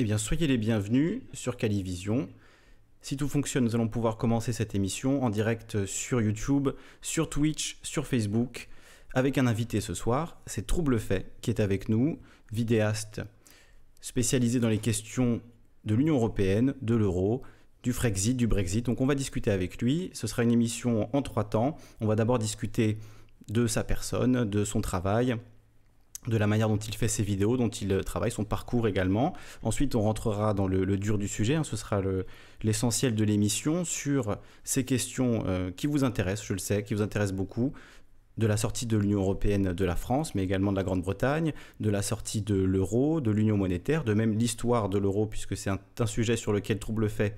Eh bien, soyez les bienvenus sur Calivision. Si tout fonctionne, nous allons pouvoir commencer cette émission en direct sur YouTube, sur Twitch, sur Facebook, avec un invité ce soir. C'est TroubleFait qui est avec nous, vidéaste spécialisé dans les questions de l'Union européenne, de l'euro, du Frexit, du Brexit. Donc on va discuter avec lui. Ce sera une émission en trois temps. On va d'abord discuter de sa personne, de son travail, de la manière dont il fait ses vidéos, dont il euh, travaille, son parcours également. Ensuite, on rentrera dans le, dur du sujet, hein, ce sera l'essentiel de l'émission sur ces questions euh, qui vous intéressent, je le sais, qui vous intéressent beaucoup, de la sortie de l'Union européenne de la France, mais également de la Grande-Bretagne, de la sortie de l'euro, de l'Union monétaire, de même l'histoire de l'euro, puisque c'est un, sujet sur lequel Trouble fait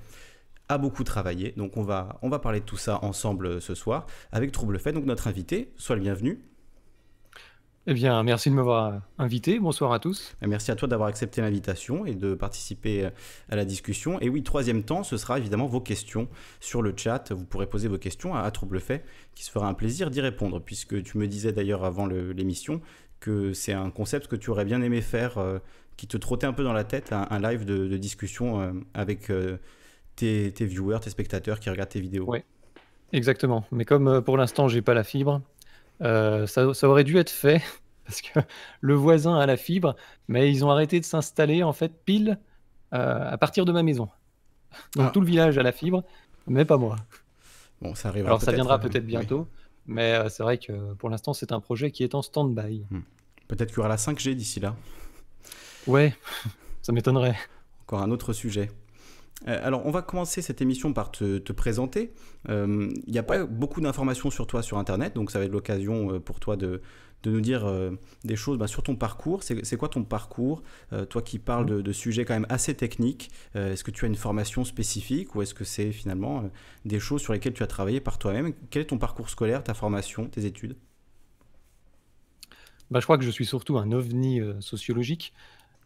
a beaucoup travaillé. Donc on va, on va parler de tout ça ensemble euh, ce soir avec Trouble fait, donc notre invité, sois le bienvenu. Eh bien, merci de m'avoir invité. Bonsoir à tous. Merci à toi d'avoir accepté l'invitation et de participer euh, à la discussion. Et oui, troisième temps, ce sera évidemment vos questions sur le chat. Vous pourrez poser vos questions à, Troublefait, qui se fera un plaisir d'y répondre, puisque tu me disais d'ailleurs avant l'émission que c'est un concept que tu aurais bien aimé faire, euh, qui te trottait un peu dans la tête, un, live de, discussion euh, avec tes, tes, viewers, tes spectateurs qui regardent tes vidéos. Oui, exactement. Mais comme pour l'instant, j'ai pas la fibre, euh, ça, aurait dû être fait parce que le voisin a la fibre, mais ils ont arrêté de s'installer en fait pile euh, à partir de ma maison. Donc ah. tout le village a la fibre, mais pas moi. Bon, ça arrivera. Alors ça viendra euh, peut-être bientôt, mais c'est vrai que pour l'instant c'est un projet qui est en stand-by. Hmm. Peut-être qu'il y aura la 5G d'ici là. Ouais, ça m'étonnerait. Encore un autre sujet. Euh, alors, on va commencer cette émission par te, présenter. Il euh, n'y a pas beaucoup d'informations sur toi sur Internet, donc ça va être l'occasion euh, pour toi de, nous dire des choses bah, sur ton parcours. C'est quoi ton parcours Toi qui parles de, sujets quand même assez techniques, est-ce que tu as une formation spécifique ou est-ce que c'est finalement des choses sur lesquelles tu as travaillé par toi-même Quel est ton parcours scolaire, ta formation, tes études bah, je crois que je suis surtout un ovni sociologique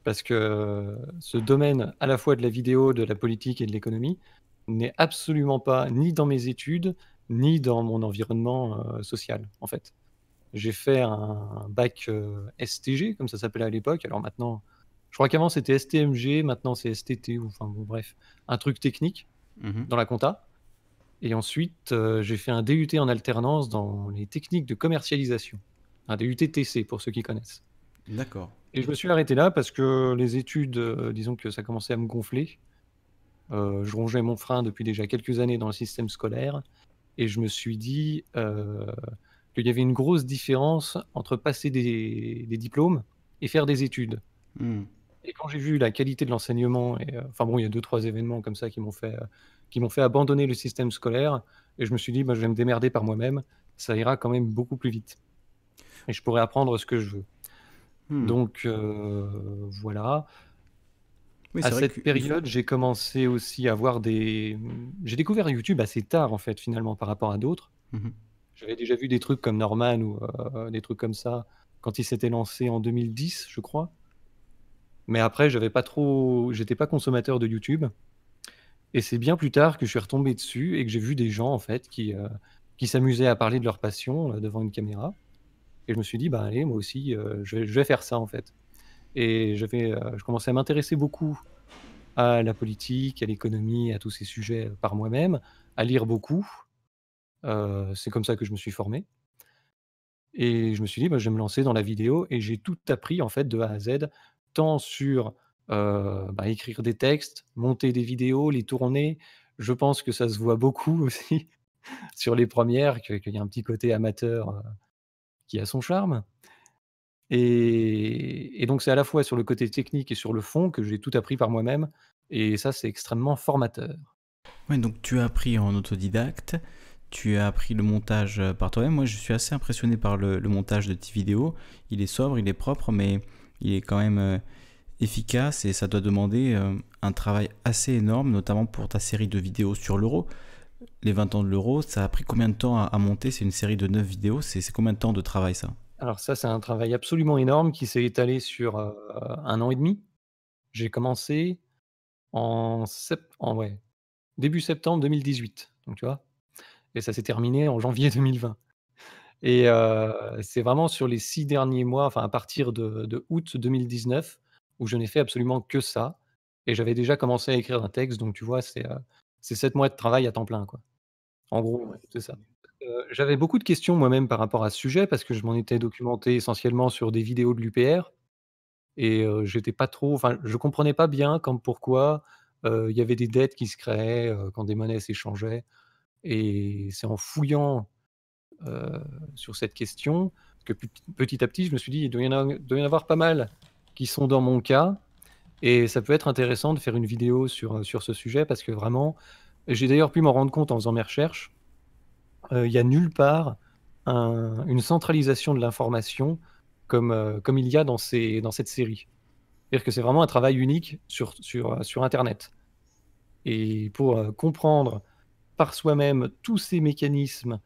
parce que euh, ce domaine à la fois de la vidéo, de la politique et de l'économie n'est absolument pas ni dans mes études, ni dans mon environnement euh, social, en fait. J'ai fait un bac euh, STG, comme ça s'appelait à l'époque. Alors maintenant, je crois qu'avant c'était STMG, maintenant c'est STT, enfin bon, bref, un truc technique mhm. dans la compta. Et ensuite, j'ai fait un DUT en alternance dans les techniques de commercialisation, un DUTTC pour ceux qui connaissent. D'accord. Et je me suis arrêté là parce que les études, euh, disons que ça commençait à me gonfler. Euh, je rongeais mon frein depuis déjà quelques années dans le système scolaire. Et je me suis dit euh, qu'il y avait une grosse différence entre passer des, diplômes et faire des études. Hmm. Et quand j'ai vu la qualité de l'enseignement, enfin bon, il y a deux, trois événements comme ça qui m'ont fait, qui m'ont fait abandonner le système scolaire. Et je me suis dit, bah, je vais me démerder par moi-même. Ça ira quand même beaucoup plus vite. Et je pourrais apprendre ce que je veux. Hmm. Donc euh, voilà. à cette période, j'ai commencé aussi à voir des. J'ai découvert YouTube assez tard, en fait, finalement, par rapport à d'autres. Mhm. J'avais déjà vu des trucs comme Norman ou euh, des trucs comme ça quand il s'était lancé en 2010, je crois. Mais après, j'avais pas trop. J'étais pas consommateur de YouTube. Et c'est bien plus tard que je suis retombé dessus et que j'ai vu des gens, en fait, qui, euh, qui s'amusaient à parler de leur passion devant une caméra. Et je me suis dit, bah, allez, moi aussi, euh, je, vais, faire ça, en fait. Et je, vais, euh, je commençais à m'intéresser beaucoup à la politique, à l'économie, à tous ces sujets euh, par moi-même, à lire beaucoup. c'est comme ça que je me suis formé. Et je me suis dit, bah, je vais me lancer dans la vidéo. Et j'ai tout appris, en fait, de A à Z, tant sur bah, écrire des textes, monter des vidéos, les tourner. Je pense que ça se voit beaucoup aussi sur les premières, qu'il y a un petit côté amateur qui a son charme. Et, donc c'est à la fois sur le côté technique et sur le fond que j'ai tout appris par moi-même, et ça c'est extrêmement formateur. Ouais, donc tu as appris en autodidacte, tu as appris le montage euh, par toi-même. Moi je suis assez impressionné par le, montage de tes vidéos. Il est sobre, il est propre, mais il est quand même euh, efficace et ça doit demander euh, un travail assez énorme, notamment pour ta série de vidéos sur l'euro les 20 ans de l'euro, ça a pris combien de temps à, monter C'est une série de 9 vidéos, c'est combien de temps de travail ça Alors ça, c'est un travail absolument énorme qui s'est étalé sur euh, un an et demi. J'ai commencé en, début septembre 2018, donc tu vois, et ça s'est terminé en janvier 2020. Et euh, c'est vraiment sur les six derniers mois, enfin à partir de, août 2019, où je n'ai fait absolument que ça. Et j'avais déjà commencé à écrire un texte, donc tu vois, c'est euh, c'est 7 mois de travail à temps plein. Quoi. En gros, c'est ça. Euh, j'avais beaucoup de questions moi-même par rapport à ce sujet parce que je m'en étais documenté essentiellement sur des vidéos de l'UPR et euh, j'étais pas trop, enfin, je comprenais pas bien comme pourquoi euh, il y avait des dettes qui se créaient euh, quand des monnaies s'échangeaient. Et c'est en fouillant sur cette question que petit à petit, je me suis dit, il doit y en avoir pas mal qui sont dans mon cas, et ça peut être intéressant de faire une vidéo sur, euh, sur ce sujet parce que vraiment, j'ai d'ailleurs pu m'en rendre compte en faisant mes recherches, euh, il n'y a nulle part une centralisation de l'information comme, euh, comme il y a dans, ces, dans cette série. C'est-à-dire que c'est vraiment un travail unique sur, sur, sur Internet. Et pour comprendre par soi-même tous ces mécanismes,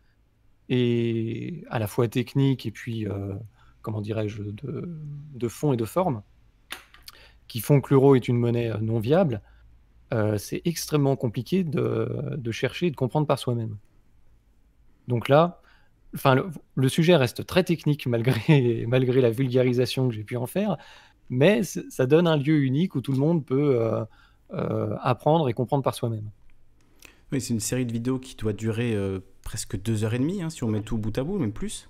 et à la fois techniques et puis, comment dirais-je, de, de fond et de forme, qui font que l'euro est une monnaie euh, non viable, euh, c'est extrêmement compliqué de, chercher et de comprendre par soi-même. Donc là, enfin, le, sujet reste très technique malgré, malgré la vulgarisation que j'ai pu en faire, mais ça donne un lieu unique où tout le monde peut euh, apprendre et comprendre par soi-même. Oui, c'est une série de vidéos qui doit durer presque deux heures et demie, hein, si on met tout bout à bout, même plus.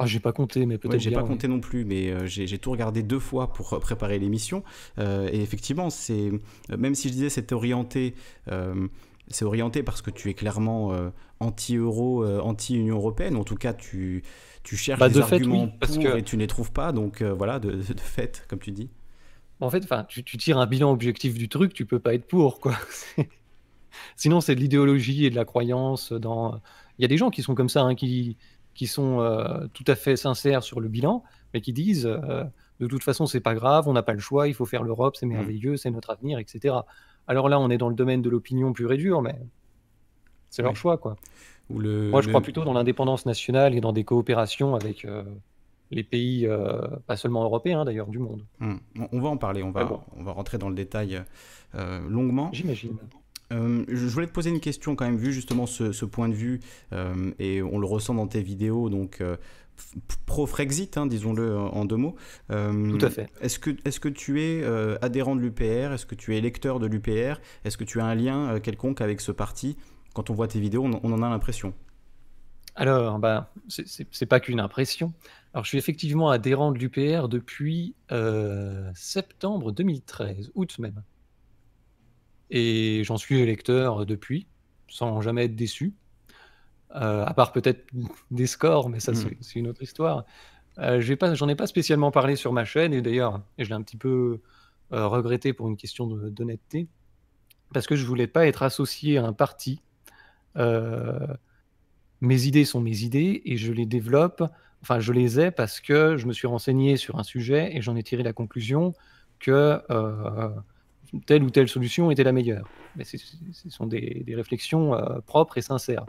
Ah, j'ai pas compté, mais peut-être. j'ai pas compté non plus, mais euh, j'ai tout regardé deux fois pour euh, préparer l'émission. Euh, et effectivement, c'est même si je disais c'est orienté, c'est orienté parce que tu es clairement anti-euro, anti-Union européenne. En tout cas, tu, tu cherches bah, des arguments fait, pour et tu ne les trouves pas. Donc voilà, de, fait, comme tu dis. En fait, enfin, tu, tires un bilan objectif du truc, tu peux pas être pour, quoi. Sinon, c'est de l'idéologie et de la croyance dans. Il y a des gens qui sont comme ça, hein, qui qui sont euh, tout à fait sincères sur le bilan, mais qui disent euh, de toute façon, c'est pas grave, on n'a pas le choix, il faut faire l'Europe, c'est mm. merveilleux, c'est notre avenir, etc. Alors là, on est dans le domaine de l'opinion pure et dure, mais c'est leur choix, quoi. Ou le, Moi, je crois plutôt dans l'indépendance nationale et dans des coopérations avec euh, les pays, pas seulement européens d'ailleurs, du monde. Mm. On, va en parler, on ah va, on va rentrer dans le détail longuement. J'imagine. Euh, je voulais te poser une question quand même, vu justement ce, point de vue, euh, et on le ressent dans tes vidéos, donc euh, pro-Frexit, hein, disons-le en deux mots. Tout à fait. Est-ce que, est que tu es adhérent de l'UPR Est-ce que tu es lecteur de l'UPR Est-ce que tu as un lien quelconque avec ce parti Quand on voit tes vidéos, on, on en a l'impression. Alors, bah, c'est pas qu'une impression. Alors, je suis effectivement adhérent de l'UPR depuis septembre 2013, août même. Et j'en suis lecteur euh, depuis, sans jamais être déçu. Euh, à part peut-être des scores, mais ça, c'est hmm. une autre histoire. Euh, J'en ai, pas spécialement parlé sur ma chaîne, et d'ailleurs, je l'ai un petit peu euh, regretté pour une question d'honnêteté, parce que je voulais pas être associé à un parti. mes idées sont mes idées, et je les développe, enfin, je les ai parce que je me suis renseigné sur un sujet, et j'en ai tiré la conclusion que telle ou telle solution était la meilleure. Mais ce sont des, réflexions euh, propres et sincères.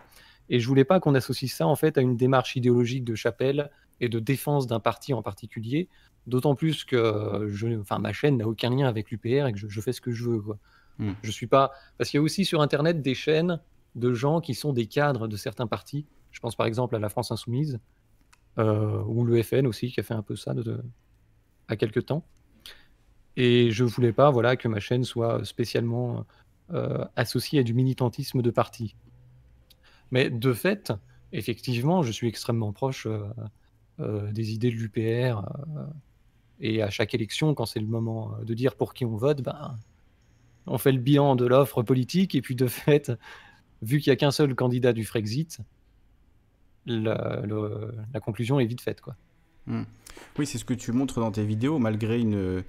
Et je voulais pas qu'on associe ça en fait à une démarche idéologique de chapelle et de défense d'un parti en particulier, d'autant plus que je, enfin, ma chaîne n'a aucun lien avec l'UPR et que je, fais ce que je veux. Hmm. Je suis pas parce qu'il y a aussi sur Internet des chaînes de gens qui sont des cadres de certains partis. Je pense par exemple à la France Insoumise euh, ou le FN aussi qui a fait un peu ça à quelques temps. Et je voulais pas voilà, que ma chaîne soit spécialement euh, associée à du militantisme de parti. Mais de fait, effectivement, je suis extrêmement proche euh, euh, des idées de l'UPR. et à chaque élection, quand c'est le moment de dire pour qui on vote, ben, on fait le bilan de l'offre politique. Et puis de fait, vu qu'il n'y a qu'un seul candidat du Frexit, la, la conclusion est vite faite. Quoi. Hmm. Oui, c'est ce que tu montres dans tes vidéos, malgré une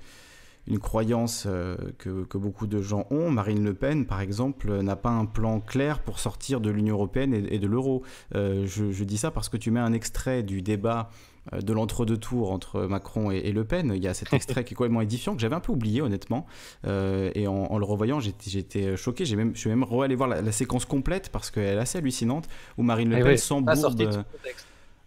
une croyance euh, que, beaucoup de gens ont. Marine Le Pen, par exemple, n'a pas un plan clair pour sortir de l'Union européenne et, de l'euro. Euh, je, dis ça parce que tu mets un extrait du débat euh, de l'entre-deux tours entre Macron et, Le Pen. Il y a cet extrait qui est complètement édifiant, que j'avais un peu oublié honnêtement. et en, le revoyant, j'étais choqué. J'ai même, je suis même allé voir la, séquence complète parce qu'elle est assez hallucinante, où Marine Le eh Pen s'embourbe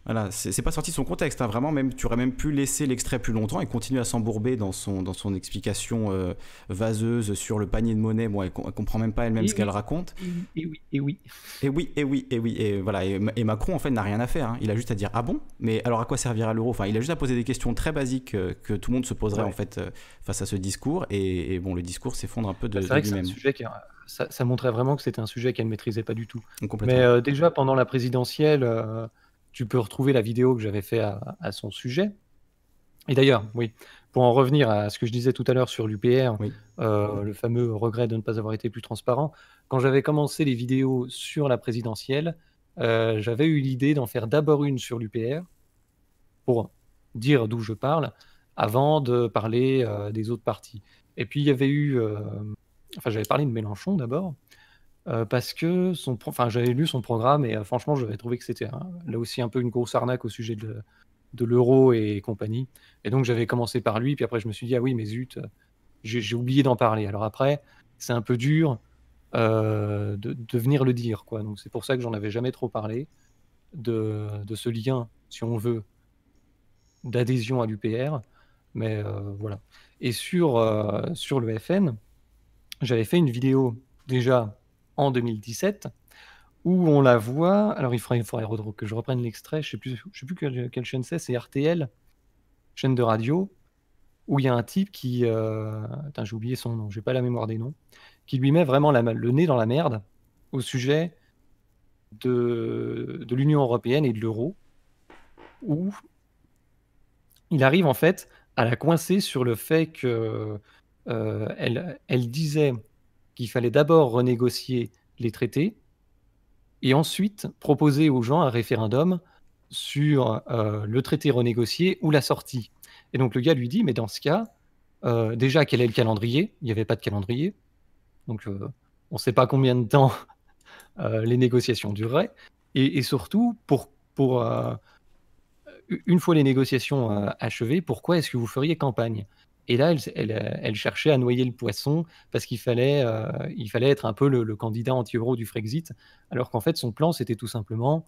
voilà, c'est pas sorti de son contexte, hein. vraiment. Même, tu aurais même pu laisser l'extrait plus longtemps et continuer à s'embourber dans son, dans son explication euh, vaseuse sur le panier de monnaie. Bon, elle, comprend même pas elle-même ce qu'elle raconte. Et oui, et oui. Et oui, et oui, et oui. Et voilà. Et, Macron, en fait, n'a rien à faire. Hein. Il a juste à dire ah bon, mais alors à quoi servira l'euro Enfin, il a juste à poser des questions très basiques euh, que tout le monde se poserait en fait euh, face à ce discours. Et, bon, le discours s'effondre un peu de, bah, lui-même. Ça, ça, montrait vraiment que c'était un sujet qu'elle maîtrisait pas du tout. Mais déjà pendant la présidentielle tu peux retrouver la vidéo que j'avais fait à, son sujet. Et d'ailleurs, oui, pour en revenir à ce que je disais tout à l'heure sur l'UPR, euh, le fameux regret de ne pas avoir été plus transparent, quand j'avais commencé les vidéos sur la présidentielle, euh, j'avais eu l'idée d'en faire d'abord une sur l'UPR pour dire d'où je parle avant de parler euh, des autres partis. Et puis il y avait eu, enfin j'avais parlé de Mélenchon d'abord, euh, parce que son, enfin, j'avais lu son programme et euh, franchement, j'avais trouvé que c'était là aussi un peu une grosse arnaque au sujet de, l'euro et compagnie. Et donc, j'avais commencé par lui, puis après, je me suis dit, ah oui, mais zut, euh, j'ai oublié d'en parler. Alors après, c'est un peu dur de, venir le dire, quoi. Donc, c'est pour ça que j'en avais jamais trop parlé de, ce lien, si on veut, d'adhésion à l'UPR. Mais voilà. Et sur, sur le FN, j'avais fait une vidéo déjà en 2017, où on la voit. Alors, il faudrait, il que je reprenne l'extrait. Je ne sais plus, je plus quelle, chaîne c'est, c'est RTL, chaîne de radio, où il y a un type qui. Euh, attends, j'ai oublié son nom, je n'ai pas la mémoire des noms, qui lui met vraiment la, le nez dans la merde au sujet de, l'Union européenne et de l'euro, où il arrive en fait à la coincer sur le fait que euh, elle disait qu'il fallait d'abord renégocier les traités et ensuite proposer aux gens un référendum sur euh, le traité renégocié ou la sortie. Et donc le gars lui dit, mais dans ce cas, euh, déjà, quel est le calendrier Il n'y avait pas de calendrier. Donc euh, on ne sait pas combien de temps les négociations dureraient. Et, surtout, pour une fois les négociations achevées, pourquoi est-ce que vous feriez campagne et là, euh, elle, cherchait à noyer le poisson parce qu'il fallait, euh, fallait être un peu le, candidat anti-euro du Frexit, alors qu'en fait, son plan, c'était tout simplement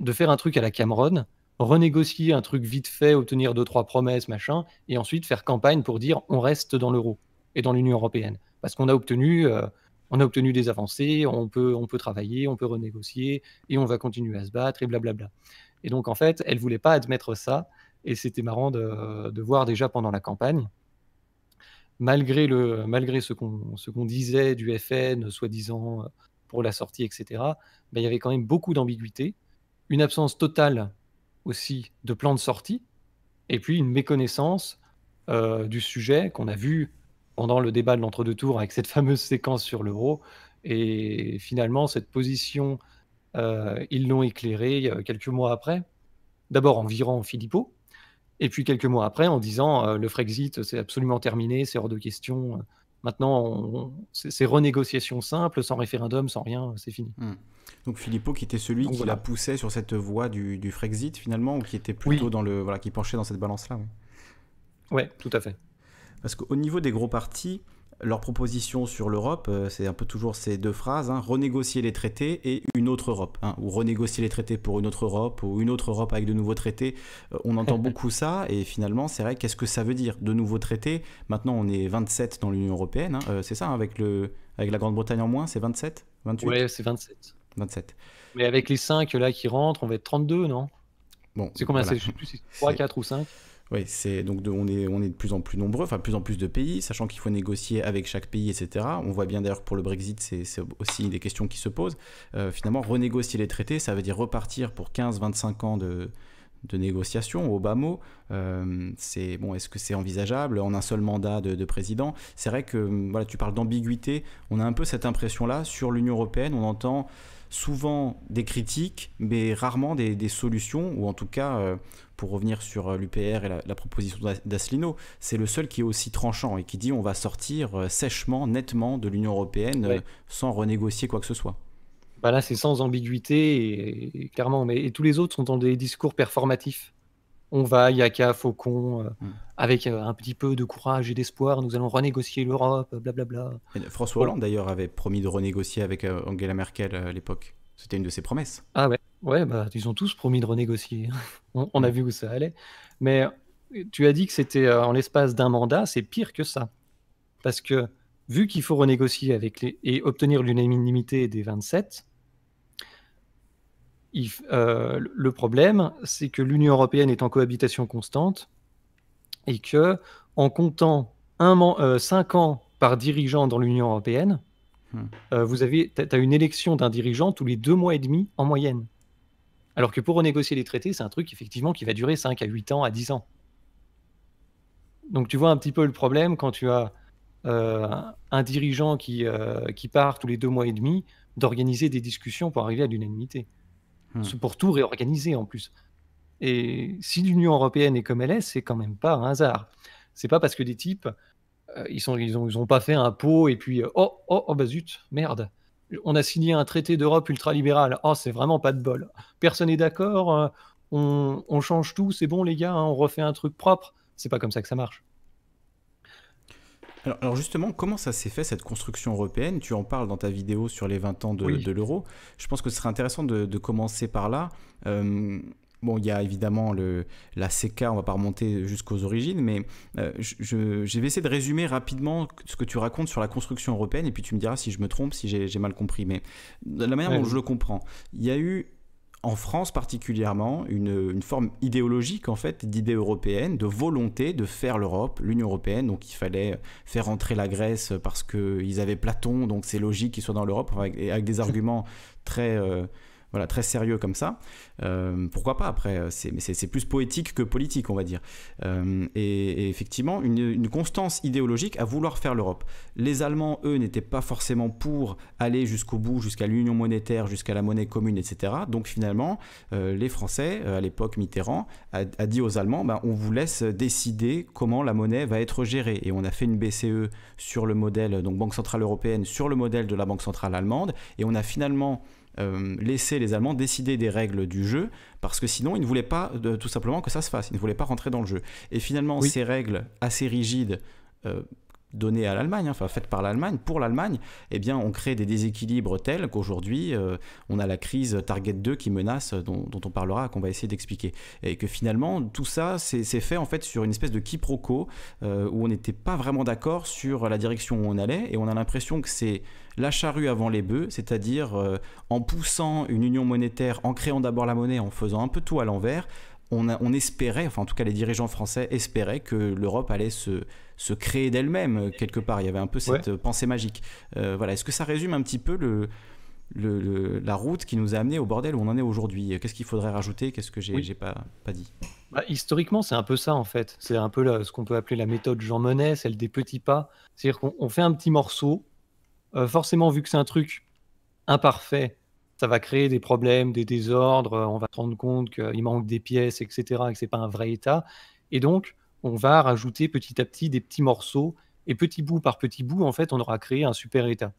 de faire un truc à la Cameron, renégocier un truc vite fait, obtenir deux, trois promesses, machin, et ensuite faire campagne pour dire on reste dans l'euro et dans l'Union européenne. Parce qu'on a obtenu... Euh, a obtenu des avancées, on peut, on peut travailler, on peut renégocier, et on va continuer à se battre, et blablabla. Et donc, en fait, elle voulait pas admettre ça, et c'était marrant de, voir déjà pendant la campagne, malgré, le, malgré ce qu'on qu'on disait du FN, soi-disant euh, pour la sortie, etc., ben, il y avait quand même beaucoup d'ambiguïté, une absence totale aussi de plan de sortie, et puis une méconnaissance euh, du sujet qu'on a vu pendant le débat de l'entre-deux tours avec cette fameuse séquence sur l'euro. Et finalement, cette position, euh, ils l'ont éclairée quelques mois après, d'abord en virant Philippot, et puis quelques mois après, en disant euh, le Frexit, c'est absolument terminé, c'est hors de question. Euh, maintenant, c'est renégociation simple, sans référendum, sans rien, c'est fini. Hmm. Donc Philippot, qui était celui qui la poussait sur cette voie du, du, Frexit finalement, ou qui était plutôt dans le voilà, qui penchait dans cette balance-là. Oui. Ouais, tout à fait. Parce qu'au niveau des gros partis, leur proposition sur l'Europe, euh, c'est un peu toujours ces deux phrases, hein, renégocier les traités et une autre Europe, hein, ou renégocier les traités pour une autre Europe, ou une autre Europe avec de nouveaux traités. Euh, on entend beaucoup ça, et finalement, c'est vrai, qu'est-ce que ça veut dire De nouveaux traités Maintenant, on est 27 dans l'Union Européenne, hein, euh, c'est ça, avec, le, avec la Grande-Bretagne en moins, c'est 27 28 Ouais, c'est 27. 27. Mais avec les 5 là qui rentrent, on va être 32, non Bon, c'est combien C'est 3, 4 ou 5 oui, c'est donc on est on est de plus en plus nombreux, enfin plus en plus de pays, sachant qu'il faut négocier avec chaque pays, etc. On voit bien d'ailleurs pour le Brexit, c'est aussi des questions qui se posent. Euh, finalement, renégocier les traités, ça veut dire repartir pour 15-25 ans de de négociations au bas mot. Euh, c'est bon, est-ce que c'est envisageable en un seul mandat de, président C'est vrai que voilà, tu parles d'ambiguïté. On a un peu cette impression-là sur l'Union européenne. On entend souvent des critiques, mais rarement des, solutions, ou en tout cas, euh, pour revenir sur euh, l'UPR et la, proposition d'Asselineau, c'est le seul qui est aussi tranchant et qui dit on va sortir euh, sèchement, nettement de l'Union européenne euh, sans renégocier quoi que ce soit. Bah là, c'est sans ambiguïté, et, clairement. Mais, et tous les autres sont dans des discours performatifs. On va, Yaka, Faucon, mm. avec un petit peu de courage et d'espoir, nous allons renégocier l'Europe, blablabla. Bla. François Hollande, d'ailleurs, avait promis de renégocier avec Angela Merkel à l'époque. C'était une de ses promesses. Ah ouais, ouais bah, ils ont tous promis de renégocier. on, a mm. vu où ça allait. Mais tu as dit que c'était euh, en l'espace d'un mandat, c'est pire que ça. Parce que vu qu'il faut renégocier avec les... et obtenir l'unanimité des 27, euh, le problème, c'est que l'Union européenne est en cohabitation constante et que en comptant un euh, cinq ans par dirigeant dans l'Union européenne, euh, vous avez, as, une élection d'un dirigeant tous les deux mois et demi en moyenne. Alors que pour renégocier les traités, c'est un truc effectivement qui va durer 5 à 8 ans, à 10 ans. Donc tu vois un petit peu le problème quand tu as euh, un dirigeant euh, qui, part tous les deux mois et demi d'organiser des discussions pour arriver à l'unanimité. Hmm. c'est Pour tout réorganiser en plus. Et si l'Union européenne est comme elle est, c'est quand même pas un hasard. C'est pas parce que des types euh, ils n'ont pas fait un pot et puis euh, oh, oh, oh, bah zut, merde. On a signé un traité d'Europe ultralibérale. Oh, c'est vraiment pas de bol. Personne n'est d'accord. Euh, on, change tout. C'est bon, les gars, hein, on refait un truc propre. C'est pas comme ça que ça marche. Alors, justement, comment ça s'est fait cette construction européenne Tu en parles dans ta vidéo sur les 20 ans de, l'euro. Je pense que ce serait intéressant de, commencer par là. Bon, il y a évidemment le, la CK, on ne va pas remonter jusqu'aux origines, mais euh, je, vais essayer de résumer rapidement ce que tu racontes sur la construction européenne, et puis tu me diras si je me trompe, si j'ai mal compris. Mais de la manière dont je le comprends, il y a eu en France particulièrement, une, forme idéologique en fait d'idée européenne, de volonté de faire l'Europe, l'Union européenne. Donc il fallait faire entrer la Grèce parce qu'ils avaient Platon, donc c'est logique qu'ils soient dans l'Europe, avec, des arguments très... Euh, voilà, très sérieux comme ça. Euh, pourquoi pas après euh, Mais c'est plus poétique que politique, on va dire. Euh, et, effectivement, une, constance idéologique à vouloir faire l'Europe. Les Allemands, eux, n'étaient pas forcément pour aller jusqu'au bout, jusqu'à l'union monétaire, jusqu'à la monnaie commune, etc. Donc finalement, les Français, à l'époque Mitterrand, a, dit aux Allemands, bah, on vous laisse décider comment la monnaie va être gérée. Et on a fait une BCE sur le modèle, donc Banque Centrale Européenne, sur le modèle de la Banque Centrale Allemande. Et on a finalement euh, laisser les Allemands décider des règles du jeu, parce que sinon, ils ne voulaient pas euh, tout simplement que ça se fasse, ils ne voulaient pas rentrer dans le jeu. Et finalement, ces règles assez rigides, euh, donnée à l'Allemagne, hein, enfin faite par l'Allemagne, pour l'Allemagne, eh bien on crée des déséquilibres tels qu'aujourd'hui euh, on a la crise Target 2 qui menace, dont, on parlera, qu'on va essayer d'expliquer. Et que finalement tout ça c'est fait en fait sur une espèce de quiproquo euh, où on n'était pas vraiment d'accord sur la direction où on allait et on a l'impression que c'est la charrue avant les bœufs, c'est-à-dire euh, en poussant une union monétaire, en créant d'abord la monnaie, en faisant un peu tout à l'envers, on, espérait, enfin en tout cas les dirigeants français espéraient que l'Europe allait se, créer d'elle-même euh, quelque part. Il y avait un peu cette euh, pensée magique. Euh, voilà, est-ce que ça résume un petit peu la route qui nous a amené au bordel où on en est aujourd'hui Qu'est-ce qu'il faudrait rajouter Qu'est-ce que j'ai n'ai pas, dit bah, Historiquement, c'est un peu ça en fait. C'est un peu ce qu'on peut appeler la méthode Jean Monnet, celle des petits pas. C'est-à-dire qu'on fait un petit morceau. forcément, vu que c'est un truc imparfait, ça va créer des problèmes, des désordres, on va se rendre compte qu'il manque des pièces, etc., et que c'est pas un vrai état. Et donc, on va rajouter petit à petit des petits morceaux, et petit bout par petit bout, en fait, on aura créé un super état,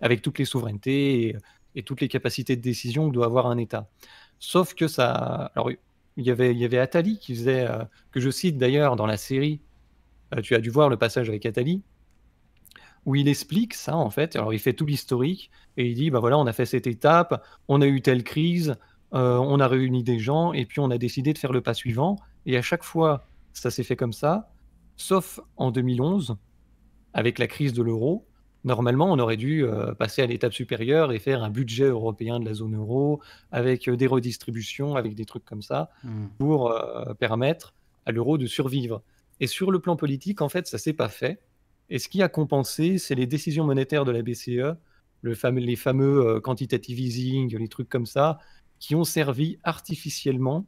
avec toutes les souverainetés et, toutes les capacités de décision que doit avoir un état. Sauf que ça... Alors, il y avait, il y avait Attali qui faisait, euh, que je cite d'ailleurs dans la série, euh, tu as dû voir le passage avec Attali, où il explique ça en fait. Alors il fait tout l'historique et il dit bah voilà, on a fait cette étape, on a eu telle crise, euh, on a réuni des gens et puis on a décidé de faire le pas suivant. Et à chaque fois, ça s'est fait comme ça, sauf en 2011 avec la crise de l'euro. Normalement, on aurait dû euh, passer à l'étape supérieure et faire un budget européen de la zone euro avec euh, des redistributions, avec des trucs comme ça, hmm. pour permettre à l'euro de survivre. Et sur le plan politique, en fait, ça s'est pas fait et ce qui a compensé, c'est les décisions monétaires de la BCE, les fameux euh, quantitative easing, les trucs comme ça, qui ont servi artificiellement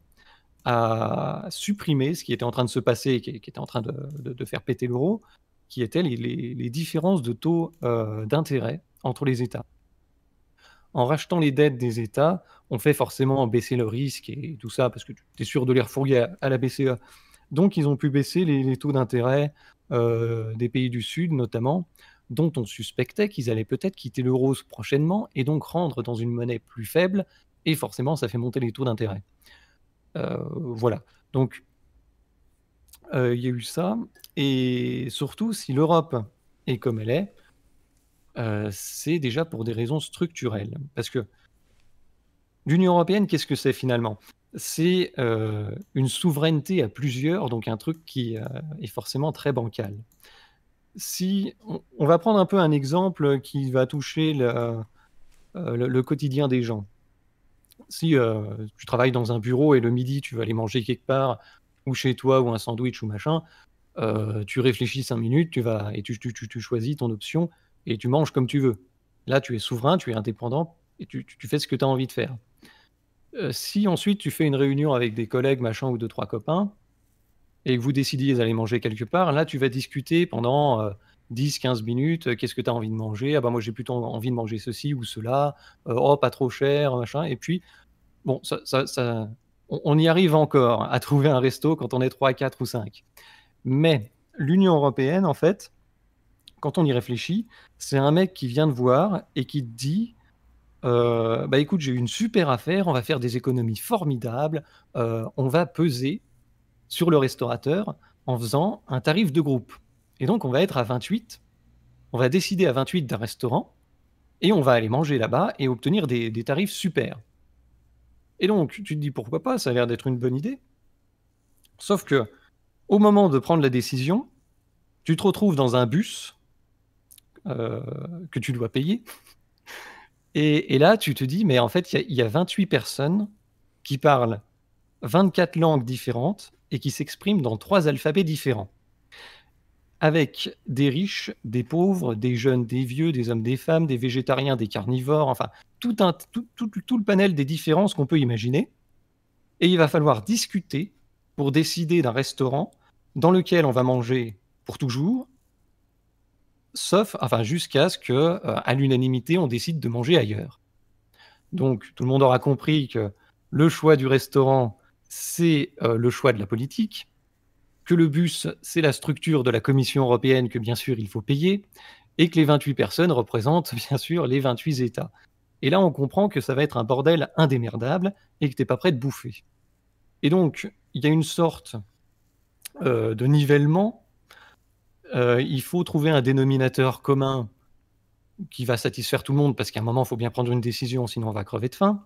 à supprimer ce qui était en train de se passer qui, était en train de, faire péter l'euro, qui étaient les, différences de taux euh, d'intérêt entre les États. En rachetant les dettes des États, on fait forcément baisser le risque et tout ça, parce que tu es sûr de les refourguer à, la BCE. Donc, ils ont pu baisser les taux d'intérêt euh, des pays du Sud notamment, dont on suspectait qu'ils allaient peut-être quitter l'euro prochainement et donc rendre dans une monnaie plus faible, et forcément ça fait monter les taux d'intérêt. Euh, voilà, donc euh, il y a eu ça, et surtout si l'Europe est comme elle est, c'est déjà pour des raisons structurelles, parce que l'Union européenne, qu'est-ce que c'est finalement c'est euh, une souveraineté à plusieurs, donc un truc qui euh, est forcément très bancal. Si on, va prendre un peu un exemple qui va toucher le, euh, quotidien des gens. Si tu travailles dans un bureau et le midi tu vas aller manger quelque part, ou chez toi, ou un sandwich ou machin, tu réfléchis cinq minutes, tu vas et tu, choisis ton option et tu manges comme tu veux. Là, tu es souverain, tu es indépendant et tu, fais ce que tu as envie de faire. Euh, si ensuite tu fais une réunion avec des collègues, machin, ou deux, trois copains, et que vous décidiez d'aller manger quelque part, là, tu vas discuter pendant 10, euh, 15 minutes, euh, qu'est-ce que tu as envie de manger Ah bah moi j'ai plutôt envie de manger ceci ou cela, oh pas trop cher, machin. Et puis, bon, ça, on, y arrive encore à trouver un resto quand on est 3, 4 ou 5. Mais l'Union Européenne, en fait, quand on y réfléchit, c'est un mec qui vient de voir et qui te dit euh, bah écoute, j'ai une super affaire, on va faire des économies formidables, euh, on va peser sur le restaurateur en faisant un tarif de groupe. Et donc, on va être à 28, on va décider à 28 d'un restaurant, et on va aller manger là-bas et obtenir des, tarifs super. Et donc, tu te dis pourquoi pas, ça a l'air d'être une bonne idée. Sauf que, au moment de prendre la décision, tu te retrouves dans un bus euh, que tu dois payer. Et, là, tu te dis, mais en fait, il y, a 28 personnes qui parlent 24 langues différentes et qui s'expriment dans trois alphabets différents. Avec des riches, des pauvres, des jeunes, des vieux, des hommes, des femmes, des végétariens, des carnivores, enfin, tout le panel des différences qu'on peut imaginer. Et il va falloir discuter pour décider d'un restaurant dans lequel on va manger pour toujours sauf, enfin, jusqu'à ce que, euh, à l'unanimité, on décide de manger ailleurs. Donc, tout le monde aura compris que le choix du restaurant, c'est euh, le choix de la politique, que le bus, c'est la structure de la Commission européenne que, bien sûr, il faut payer, et que les 28 personnes représentent, bien sûr, les 28 États. Et là, on comprend que ça va être un bordel indémerdable et que t'es pas prêt de bouffer. Et donc, il y a une sorte euh, de nivellement euh, il faut trouver un dénominateur commun qui va satisfaire tout le monde, parce qu'à un moment, il faut bien prendre une décision, sinon on va crever de faim.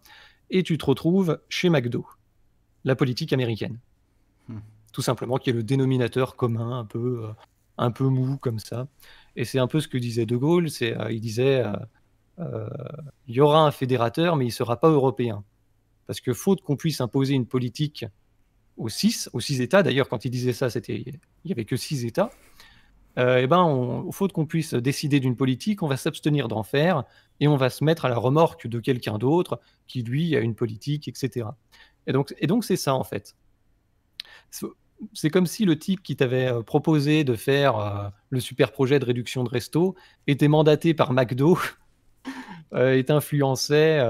Et tu te retrouves chez McDo, la politique américaine. Hmm. Tout simplement, qui est le dénominateur commun, un peu, euh, un peu mou comme ça. Et c'est un peu ce que disait De Gaulle, euh, il disait, il y aura un fédérateur, mais il ne sera pas européen. Parce que faute qu'on puisse imposer une politique aux six, aux États, d'ailleurs quand il disait ça, c'était, il n'y avait que six États, euh, eh ben, on, faute qu'on puisse décider d'une politique, on va s'abstenir d'en faire et on va se mettre à la remorque de quelqu'un d'autre qui, lui, a une politique, etc. Et donc, c'est ça, en fait. C'est comme si le type qui t'avait euh, proposé de faire euh, le super projet de réduction de resto était mandaté par McDo et t'influençait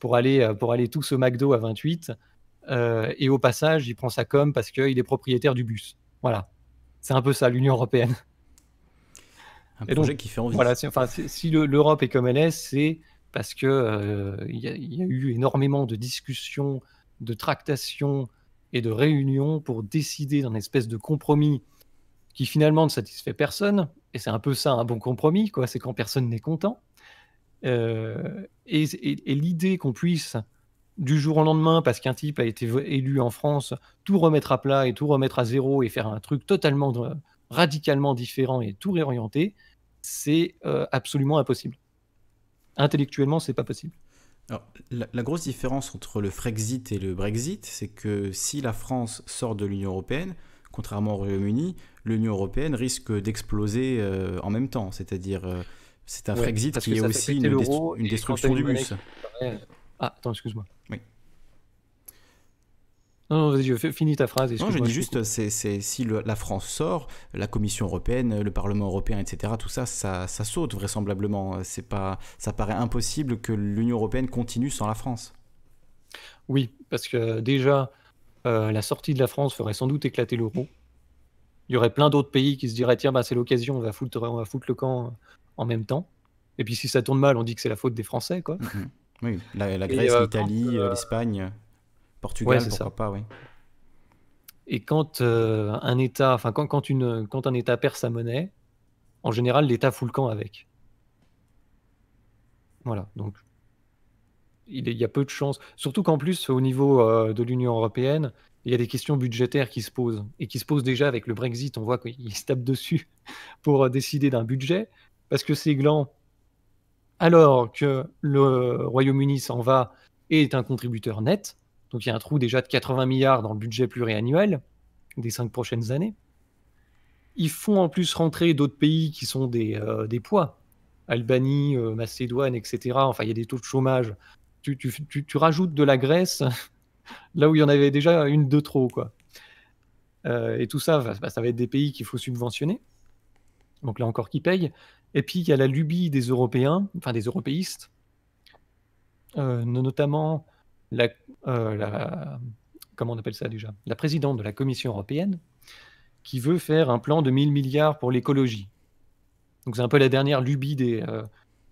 pour, aller, pour aller tous au McDo à 28. et au passage, il prend sa com parce qu'il est propriétaire du bus. Voilà. C'est un peu ça, l'Union européenne et qui fait envie. Voilà, si l'Europe est comme elle est, c'est parce qu'il euh, y, a eu énormément de discussions, de tractations et de réunions pour décider d'un espèce de compromis qui finalement ne satisfait personne. Et c'est un peu ça un bon compromis, quoi. C'est quand personne n'est content. Euh, et l'idée qu'on puisse du jour au lendemain, parce qu'un type a été élu en France, tout remettre à plat et tout remettre à zéro et faire un truc totalement, euh, radicalement différent et tout réorienter, c'est euh, absolument impossible. Intellectuellement, c'est pas possible. Alors, la, grosse différence entre le Frexit et le Brexit, c'est que si la France sort de l'Union européenne, contrairement au Royaume-Uni, l'Union européenne risque d'exploser euh, en même temps. C'est-à-dire, euh, c'est un Frexit qui est aussi une, une destruction du bus. Ah, attends, excuse-moi. Non, non vas-y, finis ta phrase. Non, je dis juste, si la France sort, la Commission européenne, le Parlement européen, etc., tout ça, ça, saute vraisemblablement. C'est pas, ça paraît impossible que l'Union européenne continue sans la France. Oui, parce que déjà, euh, la sortie de la France ferait sans doute éclater l'euro. Il y aurait plein d'autres pays qui se diraient tiens, bah, c'est l'occasion, on, va foutre, on va le camp euh, en même temps. Et puis si ça tourne mal, on dit que c'est la faute des Français. quoi. Mhm. Oui, la, Grèce, euh, l'Italie, l'Espagne. Portugal, c'est ça. pas, oui. Et quand euh, un État, enfin quand, quand, une, quand un État perd sa monnaie, en général, l'État fout le camp avec. Voilà, donc il y a peu de chances. Surtout qu'en plus, au niveau euh, de l'Union européenne, il y a des questions budgétaires qui se posent et qui se posent déjà avec le Brexit. On voit qu'il se tape dessus pour euh, décider d'un budget parce que c'est gland, alors que le Royaume-Uni s'en va et est un contributeur net, donc il y a un trou déjà de 80 milliards dans le budget pluriannuel des cinq prochaines années. Ils font en plus rentrer d'autres pays qui sont des, euh, poids. Albanie, euh, Macédoine, etc. Enfin, il y a des taux de chômage. Tu, rajoutes de la Grèce là où il y en avait déjà une de trop. quoi. Euh, et tout ça, bah, ça va être des pays qu'il faut subventionner. Donc là encore, qui paye. Et puis, il y a la lubie des Européens, enfin des européistes, notamment euh, la, comment on appelle ça déjà La présidente de la Commission européenne qui veut faire un plan de 1000 milliards pour l'écologie. Donc c'est un peu la dernière lubie euh,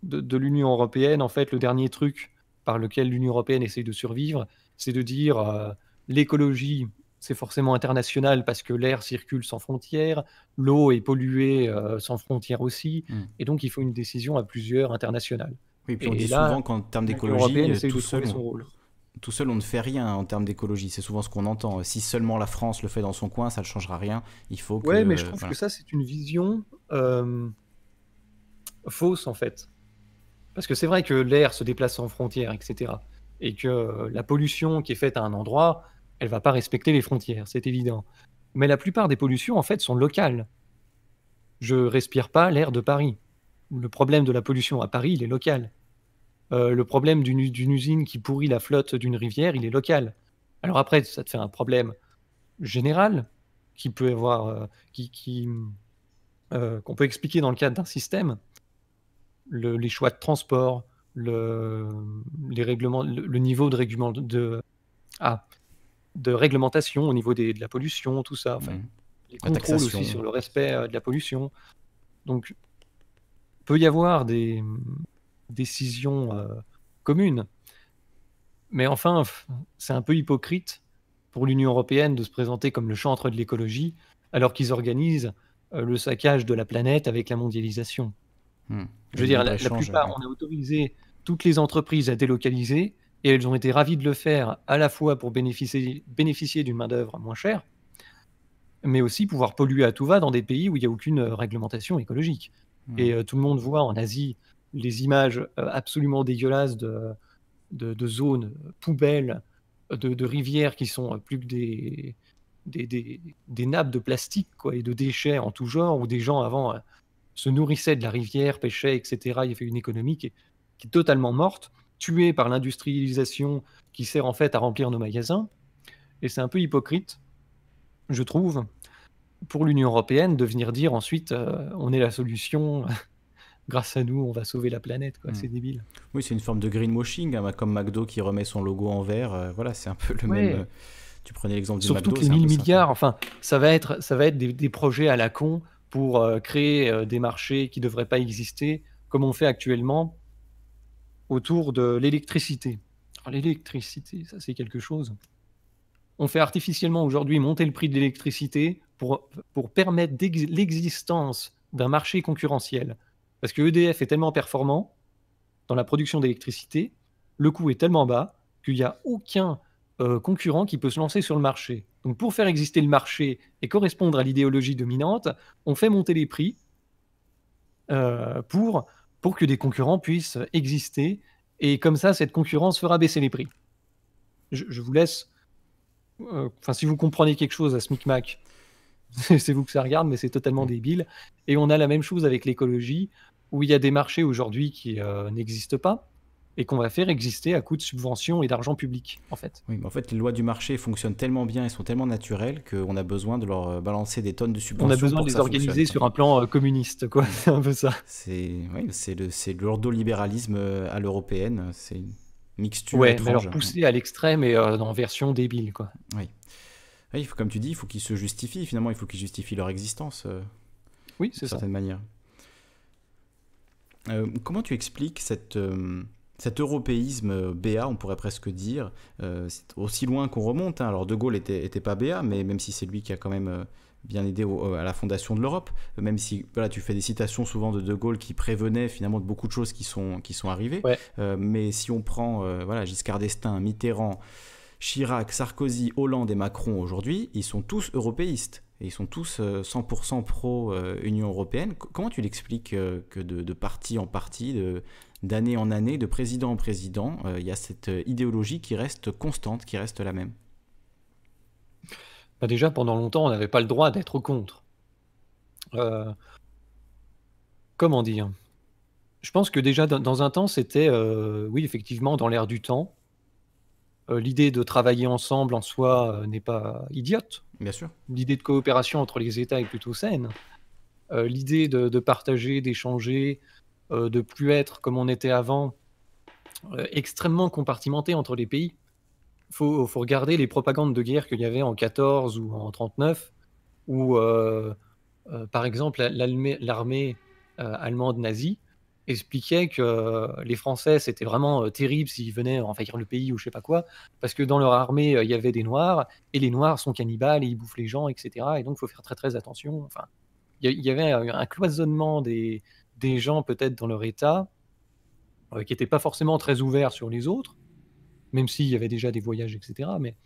de, l'Union européenne. En fait, le dernier truc par lequel l'Union européenne essaye de survivre, c'est de dire euh, l'écologie, c'est forcément international parce que l'air circule sans frontières, l'eau est polluée sans frontières aussi, hmm. et donc il faut une décision à plusieurs internationales. on dit souvent qu'en termes d'écologie, tout seul. Son rôle tout seul, on ne fait rien en termes d'écologie. C'est souvent ce qu'on entend. Si seulement la France le fait dans son coin, ça ne changera rien. Il faut mais je trouve que ça, c'est une vision euh, fausse, en fait. Parce que c'est vrai que l'air se déplace sans frontières, etc. Et que euh, la pollution qui est faite à un endroit, elle ne va pas respecter les frontières, c'est évident. Mais la plupart des pollutions, en fait, sont locales. Je respire pas l'air de Paris. Le problème de la pollution à Paris, il est local. Euh, le problème d'une usine qui pourrit la flotte d'une rivière, il est local. Alors après, ça te fait un problème général qui peut avoir, euh, qui, euh, qu'on peut expliquer dans le cadre d'un système. les choix de transport, le, les règlements, le, niveau de, règlement, de, ah, de réglementation au niveau des, de la pollution, tout ça. Mhm. Les contrôles aussi sur le respect de la pollution. Donc, peut y avoir des, décision euh, commune. Mais enfin, c'est un peu hypocrite pour l'Union européenne de se présenter comme le chantre de l'écologie alors qu'ils organisent euh, le saccage de la planète avec la mondialisation. Hmm. Je veux dire, la, plupart, on a autorisé toutes les entreprises à délocaliser et elles ont été ravies de le faire à la fois pour bénéficier, d'une main-d'œuvre moins chère, mais aussi pouvoir polluer à tout va dans des pays où il n'y a aucune euh, réglementation écologique. Hmm. Et tout le monde voit en Asie les images euh, absolument dégueulasses de, de, zones poubelles, de, rivières qui sont plus que des, des, nappes de plastique quoi, et de déchets en tout genre, où des gens avant euh, se nourrissaient de la rivière, pêchaient, etc. Il y avait une économie qui est, totalement morte, tuée par l'industrialisation qui sert en fait à remplir nos magasins. Et c'est un peu hypocrite, je trouve, pour l'Union européenne de venir dire ensuite euh, on est la solution grâce à nous, on va sauver la planète. Mm. C'est débile. Oui, c'est une forme de greenwashing, hein, comme McDo qui remet son logo en vert. Euh, voilà, c'est un peu le même. Euh, tu prenais l'exemple du McDo. Surtout les 1000 milliards, enfin, ça va être, ça va être des, projets à la con pour euh, créer des marchés qui ne devraient pas exister, comme on fait actuellement autour de l'électricité. l'électricité, ça c'est quelque chose. On fait artificiellement aujourd'hui monter le prix de l'électricité pour, pour permettre l'existence d'un marché concurrentiel. Parce que EDF est tellement performant dans la production d'électricité, le coût est tellement bas qu'il n'y a aucun euh, concurrent qui peut se lancer sur le marché. Donc pour faire exister le marché et correspondre à l'idéologie dominante, on fait monter les prix euh, pour, pour que des concurrents puissent exister. Et comme ça, cette concurrence fera baisser les prix. Je, vous laisse... Euh, enfin, si vous comprenez quelque chose à ce micmac, c'est vous que ça regarde, mais c'est totalement mm. débile. Et on a la même chose avec l'écologie où il y a des marchés aujourd'hui qui euh, n'existent pas et qu'on va faire exister à coup de subventions et d'argent public, en fait. Oui, mais en fait, les lois du marché fonctionnent tellement bien et sont tellement naturelles qu'on a besoin de leur euh, balancer des tonnes de subventions. On a besoin de les organiser sur un plan euh, communiste, quoi. C'est un peu ça. C'est oui, le l'ordolibéralisme à l'européenne. C'est une mixture. Ouais, alors poussé à l'extrême et dans en version débile, quoi. Oui. oui comme tu dis, il faut qu'ils se justifient. Finalement, il faut qu'ils justifient leur existence. oui, c'est ça. D'une certaine manière. Euh, comment tu expliques cette euh, cet européisme BA, on pourrait presque dire, euh, aussi loin qu'on remonte. Hein. Alors De Gaulle était, pas BA, mais même si c'est lui qui a quand même bien aidé à la fondation de l'Europe, même si tu fais des citations souvent de De Gaulle qui prévenait finalement de beaucoup de choses qui sont, qui sont arrivées. mais si on prend voilà, Giscard d'Estaing, Mitterrand, Chirac, Sarkozy, Hollande et Macron aujourd'hui, ils sont tous européistes ils sont tous 100% euh, pro-Union euh, européenne. comment tu l'expliques euh, que de, de, parti en parti, d'année en année, de président en président, il y a cette idéologie qui reste constante, qui reste la même bah, Déjà, pendant longtemps, on n'avait pas le droit d'être contre. comment dire Je pense que déjà, dans un temps, c'était, oui, effectivement, dans l'ère du temps. L'idée de travailler ensemble en soi n'est pas idiote Bien sûr. L'idée de coopération entre les États est plutôt saine. Euh, l'idée de, partager, d'échanger, euh, de plus être comme on était avant, euh, extrêmement compartimenté entre les pays. Il faut, faut, regarder les propagandes de guerre qu'il y avait en 14 ou en 39, où, euh, par exemple, l'armée allemande nazie expliquait que euh, les Français, c'était vraiment euh, terrible s'ils venaient envahir le pays ou je sais pas quoi, parce que dans leur armée, euh, il y avait des Noirs, et les Noirs sont cannibales et ils bouffent les gens, etc. Et donc, il faut faire très très attention. Enfin, il y, avait un cloisonnement des, des gens peut-être dans leur État, qui n'était pas forcément très ouvert sur les autres, même s'il y avait déjà des voyages, etc. Mais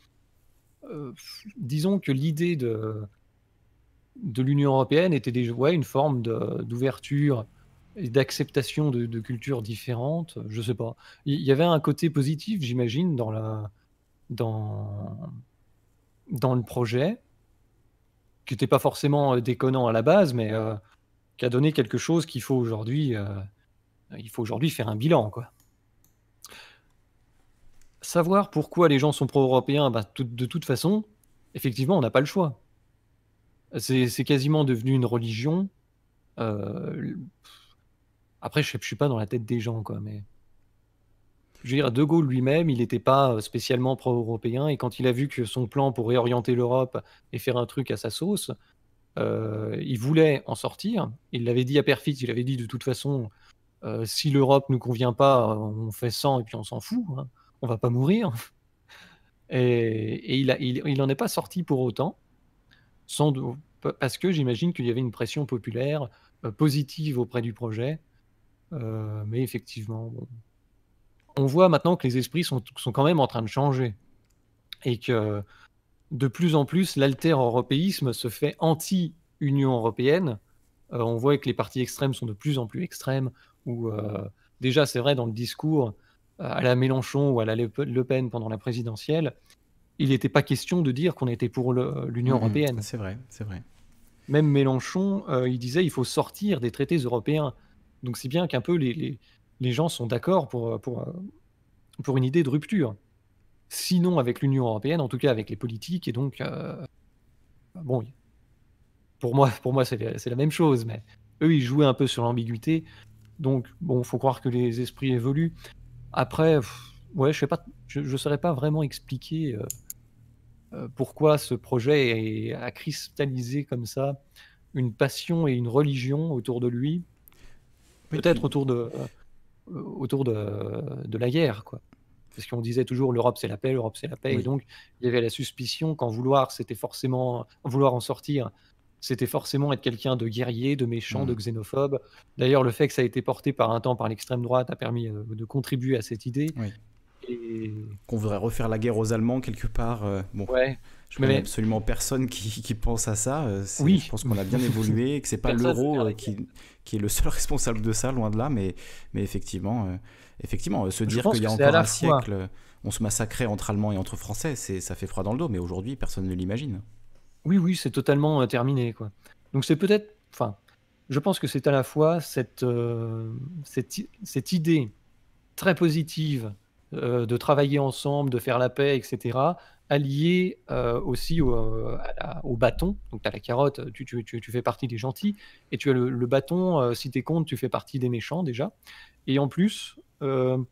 disons que l'idée de, de l'Union européenne était déjà ouais, une forme d'ouverture d'acceptation de, cultures différentes. Je sais pas. Il y, avait un côté positif, j'imagine, dans le projet, qui n'était pas forcément euh, déconnant à la base, mais euh, qui a donné quelque chose qu'il faut aujourd'hui. Euh, il faut aujourd'hui faire un bilan, quoi. Savoir pourquoi les gens sont pro-européens, bah, de toute façon, effectivement, on n'a pas le choix. C'est quasiment devenu une religion. Après, je ne suis pas dans la tête des gens, quoi, mais. Je veux dire, De Gaulle lui-même, il n'était pas euh, spécialement pro-européen, et quand il a vu que son plan pour réorienter l'Europe et faire un truc à sa sauce, euh, il voulait en sortir. Il l'avait dit à Perfit, il avait dit de toute façon, euh, si l'Europe ne nous convient pas, on fait 100 et puis on s'en fout, On hein. on va pas mourir. Et, il, n'en est pas sorti pour autant, parce que j'imagine qu'il y avait une pression populaire positive auprès du projet, euh, mais effectivement, on voit maintenant que les esprits sont, sont, quand même en train de changer. Et que de plus en plus, l'alter-européisme se fait anti-Union européenne. Euh, on voit que les partis extrêmes sont de plus en plus extrêmes. Ou euh, déjà, c'est vrai, dans le discours à la Mélenchon ou à la Le Pen pendant la présidentielle, il n'était pas question de dire qu'on était pour l'Union mm-hmm. européenne. C'est vrai, c'est vrai. Même Mélenchon, il disait il faut sortir des traités européens. Donc c'est bien qu'un peu les, gens sont d'accord pour, euh, euh, pour, une idée de rupture. Sinon avec l'Union européenne, en tout cas avec les politiques, et donc euh, bon, pour moi, pour moi c'est la même chose, mais eux ils jouaient un peu sur l'ambiguïté. Donc bon, faut croire que les esprits évoluent. Après, ouais, je sais pas, je, ne saurais pas vraiment expliquer pourquoi ce projet a cristallisé comme ça une passion et une religion autour de lui peut-être autour de euh, autour de, la guerre, quoi. Parce qu'on disait toujours l'Europe c'est la paix, l'Europe c'est la paix, et donc il y avait la suspicion qu'en vouloir c'était forcément vouloir en sortir, c'était forcément être quelqu'un de guerrier, de méchant, de mm. xénophobe. D'ailleurs, le fait que ça a été porté par un temps par l'extrême droite a permis euh, de contribuer à cette idée. Qu'on voudrait refaire la guerre aux Allemands quelque part. Euh, bon. Je absolument personne qui, pense à ça. Euh, oui. Je pense qu'on a bien évolué, que c'est pas l'euro euh, qui, qui, est le seul responsable de ça, loin de là. Mais, mais effectivement, effectivement, se dire qu'il y a encore un siècle, on se massacrait entre Allemands et entre Français, ça fait froid dans le dos. Mais aujourd'hui, personne ne l'imagine. Oui, oui, c'est totalement terminé, quoi. Donc c'est peut-être, enfin, je pense que c'est à la fois cette, cette, cette idée très positive euh, de travailler ensemble, de faire la paix, etc., allié euh, aussi euh, au, bâton. Donc tu as la carotte, tu, fais partie des gentils, et tu as le, bâton, si tu es contre, tu fais partie des méchants déjà. Et en plus, il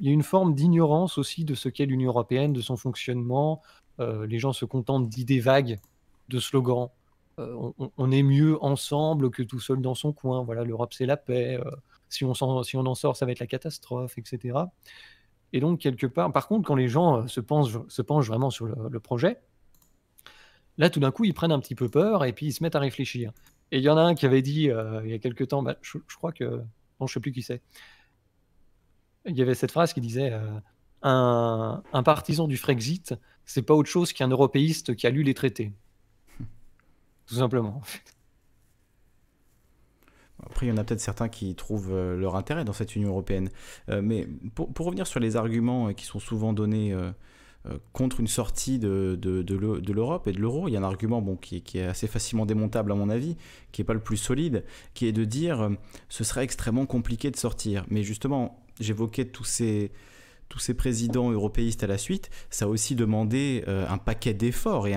y a une forme d'ignorance aussi de ce qu'est l'Union européenne, de son fonctionnement. les gens se contentent d'idées vagues, de slogans. on, est mieux ensemble que tout seul dans son coin. Voilà, l'Europe c'est la paix. si, on si on en sort, ça va être la catastrophe, etc. Et donc, quelque part, par contre, quand les gens euh, se, penchent vraiment sur le, projet, là, tout d'un coup, ils prennent un petit peu peur et puis ils se mettent à réfléchir. Et il y en a un qui avait dit euh, il y a quelques temps, bah, je, crois que. Non, je ne sais plus qui c'est. Il y avait cette phrase qui disait euh, un, partisan du Frexit, c'est pas autre chose qu'un européiste qui a lu les traités. Hum. Tout simplement. en fait. Après, il y en a peut-être certains qui trouvent euh, leur intérêt dans cette Union européenne. Euh, mais pour, revenir sur les arguments euh, qui sont souvent donnés contre une sortie de, de, l'Europe et de l'euro, il y a un argument bon, qui, est assez facilement démontable à mon avis, qui n'est pas le plus solide, qui est de dire ce serait extrêmement compliqué de sortir. Mais justement, j'évoquais tous ces, tous ces présidents européistes à la suite, ça a aussi demandé un paquet d'efforts et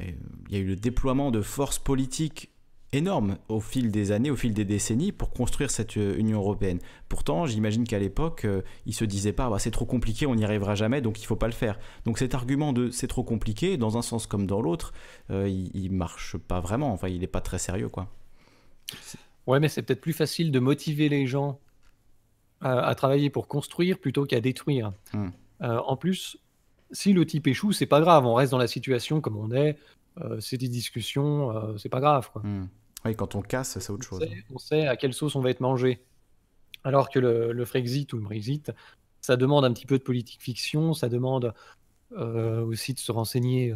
il y a eu le déploiement de forces politiques énorme au fil des années, au fil des décennies pour construire cette euh, Union européenne. Pourtant, j'imagine qu'à l'époque, euh, ils se disaient pas bah, c'est trop compliqué, on n'y arrivera jamais, donc il faut pas le faire. Donc cet argument de c'est trop compliqué, dans un sens comme dans l'autre, euh, il, ne marche pas vraiment. Enfin, il n'est pas très sérieux, quoi. Ouais, mais c'est peut-être plus facile de motiver les gens à, travailler pour construire plutôt qu'à détruire. Hum. Euh, en plus, si le type échoue, c'est pas grave, on reste dans la situation comme on est, euh, c'est des discussions, euh, c'est pas grave. Quoi. Hmm. quand on casse, c'est autre chose. Hein. on sait à quelle sauce on va être mangé. Alors que le, le, Frexit ou le Brexit, ça demande un petit peu de politique fiction, ça demande euh, aussi de se renseigner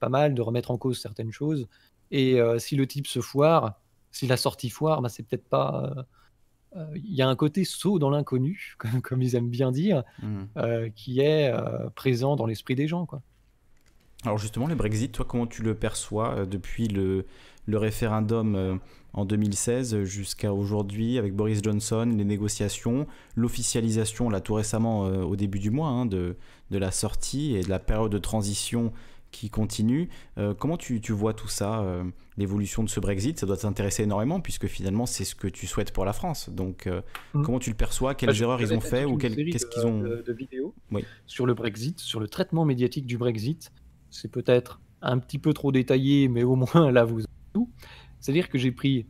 pas mal, de remettre en cause certaines choses. Et si le type se foire, si la sortie foire, ben, c'est peut-être pas. Il y a un côté saut dans l'inconnu, comme, ils aiment bien dire, hmm. qui est présent dans l'esprit des gens. Quoi. Alors justement, le Brexit, toi, comment tu le perçois euh, depuis le, référendum euh, en 2016 euh, jusqu'à aujourd'hui avec Boris Johnson, les négociations, l'officialisation, là tout récemment au début du mois, hein, de, la sortie et de la période de transition qui continue. comment tu, vois tout ça, l'évolution de ce Brexit Ça doit t'intéresser énormément puisque finalement c'est ce que tu souhaites pour la France. Donc mmh. comment tu le perçois Quelles bah, erreurs ils ont fait ou qu'est-ce qu'ils ont de, de sur le Brexit, sur le traitement médiatique du Brexit c'est peut-être un petit peu trop détaillé, mais au moins là vous avez tout. C'est-à-dire que j'ai pris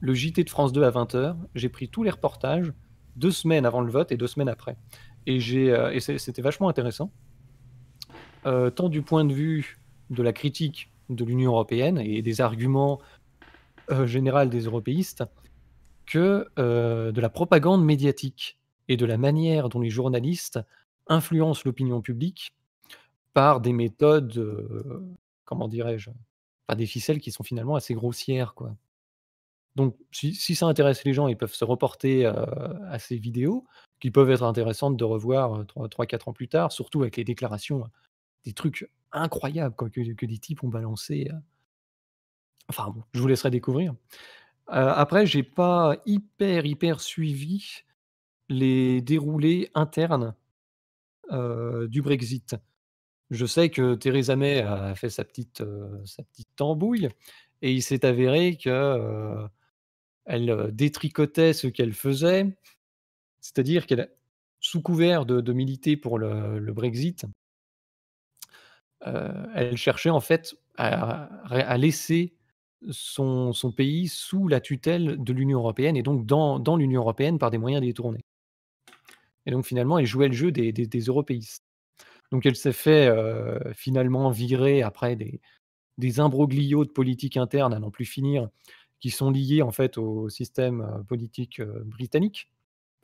le JT de France 2 à 20h, j'ai pris tous les reportages deux semaines avant le vote et deux semaines après. Et, euh, c'était vachement intéressant, euh, tant du point de vue de la critique de l'Union européenne et des arguments euh, généraux des européistes, que de la propagande médiatique et de la manière dont les journalistes influencent l'opinion publique par des méthodes, euh, comment dirais-je, par des ficelles qui sont finalement assez grossières. Quoi. Donc, si, ça intéresse les gens, ils peuvent se reporter euh, à ces vidéos qui peuvent être intéressantes de revoir 3-4 euh, ans plus tard, surtout avec les déclarations, des trucs incroyables que, des types ont balancé. Enfin je vous laisserai découvrir. après, j'ai pas hyper hyper suivi les déroulés internes du Brexit. Je sais que Theresa May a fait sa petite, euh, sa petite tambouille et il s'est avéré que euh, elle euh, détricotait ce qu'elle faisait, c'est-à-dire qu'elle, sous couvert de, militer pour le, Brexit, elle cherchait en fait à, laisser son, son, pays sous la tutelle de l'Union européenne et donc dans, l'Union européenne par des moyens détournés. Et donc finalement, elle jouait le jeu des européistes. Donc elle s'est fait finalement virer après des, imbroglios de politique interne à n'en plus finir, qui sont liés en fait au système politique britannique.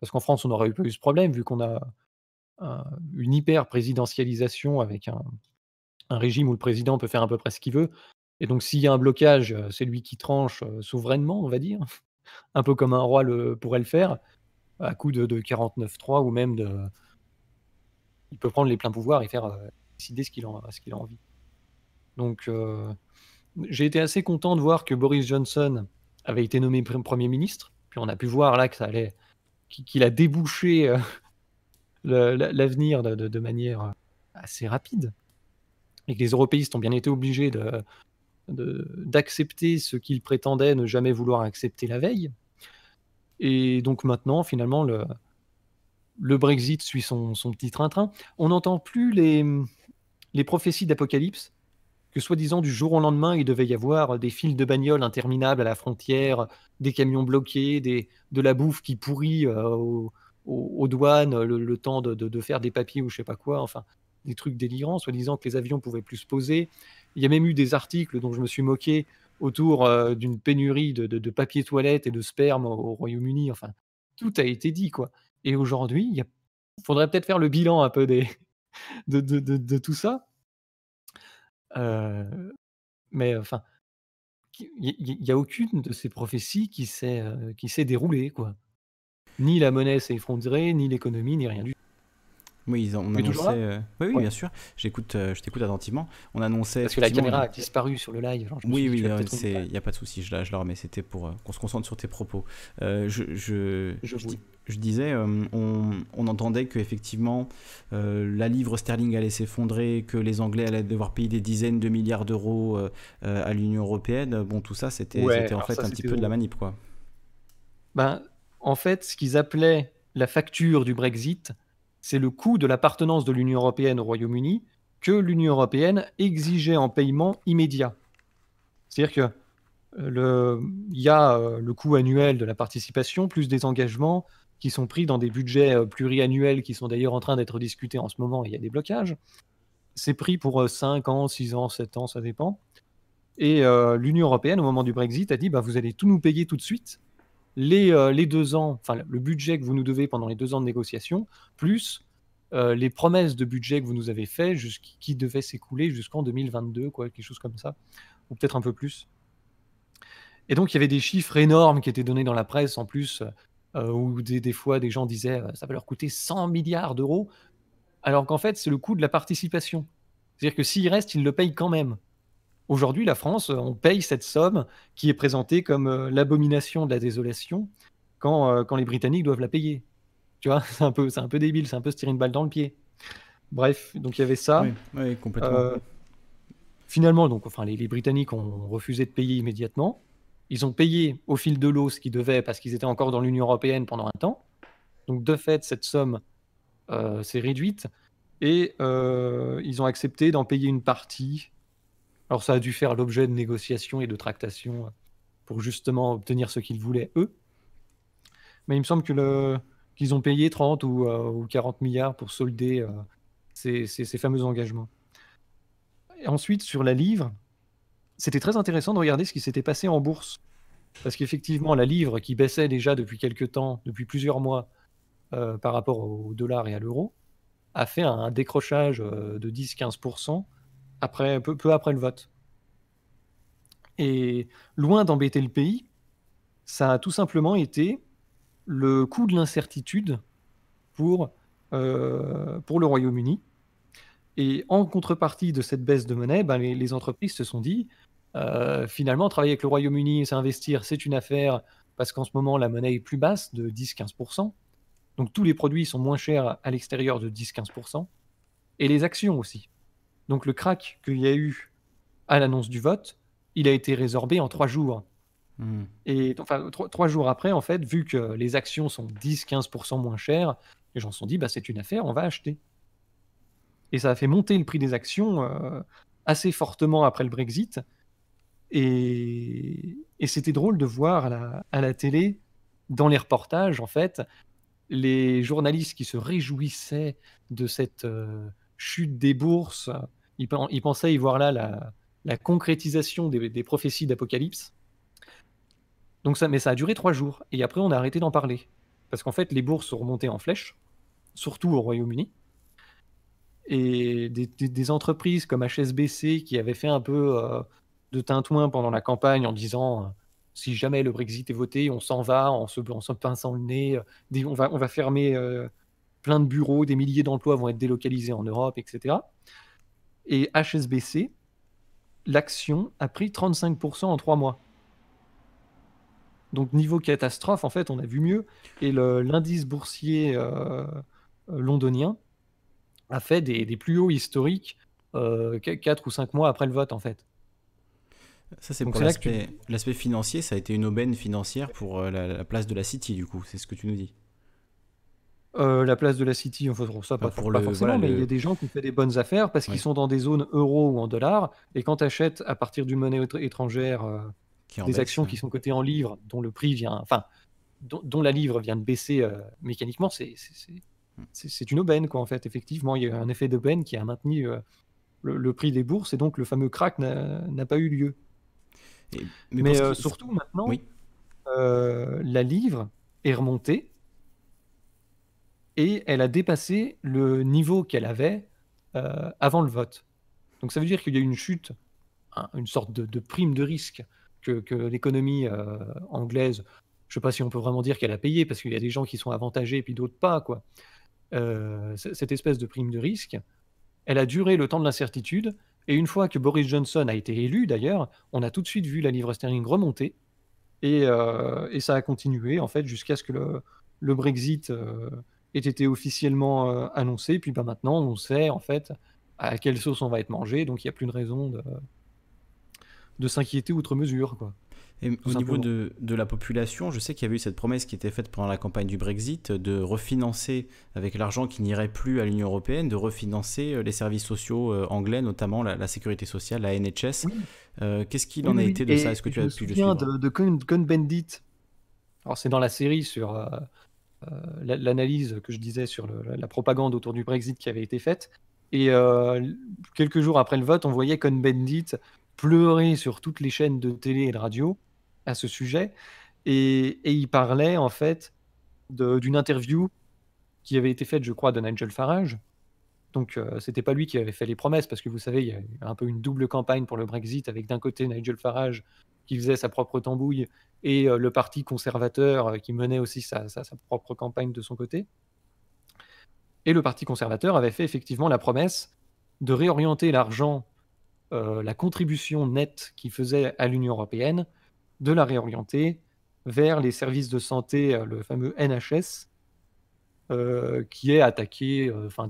Parce qu'en France, on n'aurait pas eu ce problème, vu qu'on a une hyper-présidentialisation avec un, régime où le président peut faire à peu près ce qu'il veut. Et donc s'il y a un blocage, c'est lui qui tranche souverainement, on va dire, un peu comme un roi le, pourrait le faire, à coup de, de 49-3 ou même de il peut prendre les pleins pouvoirs et faire euh, décider ce qu'il en, ce qu'il a envie. Donc, euh, j'ai été assez content de voir que Boris Johnson avait été nommé Premier ministre. Puis on a pu voir là que ça allait, qu'il a débouché euh, l'avenir de, manière assez rapide. Et que les européistes ont bien été obligés de, d'accepter ce qu'ils prétendaient ne jamais vouloir accepter la veille. Et donc maintenant, finalement, le, le Brexit suit son, petit train-train. On n'entend plus les, prophéties d'Apocalypse que soi-disant du jour au lendemain, il devait y avoir des files de bagnoles interminables à la frontière, des camions bloqués, de la bouffe qui pourrit euh, aux, douanes, le, temps de, faire des papiers ou je sais pas quoi, enfin des trucs délirants, soi-disant que les avions pouvaient plus se poser. Il y a même eu des articles dont je me suis moqué autour euh, d'une pénurie de, papier toilette et de sperme au Royaume-Uni. Enfin, tout a été dit, quoi. Et aujourd'hui, il faudrait peut-être faire le bilan un peu de, tout ça. Euh, mais enfin, il n'y a aucune de ces prophéties qui s'est, euh, qui s'est déroulée, quoi. Ni la monnaie s'est effondrée, ni l'économie, ni rien du tout. Oui, ils ont, euh, oui, oui bien sûr. J'écoute, euh, je t'écoute attentivement. On annonçait. Parce que la caméra a disparu sur le live. oui, oui, euh, il n'y a pas de souci. Je, je la remets. C'était pour qu'on se concentre sur tes propos. je, je, je, disais, on, on, entendait que effectivement la livre sterling allait s'effondrer, que les Anglais allaient devoir payer des dizaines de milliards d'euros à l'Union européenne. Bon, tout ça, c'était en fait un petit peu de la manip, quoi. Ben, en fait, ce qu'ils appelaient la facture du Brexit c'est le coût de l'appartenance de l'Union européenne au Royaume-Uni que l'Union européenne exigeait en paiement immédiat. C'est-à-dire que euh, il y a euh, le coût annuel de la participation plus des engagements qui sont pris dans des budgets euh, pluriannuels qui sont d'ailleurs en train d'être discutés en ce moment, il y a des blocages. C'est pris pour 5 ans, 6 ans, 7 ans, ça dépend. Et l'Union européenne, au moment du Brexit, a dit bah, vous allez tout nous payer tout de suite, euh, les, deux ans, enfin le budget que vous nous devez pendant les deux ans de négociation, plus euh, les promesses de budget que vous nous avez fait qui devaient s'écouler jusqu'en 2022, quoi, quelque chose comme ça, ou peut-être un peu plus. Et donc il y avait des chiffres énormes qui étaient donnés dans la presse en plus, euh, où des, des, fois des gens disaient euh, ça va leur coûter 100 milliards d'euros, alors qu'en fait c'est le coût de la participation. C'est-à-dire que s'il reste, ils le payent quand même. Aujourd'hui, la France, euh, on paye cette somme qui est présentée comme euh, l'abomination de la désolation quand, euh, quand les Britanniques doivent la payer. Tu vois, c'est un, peu, un peu débile, c'est un peu se tirer une balle dans le pied. Bref, donc il y avait ça. Oui, complètement. finalement, donc, enfin, les, Britanniques ont refusé de payer immédiatement. Ils ont payé au fil de l'eau ce qu'ils devaient parce qu'ils étaient encore dans l'Union européenne pendant un temps. Donc de fait, cette somme s'est réduite et ils ont accepté d'en payer une partie alors ça a dû faire l'objet de négociations et de tractations pour justement obtenir ce qu'ils voulaient eux. Mais il me semble que qu'ils ont payé 30 ou, 40 euh, milliards pour solder euh, ces, fameux engagements. ensuite, sur la livre, c'était très intéressant de regarder ce qui s'était passé en bourse. Parce qu'effectivement, la livre qui baissait déjà depuis quelques temps, depuis plusieurs mois, euh, par rapport au dollar et à l'euro, a fait un décrochage de 10-15% après, peu, peu après le vote. Et loin d'embêter le pays, ça a tout simplement été le coup de l'incertitude pour, euh, pour le Royaume-Uni. Et en contrepartie de cette baisse de monnaie, ben les, entreprises se sont dit, euh, finalement, travailler avec le Royaume-Uni, s'investir, c'est une affaire, parce qu'en ce moment, la monnaie est plus basse de 10-15%. Donc tous les produits sont moins chers à l'extérieur de 10-15%. Et les actions aussi. Donc le crack qu'il y a eu à l'annonce du vote, il a été résorbé en trois jours. Hmm. Et enfin, trois, jours après, en fait, vu que les actions sont 10-15% moins chères, les gens se sont dit, bah, c'est une affaire, on va acheter. Et ça a fait monter le prix des actions euh, assez fortement après le Brexit. Et, c'était drôle de voir à la, télé, dans les reportages, en fait, les journalistes qui se réjouissaient de cette... Euh, chute des bourses. Il, il pensait y voir là la, concrétisation des, prophéties d'Apocalypse. Donc ça, mais ça a duré trois jours. Et après, on a arrêté d'en parler. Parce qu'en fait, les bourses sont remontées en flèche, surtout au Royaume-Uni. Et des, entreprises comme HSBC qui avaient fait un peu euh, de tintouin pendant la campagne en disant euh, si jamais le Brexit est voté, on s'en va en se, en se pinçant le nez, euh, on va fermer plein de bureaux, des milliers d'emplois vont être délocalisés en Europe, etc. Et HSBC, l'action a pris 35% en trois mois. Donc niveau catastrophe, en fait, on a vu mieux. Et l'indice boursier euh, londonien a fait des, plus hauts historiques euh, quatre 4 ou 5 mois après le vote, en fait. Ça, c'est pour l'aspect financier. Ça a été une aubaine financière pour euh, la place de la City, du coup. C'est ce que tu nous dis. Euh, la place de la City, on ne ça pas, bah, pour forcément, mais il y a des gens qui font des bonnes affaires parce qu'ils sont dans des zones euros ou en dollars, et quand tu achètes à partir d'une monnaie étrangère euh, des actions qui sont cotées en livres, dont le prix vient, enfin, dont, la livre vient de baisser euh, mécaniquement, hmm. c'est une aubaine, quoi, en fait, effectivement. Il y a un effet d'aubaine qui a maintenu le, prix des bourses, et donc le fameux crack n'a pas eu lieu. mais, surtout maintenant, la livre est remontée et elle a dépassé le niveau qu'elle avait euh, avant le vote. Donc ça veut dire qu'il y a eu une chute, hein, une sorte de, prime de risque que, l'économie euh, anglaise, je ne sais pas si on peut vraiment dire qu'elle a payé, parce qu'il y a des gens qui sont avantagés et puis d'autres pas, quoi. Euh, cette espèce de prime de risque, elle a duré le temps de l'incertitude, et une fois que Boris Johnson a été élu, d'ailleurs, on a tout de suite vu la livre sterling remonter, et, ça a continué, en fait, jusqu'à ce que le, le Brexit ait été officiellement euh, annoncé. Puis bah, maintenant, on sait en fait à quelle sauce on va être mangé, donc il n'y a plus de raison de, de s'inquiéter outre mesure. Quoi. Et au niveau de, la population, je sais qu'il y avait eu cette promesse qui était faite pendant la campagne du Brexit de refinancer, avec l'argent qui n'irait plus à l'Union européenne, de refinancer euh, les services sociaux euh, anglais, notamment la, sécurité sociale, la NHS. Qu'est-ce qu'il en a été de ça Est-ce que tu as pu le suivre de, de Cohn-Bendit. Alors c'est dans la série sur, euh, l'analyse que je disais sur la propagande autour du Brexit qui avait été faite. Et euh, quelques jours après le vote, on voyait Cohn-Bendit pleurer sur toutes les chaînes de télé et de radio à ce sujet. Et, et il parlait en fait d'une interview qui avait été faite, je crois, d'un Nigel Farage, donc, ce euh, c'était pas lui qui avait fait les promesses, parce que vous savez, il y a un peu une double campagne pour le Brexit, avec d'un côté Nigel Farage qui faisait sa propre tambouille et euh, le parti conservateur euh, qui menait aussi sa, propre campagne de son côté. Et le parti conservateur avait fait effectivement la promesse de réorienter l'argent, la contribution nette qu'il faisait à l'Union européenne, de la réorienter vers les services de santé, le fameux NHS, qui est attaqué. Enfin,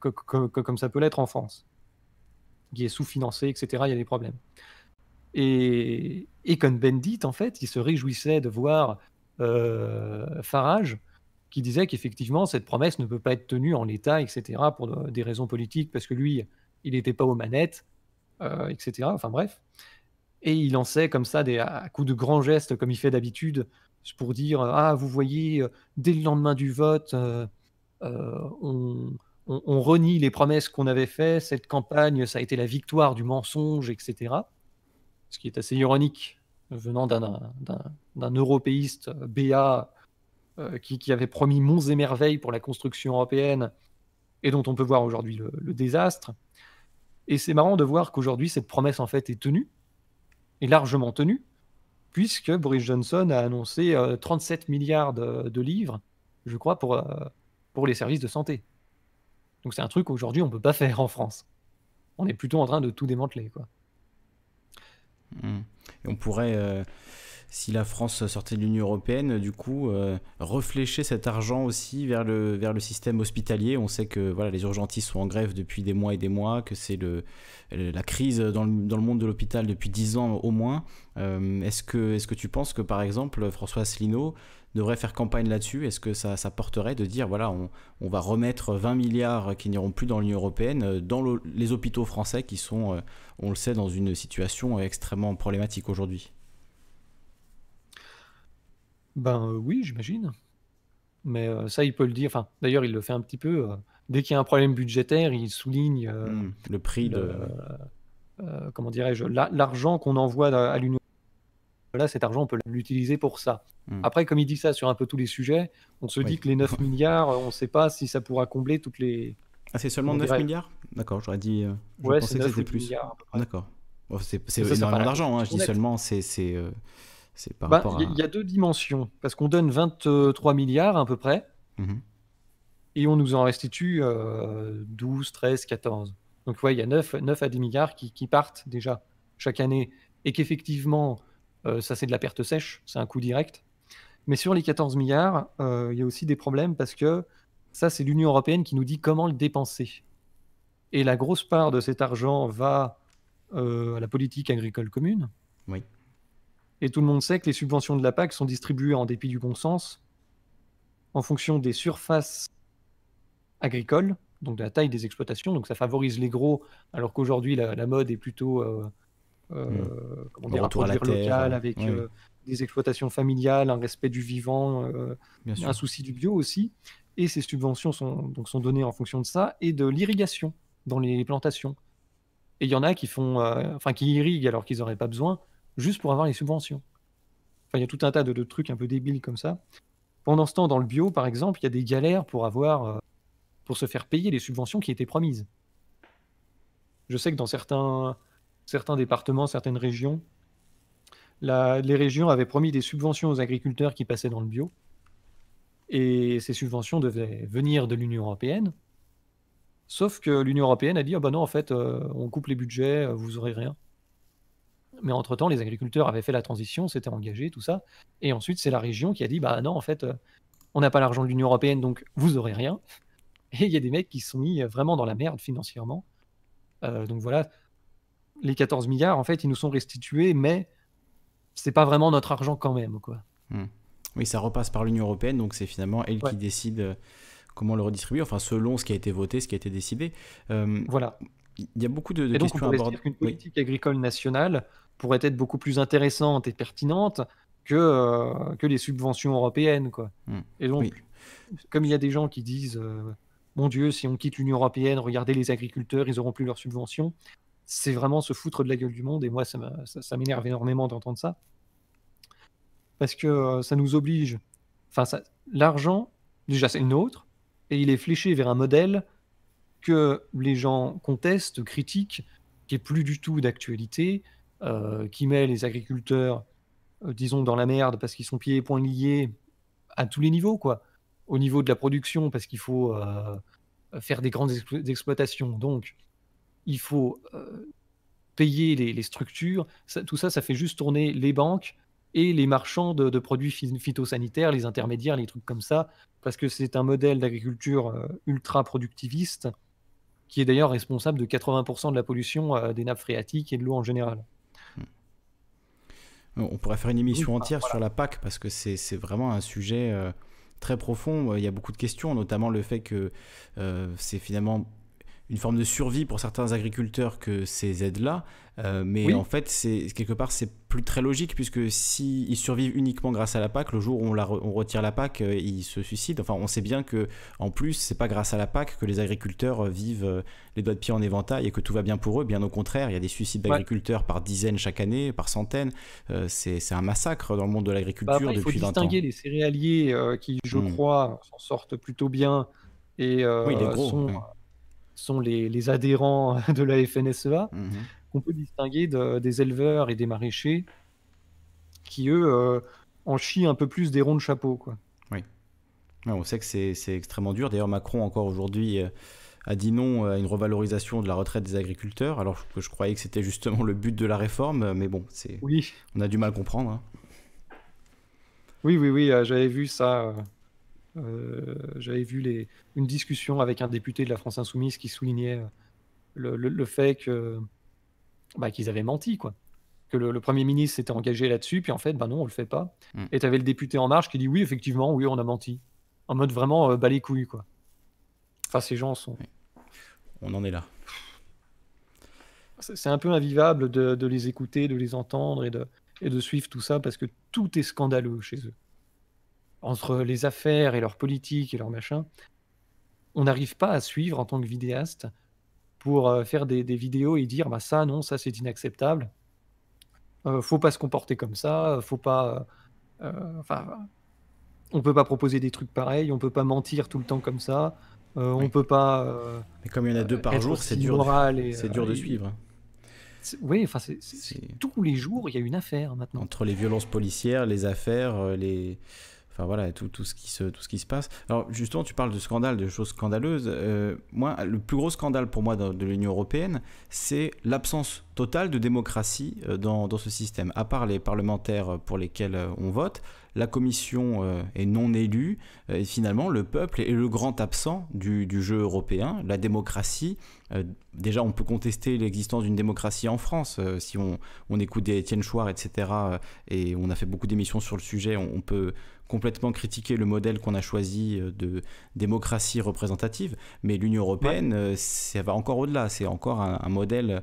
que, comme ça peut l'être en France, qui est sous-financé, etc. Il y a des problèmes. Et, et Cohn-Bendit, en fait, il se réjouissait de voir euh, Farage qui disait qu'effectivement, cette promesse ne peut pas être tenue en l'état, etc., pour des raisons politiques, parce que lui, il n'était pas aux manettes, euh, etc. Enfin bref. Et il lançait comme ça, des, à coups de grands gestes, comme il fait d'habitude, pour dire Ah, vous voyez, euh, dès le lendemain du vote, on, on, renie les promesses qu'on avait faites. Cette campagne, ça a été la victoire du mensonge, etc. Ce qui est assez ironique venant d'un européiste euh, BA euh, qui, avait promis monts et merveilles pour la construction européenne et dont on peut voir aujourd'hui le, désastre. Et c'est marrant de voir qu'aujourd'hui, cette promesse en fait est tenue, et largement tenue, puisque Boris Johnson a annoncé 37 euh, milliards de, livres, je crois, pour, pour les services de santé. Donc c'est un truc qu'aujourd'hui on peut pas faire en France. On est plutôt en train de tout démanteler. Quoi. Hmm. Et on pourrait, euh, si la France sortait de l'Union européenne, du coup, euh, reflécher cet argent aussi vers le, vers le système hospitalier. On sait que voilà, les urgentistes sont en grève depuis des mois et des mois, que c'est le, la crise dans le, monde de l'hôpital depuis dix ans au moins. Euh, est-ce, que, est-ce que tu penses que, par exemple, François Asselineau devrait faire campagne là-dessus Est-ce que ça, porterait de dire, voilà, on, va remettre 20 milliards qui n'iront plus dans l'Union européenne, euh, dans les hôpitaux français qui sont, euh, on le sait, dans une situation euh, extrêmement problématique aujourd'hui Ben oui, j'imagine. Mais ça, il peut le dire. Enfin, d'ailleurs, il le fait un petit peu. dès qu'il y a un problème budgétaire, il souligne hmm, le prix de. comment dirais-je, l'argent qu'on envoie à l'Union là, cet argent, on peut l'utiliser pour ça. Hmm. Après, comme il dit ça sur un peu tous les sujets, on se dit que les 9 milliards, on ne sait pas si ça pourra combler toutes les. Ah, c'est seulement 9 milliards D'accord, j'aurais dit. Euh, je ouais, pensais que c'était plus. D'accord. Oh, c'est énormément d'argent, hein, je dis seulement, c'est. Il y, a deux dimensions, parce qu'on donne 23 milliards à peu près, mhm. et on nous en restitue 12, 13, 14. Donc, ouais, il y a 9, 9 à 10 milliards qui, qui partent déjà chaque année, et qu'effectivement, euh, ça c'est de la perte sèche, c'est un coût direct. Mais sur les 14 milliards, euh, il y a aussi des problèmes parce que ça c'est l'Union européenne qui nous dit comment le dépenser. Et la grosse part de cet argent va euh, à la politique agricole commune. Oui. Et tout le monde sait que les subventions de la PAC sont distribuées en dépit du bon sens, en fonction des surfaces agricoles, donc de la taille des exploitations. Donc ça favorise les gros, alors qu'aujourd'hui la, mode est plutôt Comment dire, un local euh, avec euh, des exploitations familiales, un respect du vivant, euh, un souci du bio aussi. Et ces subventions sont, donc, sont données en fonction de ça et de l'irrigation dans les plantations. Et il y en a qui font, enfin qui irriguent alors qu'ils n'auraient pas besoin, juste pour avoir les subventions. Enfin, il y a tout un tas de, trucs un peu débiles comme ça. Pendant ce temps, dans le bio, par exemple, il y a des galères pour avoir, pour se faire payer les subventions qui étaient promises. Je sais que dans certains, certains départements, certaines régions. les régions avaient promis des subventions aux agriculteurs qui passaient dans le bio. Et ces subventions devaient venir de l'Union européenne. Sauf que l'Union européenne a dit oh ben non, en fait, euh, on coupe les budgets, euh, vous aurez rien. Mais entre-temps, les agriculteurs avaient fait la transition, s'étaient engagés, tout ça. Et ensuite, c'est la région qui a dit bah non, en fait, euh, on n'a pas l'argent de l'Union européenne, donc vous aurez rien. Et il y a des mecs qui sont mis vraiment dans la merde financièrement. donc voilà, les 14 milliards, en fait, ils nous sont restitués, mais c'est pas vraiment notre argent quand même. Quoi. Hmm. Oui, ça repasse par l'Union européenne, donc c'est finalement elle qui décide euh, comment le redistribuer, enfin selon ce qui a été voté, ce qui a été décidé. Euh, voilà. Il y a beaucoup de, questions à aborder. Une politique agricole nationale pourrait être beaucoup plus intéressante et pertinente que, euh, que les subventions européennes. Quoi. Hmm. Et donc, comme il y a des gens qui disent Mon Dieu, si on quitte l'Union européenne, regardez les agriculteurs, ils n'auront plus leurs subventions c'est vraiment se foutre de la gueule du monde. Et moi, ça m'énerve énormément d'entendre ça. Parce que euh, ça nous oblige. Enfin, l'argent, déjà, c'est le nôtre. Et il est fléché vers un modèle que les gens contestent, critiquent, qui est plus du tout d'actualité, euh, qui met les agriculteurs, euh, disons, dans la merde parce qu'ils sont pieds et poings liés à tous les niveaux, quoi. Au niveau de la production, parce qu'il faut faire des grandes exploitations. Donc, il faut euh, payer les, structures. tout ça, ça fait juste tourner les banques et les marchands de, produits phytosanitaires, les intermédiaires, les trucs comme ça, parce que c'est un modèle d'agriculture euh, ultra productiviste qui est d'ailleurs responsable de 80% de la pollution euh, des nappes phréatiques et de l'eau en général. Hmm. On pourrait faire une émission entière sur la PAC parce que c'est vraiment un sujet très profond. Il y a beaucoup de questions, notamment le fait que c'est finalement une forme de survie pour certains agriculteurs que ces aides-là. Euh, mais en fait, c'est quelque part, c'est plus très logique puisque s'ils survivent uniquement grâce à la PAC, le jour où on, la on retire la PAC, euh, ils se suicident. Enfin, on sait bien que en plus, c'est pas grâce à la PAC que les agriculteurs euh, vivent les doigts de pied en éventail et que tout va bien pour eux. Bien au contraire, il y a des suicides d'agriculteurs par dizaines chaque année, par centaines. c'est un massacre dans le monde de bah, l'agriculture depuis 20 ans. Il faut distinguer les céréaliers qui, je hmm. crois, s'en sortent plutôt bien et oui, gros, sont les, adhérents de la FNSEA, mhm. qu'on peut distinguer des éleveurs et des maraîchers qui, eux, euh, en chient un peu plus des ronds de chapeau. Quoi. Oui. On sait que c'est extrêmement dur. D'ailleurs, Macron, encore aujourd'hui, euh, a dit non à une revalorisation de la retraite des agriculteurs, alors que je croyais que c'était justement le but de la réforme. Mais bon, c'est oui. on a du mal à comprendre. Hein. Oui, oui, oui, euh, j'avais vu ça. Euh, j'avais vu les, une discussion avec un député de la France Insoumise qui soulignait euh, le, fait que bah, qu'ils avaient menti, quoi. Que le, Premier ministre s'était engagé là-dessus, puis en fait, bah non, on le fait pas. Mm. Et tu avais le député En Marche qui dit oui, effectivement, oui, on a menti. En mode vraiment euh, balé-couille. quoi. Enfin, ces gens sont. On en est là. C'est un peu invivable de, les écouter, de les entendre et de, et de suivre tout ça parce que tout est scandaleux chez eux entre les affaires et leur politique et leur machin, on n'arrive pas à suivre en tant que vidéaste pour euh, faire des, vidéos et dire bah ça non ça c'est inacceptable, euh, faut pas se comporter comme ça, faut pas, euh, euh, enfin on peut pas proposer des trucs pareils, on peut pas mentir tout le temps comme ça, euh, ne on peut pas. mais comme il y en a deux par jour, c'est dur. C'est dur de suivre. Oui, enfin, tous les jours, il y a une affaire maintenant. Entre les violences policières, les affaires, les enfin voilà, tout, tout, ce qui se, tout ce qui se passe. Alors justement, tu parles de scandale, de choses scandaleuses. Euh, moi, le plus gros scandale pour moi de, l'Union européenne, c'est l'absence totale de démocratie euh, dans, dans, ce système. À part les parlementaires pour lesquels euh, on vote, la commission euh, est non élue, euh, et finalement le peuple est le grand absent du, jeu européen, la démocratie. Euh, déjà, on peut contester l'existence d'une démocratie en France. si on, écoute des Étienne Chouard, etc., et on a fait beaucoup d'émissions sur le sujet, on, peut complètement critiquer le modèle qu'on a choisi de démocratie représentative, mais l'Union européenne, ça va encore au-delà, c'est encore un modèle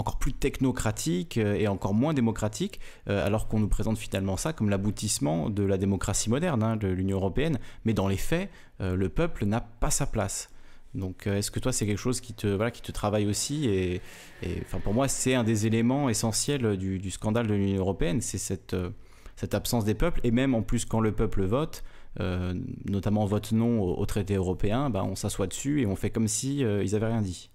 encore plus technocratique euh, et encore moins démocratique, euh, alors qu'on nous présente finalement ça comme l'aboutissement de la démocratie moderne, hein, de l'Union européenne. Mais dans les faits, euh, le peuple n'a pas sa place. Donc est-ce que toi c'est quelque chose qui te, voilà, qui te travaille aussi et, enfin, Pour moi c'est un des éléments essentiels du, scandale de l'Union européenne, c'est cette, cette, absence des peuples et même en plus quand le peuple vote, notamment vote non au, traité européen, ben, on s'assoit dessus et on fait comme si n'avaient ils rien dit.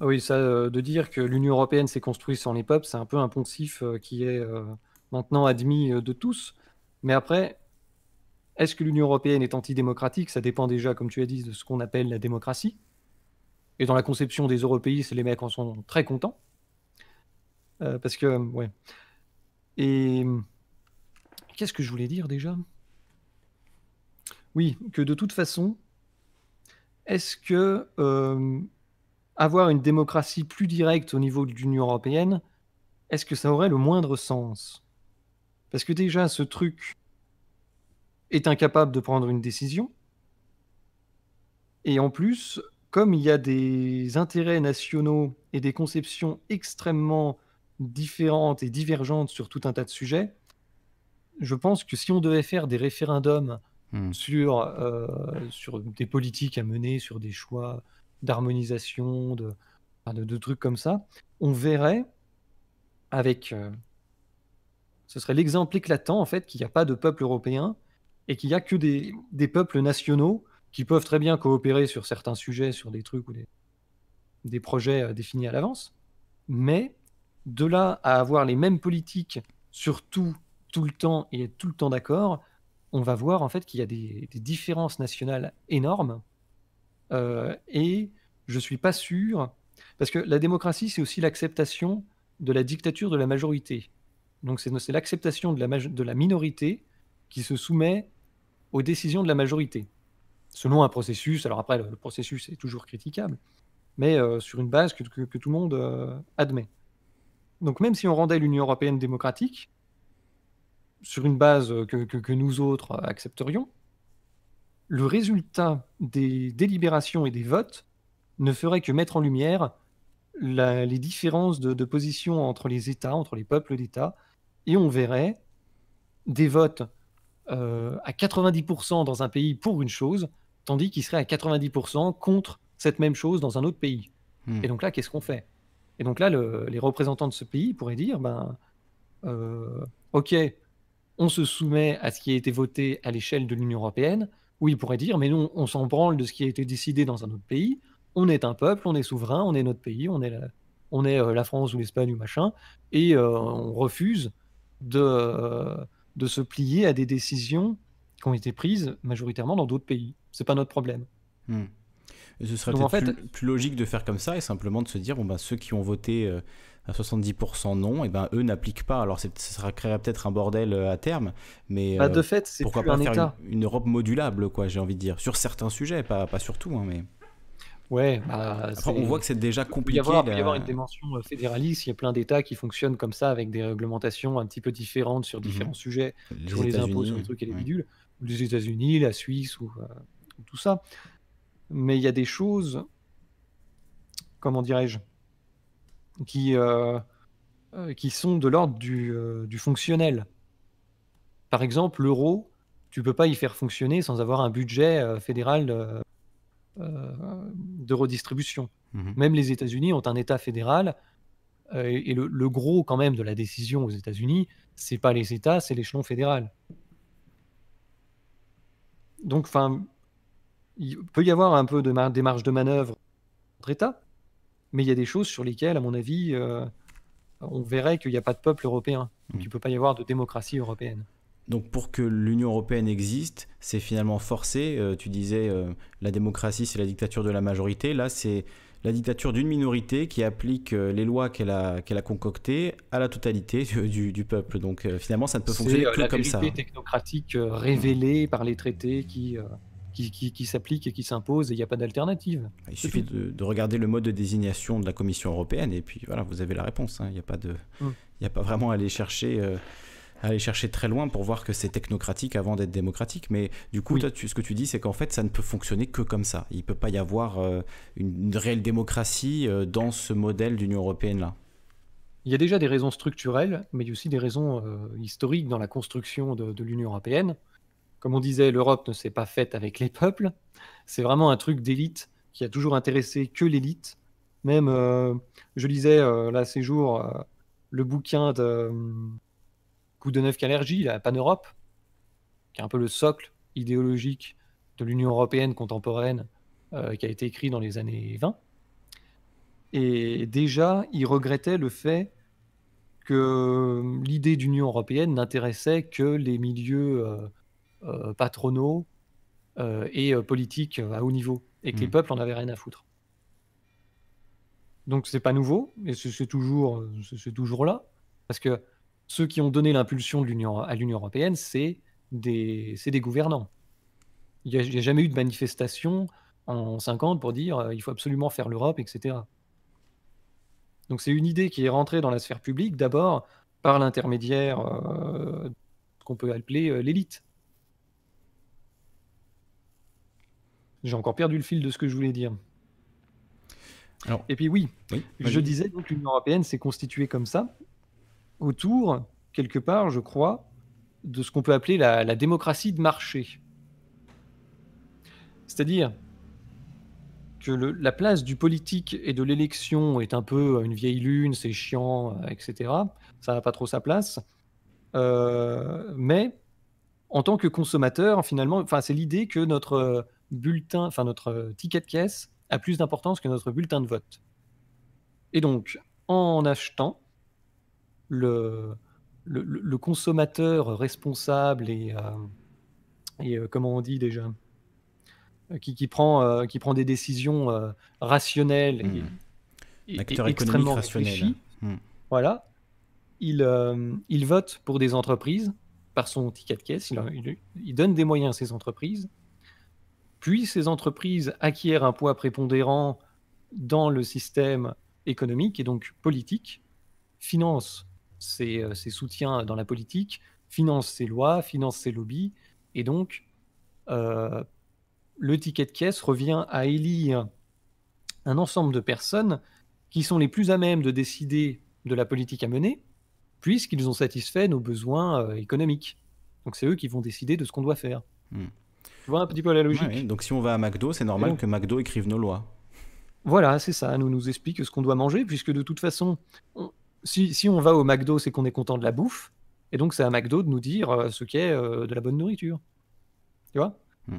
Ah oui, ça, euh, de dire que l'Union européenne s'est construite sans les peuples, c'est un peu un poncif euh, qui est euh, maintenant admis de tous. Mais après, est-ce que l'Union européenne est antidémocratique Ça dépend déjà, comme tu as dit, de ce qu'on appelle la démocratie. Et dans la conception des européistes, les mecs en sont très contents. parce que, ouais. Et qu'est-ce que je voulais dire déjà Oui, que de toute façon, est-ce que avoir une démocratie plus directe au niveau de l'Union européenne, est-ce que ça aurait le moindre sens Parce que déjà, ce truc est incapable de prendre une décision. Et en plus, comme il y a des intérêts nationaux et des conceptions extrêmement différentes et divergentes sur tout un tas de sujets, je pense que si on devait faire des référendums hmm. sur, euh, sur des politiques à mener, sur des choix d'harmonisation, de, de, trucs comme ça, on verrait avec. Euh, ce serait l'exemple éclatant, en fait, qu'il n'y a pas de peuple européen et qu'il n'y a que des, peuples nationaux qui peuvent très bien coopérer sur certains sujets, sur des trucs ou des, projets euh, définis à l'avance. Mais de là à avoir les mêmes politiques sur tout, tout le temps et être tout le temps d'accord, on va voir en fait qu'il y a des différences nationales énormes euh, et je ne suis pas sûr, parce que la démocratie, c'est aussi l'acceptation de la dictature de la majorité. Donc c'est l'acceptation de la, minorité qui se soumet aux décisions de la majorité, selon un processus. Alors après, le, processus est toujours critiquable, mais euh, sur une base que, tout le monde euh, admet. Donc même si on rendait l'Union européenne démocratique, sur une base que nous autres accepterions, le résultat des délibérations et des votes ne ferait que mettre en lumière les différences de, position entre les États, entre les peuples d'États, et on verrait des votes euh, à 90% dans un pays pour une chose, tandis qu'ils seraient à 90% contre cette même chose dans un autre pays. Hmm. Et donc là, qu'est-ce qu'on fait Et donc là, les représentants de ce pays pourraient dire, ben, euh, ok, on se soumet à ce qui a été voté à l'échelle de l'Union européenne, où ils pourraient dire, mais nous, on s'en branle de ce qui a été décidé dans un autre pays, on est un peuple, on est souverain, on est notre pays, on est la, on est, euh, la France ou l'Espagne ou machin, et euh, on refuse de, euh, de se plier à des décisions qui ont été prises majoritairement dans d'autres pays. C'est pas notre problème. Hmm. ce serait en fait... plus, logique de faire comme ça et simplement de se dire bon ben, ceux qui ont voté à 70% non, et ben eux n'appliquent pas. Alors ça sera créerait peut-être un bordel euh, à terme, mais bah, euh, de fait, pourquoi pas un Une, Europe modulable, quoi, j'ai envie de dire, sur certains sujets, pas, pas sur tout, hein, mais. Ouais, bah, on voit que c'est déjà compliqué. Il y avoir, une dimension euh, fédéraliste. Il y a plein d'États qui fonctionnent comme ça, avec des réglementations un petit peu différentes sur mhm. différents sujets, sur les impôts, sur les trucs et les États-Unis, la Suisse, ou tout ça. Mais il y a des choses, comment dirais-je, qui, euh, euh, qui sont de l'ordre du, euh, du, fonctionnel. Par exemple, l'euro, tu peux pas y faire fonctionner sans avoir un budget fédéral de, redistribution. Mhm. Même les États-Unis ont un État fédéral. et le, gros, quand même, de la décision aux États-Unis, c'est pas les États, c'est l'échelon fédéral. Donc, enfin, il peut y avoir un peu de démarche de manœuvre entre États, mais il y a des choses sur lesquelles, à mon avis, euh, on verrait qu'il n'y a pas de peuple européen. Donc, ne mm. peut pas y avoir de démocratie européenne. Donc pour que l'Union européenne existe, c'est finalement forcé. Euh, tu disais euh, la démocratie, c'est la dictature de la majorité. Là, c'est la dictature d'une minorité qui applique les lois qu'elle a, qu'elle a concoctées à la totalité du, peuple. Donc finalement, ça ne peut fonctionner que comme ça. C'est la technocratique révélée par les traités qui qui, qui, s'applique et qui s'impose et il n'y a pas d'alternative. Il suffit de, regarder le mode de désignation de la Commission européenne et puis voilà, vous avez la réponse. Hein. Il n'y a, pas de, mm. a pas vraiment à aller chercher. Euh, aller chercher très loin pour voir que c'est technocratique avant d'être démocratique. Mais du coup, ce que tu dis, c'est qu'en fait, ça ne peut fonctionner que comme ça. Il ne peut pas y avoir euh, une, réelle démocratie euh, dans ce modèle d'Union européenne-là. Il y a déjà des raisons structurelles, mais il y a aussi des raisons historiques dans la construction de l'Union européenne. Comme on disait, l'Europe ne s'est pas faite avec les peuples. C'est vraiment un truc d'élite qui a toujours intéressé que l'élite. Même, euh, je lisais euh, là ces jours euh, le bouquin de Neuf calergy la Pan-Europe, qui est un peu le socle idéologique de l'Union européenne contemporaine qui a été écrit dans les années 20. Et déjà, il regrettait le fait que l'idée d'Union européenne n'intéressait que les milieux euh, patronaux euh, et euh, politiques à haut niveau, et que les hmm. peuples en avaient rien à foutre. Donc c'est pas nouveau, et c'est toujours, toujours là, parce que ceux qui ont donné l'impulsion à l'Union européenne, c'est des, des gouvernants. Il n'y a, jamais eu de manifestation en 50 pour dire il faut absolument faire l'Europe, etc. Donc c'est une idée qui est rentrée dans la sphère publique d'abord par l'intermédiaire qu'on peut appeler l'élite. J'ai encore perdu le fil de ce que je voulais dire. et puis oui, je disais que l'Union européenne s'est constituée comme ça, autour, quelque part, je crois, de ce qu'on peut appeler la, démocratie de marché. C'est-à-dire que la place du politique et de l'élection est un peu une vieille lune, c'est chiant, euh, etc. Ça n'a pas trop sa place. Euh, mais en tant que consommateur, finalement, enfin, c'est l'idée que notre bulletin, enfin notre euh, ticket de caisse a plus d'importance que notre bulletin de vote. Et donc, en achetant, le, le, consommateur responsable et, euh, et euh, comment on dit déjà, qui, qui, prend, qui prend des décisions rationnelles et, hmm. extrêmement rationnelles, hmm. Voilà, il, il vote pour des entreprises par son ticket de caisse, il, il donne des moyens à ces entreprises puis ces entreprises acquièrent un poids prépondérant dans le système économique et donc politique, financent ses, euh, soutiens dans la politique, financent ses lois, financent ses lobbies, et donc euh, le ticket de caisse revient à élire un ensemble de personnes qui sont les plus à même de décider de la politique à mener, puisqu'ils ont satisfait nos besoins euh, économiques. Donc c'est eux qui vont décider de ce qu'on doit faire. Hmm. Tu vois un petit peu la logique. donc si on va à McDo, c'est normal que McDo écrive nos lois. Voilà, c'est ça. Nous nous explique ce qu'on doit manger, puisque de toute façon, si, on va au McDo, c'est qu'on est content de la bouffe. Et donc, c'est à McDo de nous dire euh, ce qu'est euh, de la bonne nourriture. Tu vois hmm.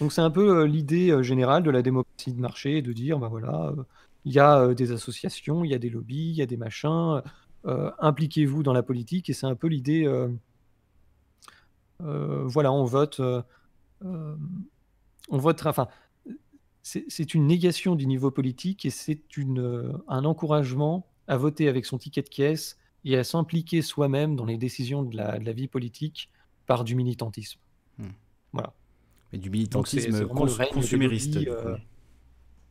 Donc, c'est un peu euh, l'idée générale de la démocratie de marché, de dire, bah voilà, il y a des associations, il y a des lobbies, il y a des machins. Impliquez-vous dans la politique. Et c'est un peu l'idée... voilà, on vote euh, on Enfin, c'est une négation du niveau politique et c'est euh, un encouragement à voter avec son ticket de caisse et à s'impliquer soi-même dans les décisions de la, vie politique par du militantisme. Hmm. Voilà. Mais du militantisme consumériste. Euh,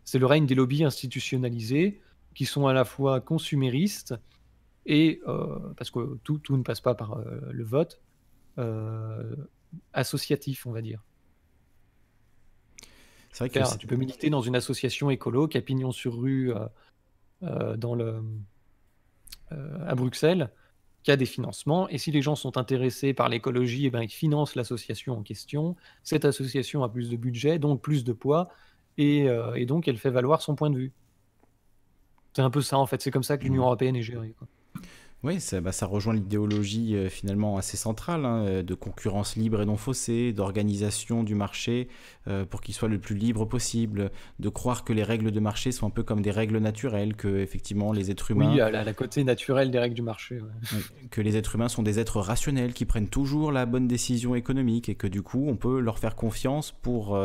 c'est le règne des lobbies institutionnalisés qui sont à la fois consuméristes et, parce que tout, ne passe pas par le vote, associatif, on va dire. C'est Vrai que tu peux militer dans une association écolo Capignon sur rue euh, euh, dans le, euh, à Bruxelles, qui a des financements. Et si les gens sont intéressés par l'écologie, eh ben, ils financent l'association en question. Cette association a plus de budget, donc plus de poids, et, donc elle fait valoir son point de vue. C'est un peu ça, en fait. C'est comme ça que l'Union mmh. européenne est gérée. Oui, ça, bah, ça rejoint l'idéologie euh, finalement assez centrale hein, euh, de concurrence libre et non faussée, d'organisation du marché euh, pour qu'il soit le plus libre possible, de croire que les règles de marché sont un peu comme des règles naturelles, que effectivement les êtres humains. Oui, à la, côté naturelle des règles du marché. Que les êtres humains sont des êtres rationnels qui prennent toujours la bonne décision économique et que du coup on peut leur faire confiance pour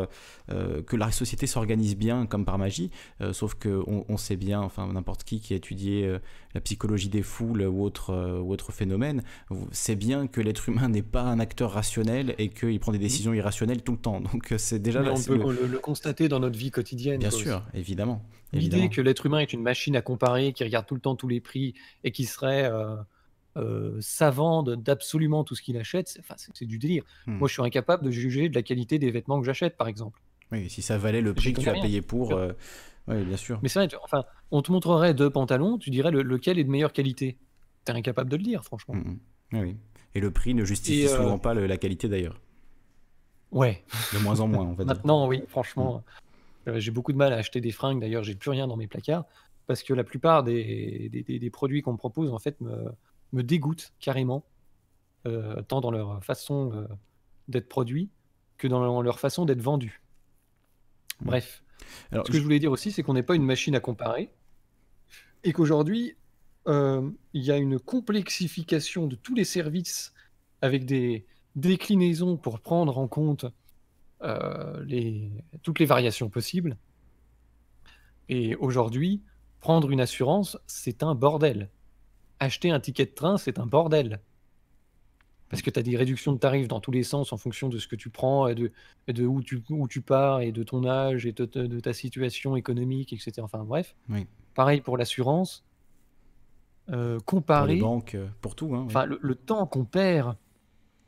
que la société s'organise bien comme par magie. sauf qu'on on sait bien, enfin n'importe qui qui a étudié la psychologie des foules ou autre, euh, ou phénomène, c'est bien que l'être humain n'est pas un acteur rationnel et qu'il prend des mhm. décisions irrationnelles tout le temps. Donc euh, c'est déjà... on peut le... constater dans notre vie quotidienne. Bien sûr, évidemment. L'idée que l'être humain est une machine à comparer, qui regarde tout le temps tous les prix et qui serait... Euh... euh savant d'absolument tout ce qu'il achète, c'est du délire. Hmm. Moi, je suis incapable de juger de la qualité des vêtements que j'achète, par exemple. Oui, si ça valait le prix que tu as payé pour, oui, bien sûr. Mais c'est vrai, enfin, on te montrerait deux pantalons, tu dirais lequel est de meilleure qualité. T'es incapable de le dire, franchement. Mm, mm. Ah oui. Et le prix ne justifie euh, souvent pas la qualité d'ailleurs. Ouais. De moins en moins, en fait. Maintenant, oui, franchement, mm. euh, j'ai beaucoup de mal à acheter des fringues. D'ailleurs, j'ai plus rien dans mes placards parce que la plupart des, produits qu'on me propose, en fait, me, me dégoûtent carrément, euh, tant dans leur façon d'être produit que dans leur façon d'être vendu. Bref. Ce que je... voulais dire aussi, c'est qu'on n'est pas une machine à comparer et qu'aujourd'hui, euh, il y a une complexification de tous les services avec des déclinaisons pour prendre en compte euh, toutes les variations possibles. Et aujourd'hui, prendre une assurance, c'est un bordel. Acheter un ticket de train, c'est un bordel parce que tu as des réductions de tarifs dans tous les sens en fonction de ce que tu prends et de, de où, tu, où tu pars et de ton âge et de, ta situation économique, etc. Enfin bref. Oui. Pareil pour l'assurance. Euh, comparer. les banques, euh, pour tout. Hein, le, temps qu'on perd.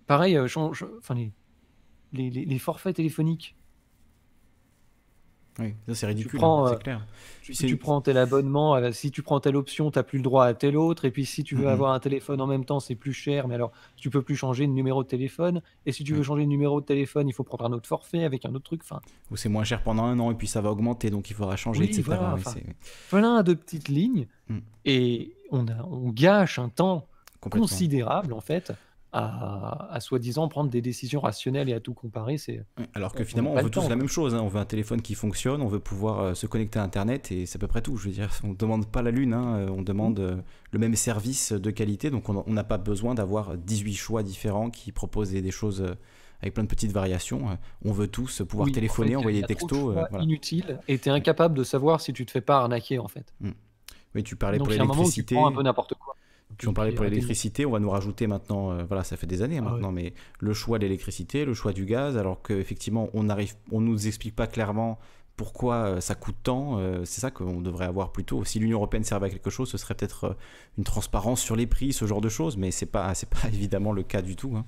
Pareil, euh, change, les, les, les forfaits téléphoniques. Oui, c'est ridicule, tu prends, hein, euh, clair. Tu, si tu prends tel abonnement, si tu prends telle option, tu n'as plus le droit à tel autre. Et puis si tu veux avoir un téléphone en même temps, c'est plus cher, mais alors tu peux plus changer de numéro de téléphone. Et si tu veux changer de numéro de téléphone, il faut prendre un autre forfait avec un autre truc. fin Ou c'est moins cher pendant un an et puis ça va augmenter, donc il faudra changer, oui, etc. Voilà, de petites lignes. Mm. Et on, on gâche un temps considérable, en fait, à, soi-disant prendre des décisions rationnelles et à tout comparer. C'est alors que finalement, on, veut tous la même chose. Hein. On veut un téléphone qui fonctionne, on veut pouvoir euh, se connecter à Internet et c'est à peu près tout. Je veux dire, on ne demande pas la lune, hein, euh, on mm. demande euh, le même service de qualité. Donc on n'a pas besoin d'avoir 18 choix différents qui proposent des, choses avec plein de petites variations. On veut tous pouvoir téléphoner, envoyer des textos. Inutile. Et tu es incapable de savoir si tu te fais pas arnaquer en fait. Mais mm. tu parlais pour l'électricité. un peu n'importe quoi. Tu en parlais pour l'électricité, on va nous rajouter maintenant, euh, voilà, ça fait des années ah maintenant, mais le choix de l'électricité, le choix du gaz, alors qu'effectivement, on arrive, on nous explique pas clairement pourquoi euh, ça coûte tant. Euh, c'est ça qu'on devrait avoir plutôt. Si l'Union européenne servait à quelque chose, ce serait peut-être une transparence sur les prix, ce genre de choses, mais c'est pas, c'est pas évidemment le cas du tout, hein,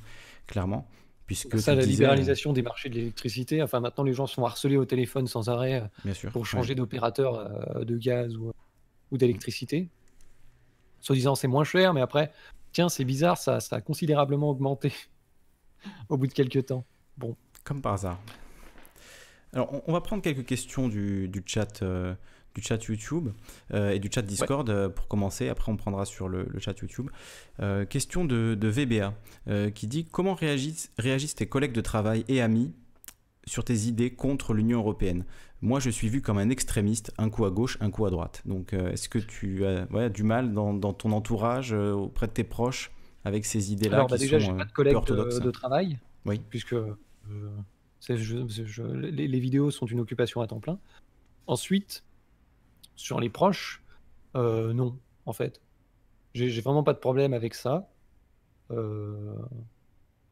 clairement. Puisque ça, la libéralisation des marchés de l'électricité. Enfin, maintenant, les gens sont harcelés au téléphone sans arrêt pour changer d'opérateur de gaz ou d'électricité soi-disant c'est moins cher, mais après, tiens, c'est bizarre, ça, a considérablement augmenté au bout de quelques temps. Bon. Comme par hasard. Alors, on, va prendre quelques questions du, chat. Euh, du chat YouTube euh, et du chat Discord euh, pour commencer. Après, on prendra sur le, chat YouTube. question de, de VBA qui dit Comment réagissent tes collègues de travail et amis sur tes idées contre l'Union européenne moi je suis vu comme un extrémiste, un coup à gauche, un coup à droite. Donc euh, est-ce que tu as du mal dans, ton entourage, euh, auprès de tes proches, avec ces idées-là Alors bah, déjà, pas de euh, collègues hein de, travail, oui. puisque les, vidéos sont une occupation à temps plein. Ensuite, sur les proches, non, en fait. J'ai vraiment pas de problème avec ça.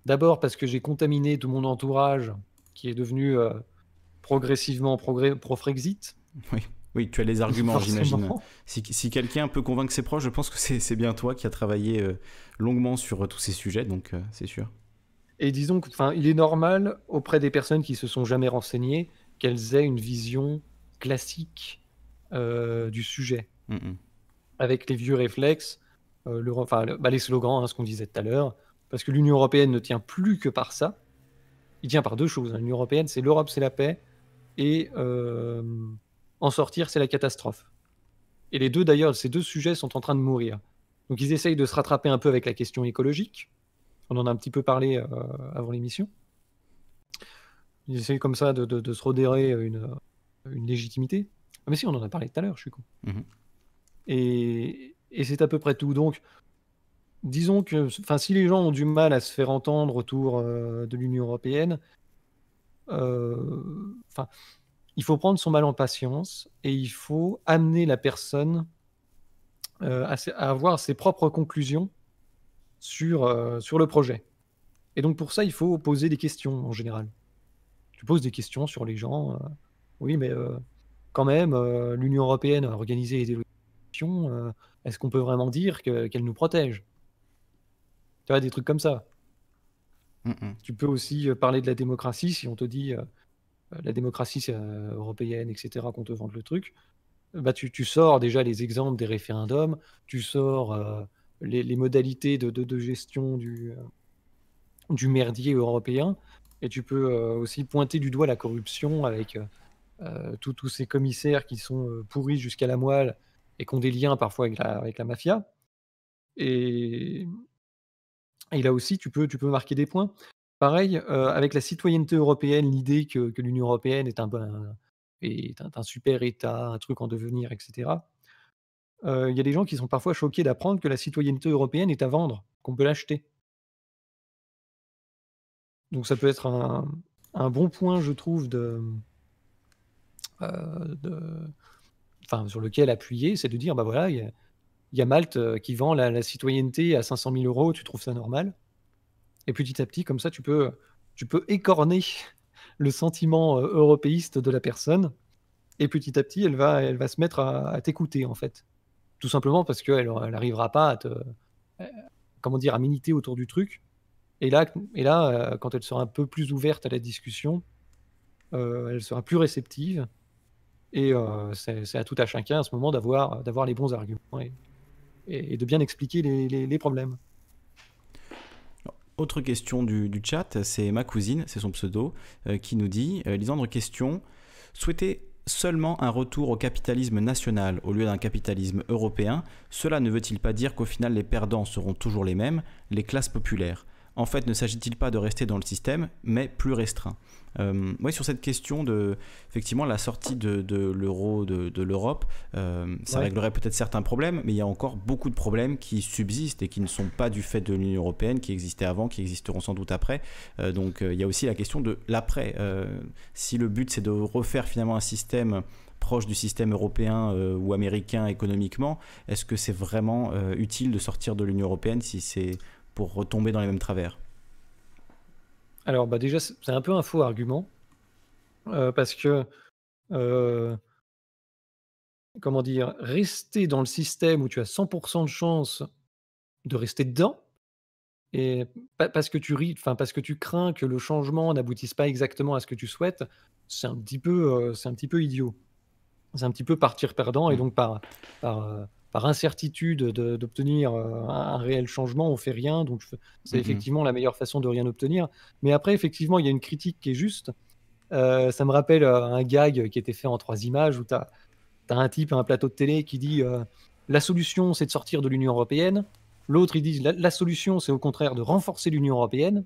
D'abord parce que j'ai contaminé tout mon entourage qui est devenu progressivement progrès, pro-Frexit. Oui. oui, tu as les arguments, j'imagine. Si, si quelqu'un peut convaincre ses proches, je pense que c'est bien toi qui as travaillé euh, longuement sur euh, tous ces sujets, donc euh, c'est sûr. Et disons qu'il est normal auprès des personnes qui se sont jamais renseignées qu'elles aient une vision classique du sujet, mm, mm. avec les vieux réflexes, le, le, bah, les slogans, hein, ce qu'on disait tout à l'heure, parce que l'Union européenne ne tient plus que par ça. Il tient par deux choses. Hein. L'Union européenne, c'est l'Europe, c'est la paix, et euh, en sortir, c'est la catastrophe. Et les deux, d'ailleurs, ces deux sujets sont en train de mourir. Donc ils essayent de se rattraper un peu avec la question écologique. On en a un petit peu parlé euh, avant l'émission. Ils essayent comme ça de, se redérer une, légitimité. Ah, mais si, on en a parlé tout à l'heure, je suis con. Mm-hmm. Et, c'est à peu près tout. Donc, disons que si les gens ont du mal à se faire entendre autour euh, de l'Union européenne, euh, enfin, il faut prendre son mal en patience et il faut amener la personne euh, à, avoir ses propres conclusions sur, euh, sur le projet. Et donc pour ça, il faut poser des questions en général. Tu poses des questions sur les gens. oui, mais quand même, l'Union européenne a organisé des élections est-ce qu'on peut vraiment dire qu'elle nous protège Tu vois, des trucs comme ça. Tu peux aussi euh, parler de la démocratie si on te dit euh, euh, la démocratie européenne, etc., qu'on te vende le truc. Bah, tu, tu, sors déjà les exemples des référendums, tu sors les, modalités de, de, gestion du, du merdier européen, et tu peux aussi pointer du doigt la corruption avec tous ces commissaires qui sont pourris jusqu'à la moelle et qui ont des liens parfois avec la, avec la mafia. Et et là aussi, tu peux, tu peux marquer des points. Pareil, euh, avec la citoyenneté européenne, l'idée que, l'Union européenne est un, est un, super État, un truc en devenir, etc. Euh, il y a des gens qui sont parfois choqués d'apprendre que la citoyenneté européenne est à vendre, qu'on peut l'acheter. Donc ça peut être un, bon point, je trouve, de, euh, sur lequel appuyer, c'est de dire, bah voilà, il y a il y a Malte euh, qui vend la, citoyenneté à 500 000 euros, tu trouves ça normal Et petit à petit, comme ça, tu peux, tu peux écorner le sentiment euh, européiste de la personne, et petit à petit, elle va, elle va se mettre à, t'écouter, en fait. Tout simplement parce qu'elle n'arrivera euh, pas à te, comment dire, à miniter autour du truc. Et là, et là, quand elle sera un peu plus ouverte à la discussion, elle sera plus réceptive. Et c'est à tout à chacun à ce moment d'avoir les bons arguments et, de bien expliquer les, problèmes. Autre question du, chat, c'est ma cousine, c'est son pseudo, euh, qui nous dit euh, Lisandre, question souhaiter seulement un retour au capitalisme national au lieu d'un capitalisme européen, cela ne veut-il pas dire qu'au final les perdants seront toujours les mêmes, les classes populaires En fait, ne s'agit-il pas de rester dans le système, mais plus restreint euh, sur cette question de effectivement la sortie de, l'euro de, l'Europe, euh, ça réglerait peut-être certains problèmes, mais il y a encore beaucoup de problèmes qui subsistent et qui ne sont pas du fait de l'Union européenne, qui existaient avant, qui existeront sans doute après. Euh, donc il y a aussi la question de l'après. si le but c'est de refaire finalement un système proche du système européen ou américain économiquement, est-ce que c'est vraiment utile de sortir de l'Union européenne si c'est pour retomber dans les mêmes travers alors, bah déjà, c'est un peu un faux argument. Euh, parce que, euh, comment dire, rester dans le système où tu as 100% de chance de rester dedans, et parce que tu ris, parce que tu crains que le changement n'aboutisse pas exactement à ce que tu souhaites, c'est un petit peu, euh, un petit peu idiot. C'est un petit peu partir perdant et mmh. donc par, par incertitude d'obtenir euh, un, réel changement, on fait rien. Donc c'est mmh effectivement la meilleure façon de rien obtenir. Mais après, effectivement, il y a une critique qui est juste. Euh, ça me rappelle euh, un gag qui était fait en trois images où tu as, as, un type à un plateau de télé qui dit la solution c'est de sortir de l'Union européenne. L'autre il dit la, solution c'est au contraire de renforcer l'Union européenne.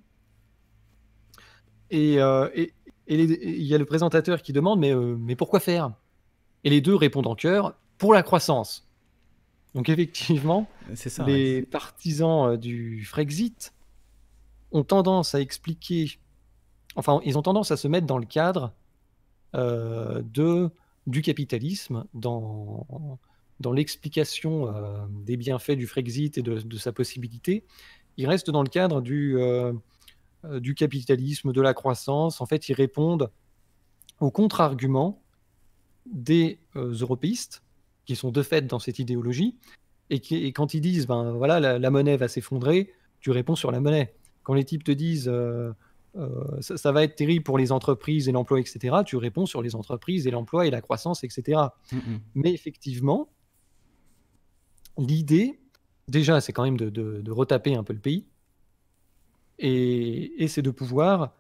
Et, il y a le présentateur qui demande mais, mais pourquoi faire Et les deux répondent en cœur pour la croissance. Donc effectivement, les partisans euh, du Frexit ont tendance à expliquer, enfin ils ont tendance à se mettre dans le cadre euh, de, du capitalisme, dans, dans l'explication euh, des bienfaits du Frexit et de, sa possibilité. Ils restent dans le cadre du, du capitalisme, de la croissance. En fait, ils répondent aux contre-arguments des européistes qui sont de fait dans cette idéologie, et, qui, quand ils disent, ben voilà, la, monnaie va s'effondrer, tu réponds sur la monnaie. Quand les types te disent, euh, euh, ça, va être terrible pour les entreprises et l'emploi, etc., tu réponds sur les entreprises et l'emploi et la croissance, etc. Mais effectivement, l'idée, déjà, c'est quand même de, retaper un peu le pays, et, c'est de pouvoir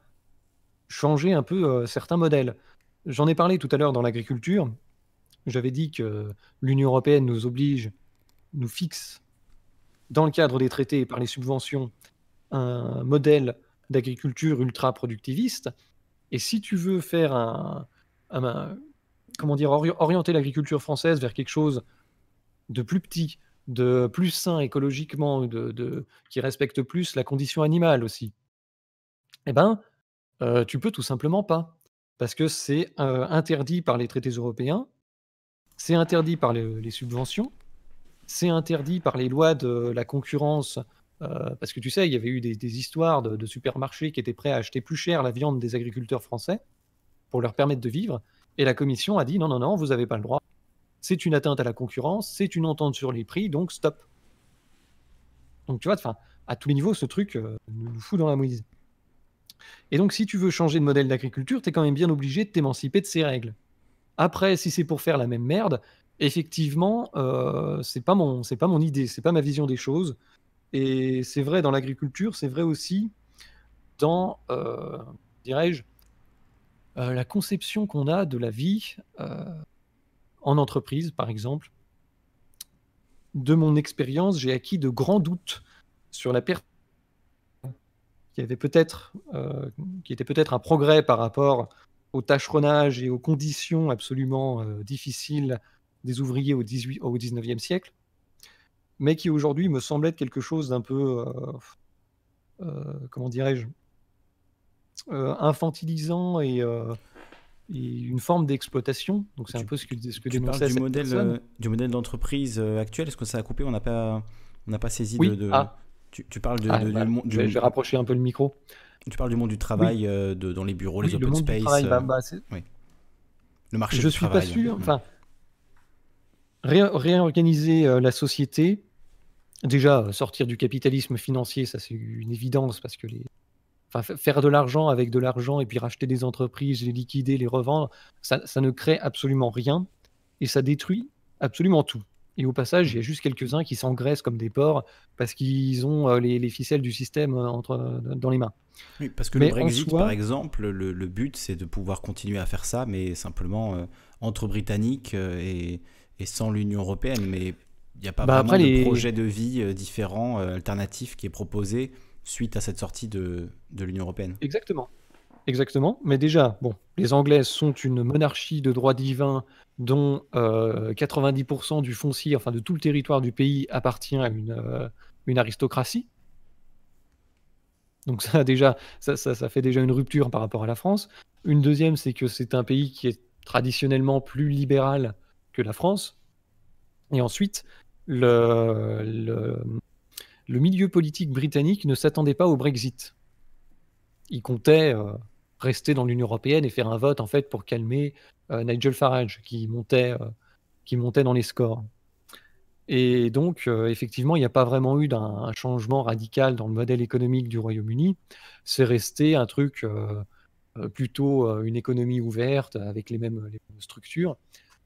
changer un peu euh, certains modèles. J'en ai parlé tout à l'heure dans l'agriculture, j'avais dit que l'Union européenne nous oblige, nous fixe, dans le cadre des traités et par les subventions, un modèle d'agriculture ultra-productiviste. Et si tu veux faire un, comment dire, orienter l'agriculture française vers quelque chose de plus petit, de plus sain écologiquement, de, qui respecte plus la condition animale aussi, eh ben, euh, tu peux tout simplement pas, parce que c'est euh, interdit par les traités européens, c'est interdit par les, subventions. C'est interdit par les lois de la concurrence. Euh, parce que tu sais, il y avait eu des, histoires de, supermarchés qui étaient prêts à acheter plus cher la viande des agriculteurs français pour leur permettre de vivre. Et la commission a dit non, non, non, vous n'avez pas le droit. C'est une atteinte à la concurrence, c'est une entente sur les prix, donc stop. Donc tu vois, enfin, à tous les niveaux, ce truc euh, nous, nous, fout dans la mouise. Et donc, si tu veux changer de modèle d'agriculture, tu es quand même bien obligé de t'émanciper de ces règles. Après, si c'est pour faire la même merde, effectivement, euh, c'est pas mon, c'est pas mon idée, c'est pas ma vision des choses. Et c'est vrai dans l'agriculture, c'est vrai aussi dans, euh, dirais-je, euh, la conception qu'on a de la vie euh, en entreprise, par exemple. De mon expérience, j'ai acquis de grands doutes sur la perte qui avait peut-être, qui était peut-être un progrès par rapport au tâcheronnage et aux conditions absolument euh, difficiles des ouvriers au, 18, au 19e siècle, mais qui aujourd'hui me semble être quelque chose d'un peu, euh, euh, comment dirais-je, infantilisant et, une forme d'exploitation. Donc c'est un peu ce que, ce que tu parles du, modèle, du modèle d'entreprise actuel. Est-ce que ça a coupé On n'a pas, on n'a pas saisi de. Ah. Tu, parles de, ah, bah, du, du... Je vais rapprocher un peu le micro. Tu parles du monde du travail euh, de, dans les bureaux, les open le Du travail, euh, oui. Le marché je ne suis pas sûr. Enfin, mm. réorganiser euh, la société. Déjà, sortir du capitalisme financier, ça c'est une évidence parce que les, faire de l'argent avec de l'argent et puis racheter des entreprises, les liquider, les revendre, ça, ça, ne crée absolument rien et ça détruit absolument tout. Et au passage, il y a juste quelques-uns qui s'engraissent comme des porcs parce qu'ils ont euh, les, ficelles du système euh, entre, euh, dans les mains. Oui, parce que le Brexit, par exemple, le, but, c'est de pouvoir continuer à faire ça, mais simplement entre Britanniques et, sans l'Union européenne. Mais il n'y a pas bah, vraiment de les... de vie différents, alternatifs alternatif qui est proposé suite à cette sortie de, de l'Union européenne. Exactement. Exactement. Mais déjà, bon, les Anglais sont une monarchie de droit divin dont 90% euh, du foncier, enfin de tout le territoire du pays, appartient à une, euh, aristocratie. Donc ça, déjà, ça, fait déjà une rupture par rapport à la France. Une deuxième, c'est que c'est un pays qui est traditionnellement plus libéral que la France. Et ensuite, le, milieu politique britannique ne s'attendait pas au Brexit. Il comptait, euh, rester dans l'Union européenne et faire un vote en fait pour calmer euh, Nigel Farage qui montait, euh, qui montait dans les scores. Et donc, euh, effectivement, il n'y a pas vraiment eu d'un changement radical dans le modèle économique du Royaume-Uni. C'est resté un truc plutôt une économie ouverte avec les mêmes, les structures.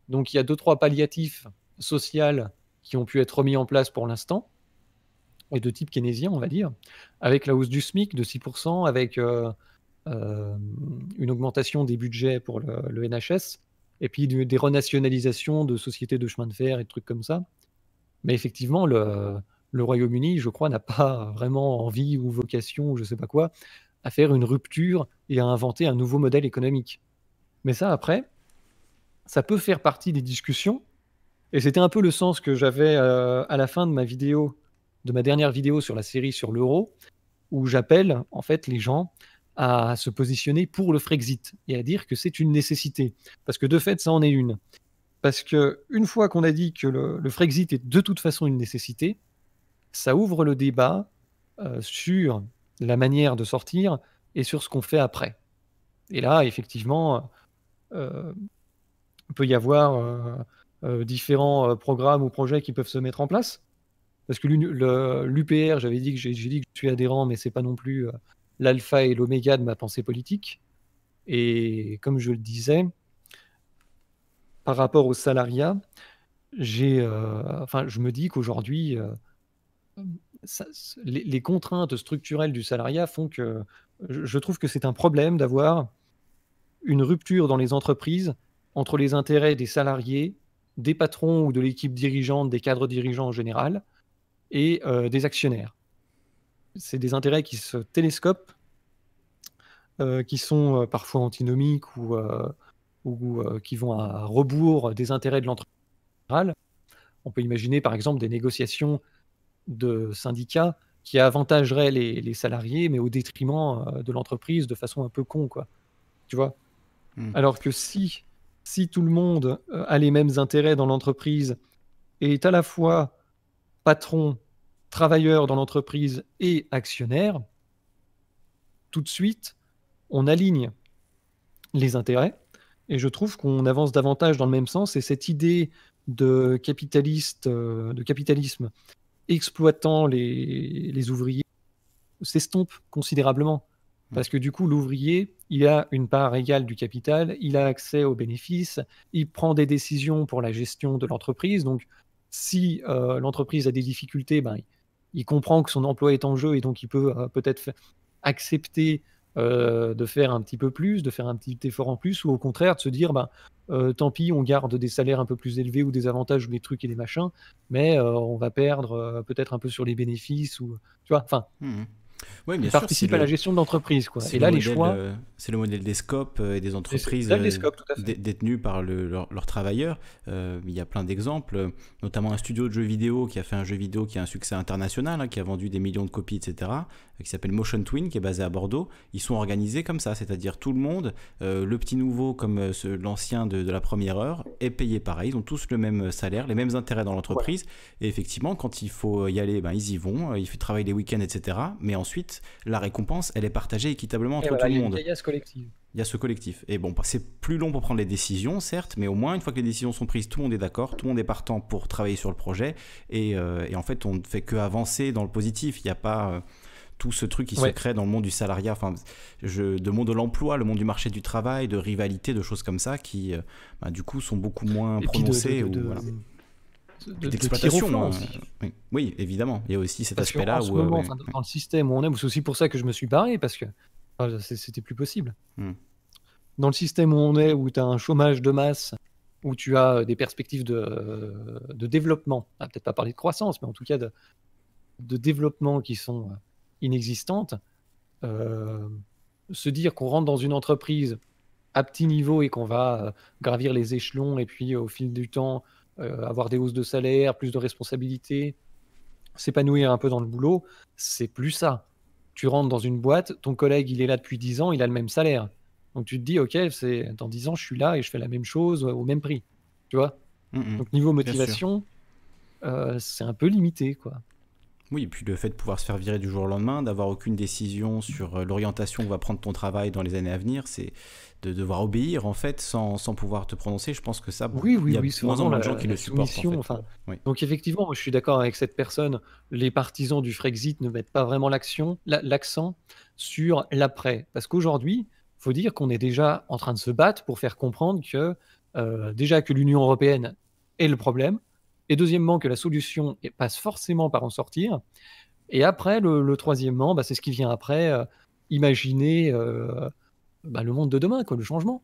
Donc, il y a deux, trois palliatifs sociaux qui ont pu être remis en place pour l'instant, et de type keynésien, on va dire, avec la hausse du SMIC de 6%, avec euh, une augmentation des budgets pour le, NHS, et puis des renationalisations de sociétés de chemin de fer et de trucs comme ça. Mais effectivement, le, Royaume-Uni, je crois, n'a pas vraiment envie ou vocation, ou je ne sais pas quoi, à faire une rupture et à inventer un nouveau modèle économique. Mais ça, après, ça peut faire partie des discussions. Et c'était un peu le sens que j'avais euh, à la fin de ma vidéo, de ma dernière vidéo sur la série sur l'euro, où j'appelle en fait les gens à se positionner pour le Frexit et à dire que c'est une nécessité. Parce que de fait, ça en est une. Parce que une fois qu'on a dit que le, le, Frexit est de toute façon une nécessité, ça ouvre le débat euh, sur la manière de sortir et sur ce qu'on fait après. Et là, effectivement, euh, il peut y avoir euh, différents programmes ou projets qui peuvent se mettre en place. Parce que l'UPR, j'avais dit que j'ai dit que je suis adhérent, mais c'est pas non plus l'alpha et l'oméga de ma pensée politique. Et comme je le disais, par rapport au salariat, j'ai, euh, enfin, je me dis qu'aujourd'hui, euh, les, contraintes structurelles du salariat font que je trouve que c'est un problème d'avoir une rupture dans les entreprises entre les intérêts des salariés, des patrons ou de l'équipe dirigeante, des cadres dirigeants en général, et euh, des actionnaires c'est des intérêts qui se télescopent, euh, qui sont euh, parfois antinomiques ou, euh, qui vont à rebours des intérêts de l'entreprise. On peut imaginer par exemple des négociations de syndicats qui avantageraient les, salariés, mais au détriment de l'entreprise de façon un peu con, quoi. Tu vois hmm. Alors que si, si tout le monde a les mêmes intérêts dans l'entreprise et est à la fois patron travailleurs dans l'entreprise et actionnaires, tout de suite, on aligne les intérêts. Et je trouve qu'on avance davantage dans le même sens. Et cette idée de, capitaliste, euh, de capitalisme exploitant les, les ouvriers s'estompe considérablement. Mmh. Parce que du coup, l'ouvrier, il a une part égale du capital, il a accès aux bénéfices, il prend des décisions pour la gestion de l'entreprise. Donc, si euh, l'entreprise a des difficultés, ben, il comprend que son emploi est en jeu et donc il peut euh, peut-être accepter euh, de faire un petit peu plus, de faire un petit effort en plus, ou au contraire de se dire bah, euh, tant pis, on garde des salaires un peu plus élevés ou des avantages ou des trucs et des machins, mais on va perdre peut-être un peu sur les bénéfices ou tu vois. Enfin, mmh Ouais, participent à la gestion de l'entreprise. Quoi. Et là, les choix. Euh, c'est le modèle des scopes euh, et des entreprises euh, détenues par le, leurs travailleurs. il y a plein d'exemples, notamment un studio de jeux vidéo qui a fait un jeu vidéo qui a un succès international, hein, qui a vendu des millions de copies, etc., qui s'appelle Motion Twin, qui est basé à Bordeaux. Ils sont organisés comme ça, c'est-à-dire tout le monde, le petit nouveau comme l'ancien de, la première heure, est payé pareil. Ils ont tous le même salaire, les mêmes intérêts dans l'entreprise. Et effectivement, quand il faut y aller, ben, ils y vont, ils travailler les week-ends, etc. Mais ensuite, la récompense, elle est partagée équitablement entre tout le monde. Il y a ce collectif. Il y a ce collectif. Et bon, bah, c'est plus long pour prendre les décisions, certes, mais au moins, une fois que les décisions sont prises, tout le monde est d'accord, tout le monde est partant pour travailler sur le projet. Et, euh, en fait, on ne fait que avancer dans le positif. Il n'y a pas. Euh, tout ce truc qui se crée dans le monde du salariat, enfin, je, de monde de l'emploi, le monde du marché du travail, de rivalité, de choses comme ça qui, euh, bah, du coup, sont beaucoup moins prononcées d'exploitation. Hein. De, hein. oui. évidemment. Il y a aussi cet aspect-là. où, euh, dans le système où on est, c'est aussi pour ça que je me suis barré, parce que c'était plus possible. Hmm. Dans le système où on est, où tu as un chômage de masse, où tu as euh, des perspectives de, euh, de développement, peut-être pas parler de croissance, mais en tout cas de, développement qui sont inexistantes, se dire qu'on rentre dans une entreprise à petit niveau et qu'on va gravir les échelons et puis au fil du temps euh, avoir des hausses de salaire, plus de responsabilités, s'épanouir un peu dans le boulot, c'est plus ça. Tu rentres dans une boîte, ton collègue, il est là depuis 10 ans, il a le même salaire. Donc tu te dis, ok, c'est dans 10 ans, je suis là et je fais la même chose euh, au même prix. Tu vois mm, mm. Donc niveau motivation, euh, c'est un peu limité. quoi. Oui, et puis le fait de pouvoir se faire virer du jour au lendemain, d'avoir aucune décision sur euh, l'orientation où va prendre ton travail dans les années à venir, c'est de devoir obéir en fait sans, pouvoir te prononcer. Je pense que ça, oui, oui, il y a oui, gens qui le supportent. Donc effectivement, je suis d'accord avec cette personne. Les partisans du Frexit ne mettent pas vraiment l'action, l'accent sur l'après, parce qu'aujourd'hui, faut dire qu'on est déjà en train de se battre pour faire comprendre que euh, déjà que l'Union européenne est le problème, et deuxièmement, que la solution passe forcément par en sortir. Et après, le, troisièmement, bah, c'est ce qui vient après, euh, imaginer euh, bah, le monde de demain, quoi, le changement.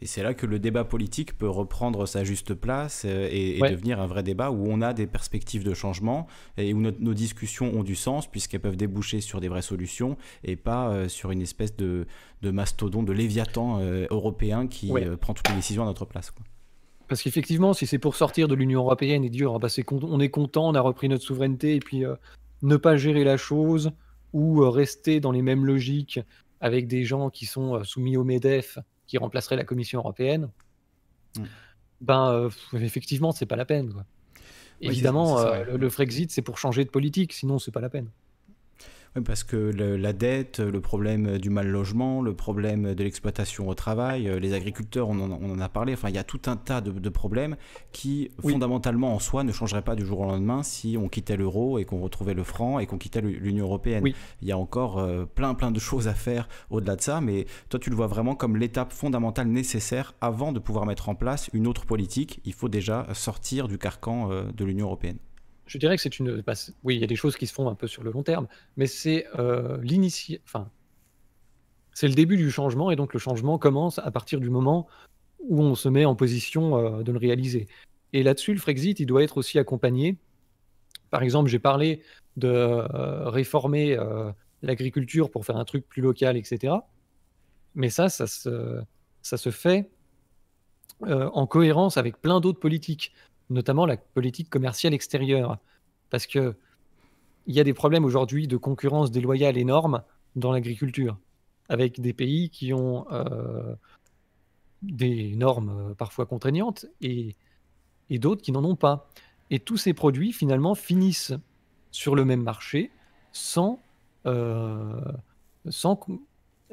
Et c'est là que le débat politique peut reprendre sa juste place euh, et, devenir un vrai débat où on a des perspectives de changement et où nos discussions ont du sens puisqu'elles peuvent déboucher sur des vraies solutions et pas sur une espèce de, de mastodon, de léviathan européen qui prend toutes les décisions à notre place. Parce qu'effectivement, si c'est pour sortir de l'Union européenne et dire ah bah, on est content, on a repris notre souveraineté, et puis euh, ne pas gérer la chose, ou euh, rester dans les mêmes logiques avec des gens qui sont euh, soumis au MEDEF, qui remplaceraient la Commission européenne, mmh. ben effectivement, c'est pas la peine. Évidemment, le, le, Frexit, c'est pour changer de politique, sinon c'est pas la peine parce que la dette, le problème du mal logement, le problème de l'exploitation au travail, euh, les agriculteurs, on en, a parlé. Enfin, il y a tout un tas de, problèmes qui, fondamentalement en soi, ne changeraient pas du jour au lendemain si on quittait l'euro et qu'on retrouvait le franc et qu'on quittait l'Union européenne. Il y a encore euh, plein, plein de choses à faire au-delà de ça. Mais toi, tu le vois vraiment comme l'étape fondamentale nécessaire avant de pouvoir mettre en place une autre politique. Il faut déjà sortir du carcan euh, de l'Union européenne je dirais que c'est une. Bah, oui, il y a des choses qui se font un peu sur le long terme, mais c'est euh, Enfin, c'est le début du changement, et donc le changement commence à partir du moment où on se met en position euh, de le réaliser. Et là-dessus, le Frexit, il doit être aussi accompagné. Par exemple, j'ai parlé de euh, réformer l'agriculture pour faire un truc plus local, etc. Mais ça, ça se, ça se fait en cohérence avec plein d'autres politiques notamment la politique commerciale extérieure. Parce que il y a des problèmes aujourd'hui de concurrence déloyale énorme dans l'agriculture, avec des pays qui ont euh, des normes euh, parfois contraignantes et, d'autres qui n'en ont pas. Et tous ces produits, finalement, finissent sur le même marché sans, taxes euh, sans,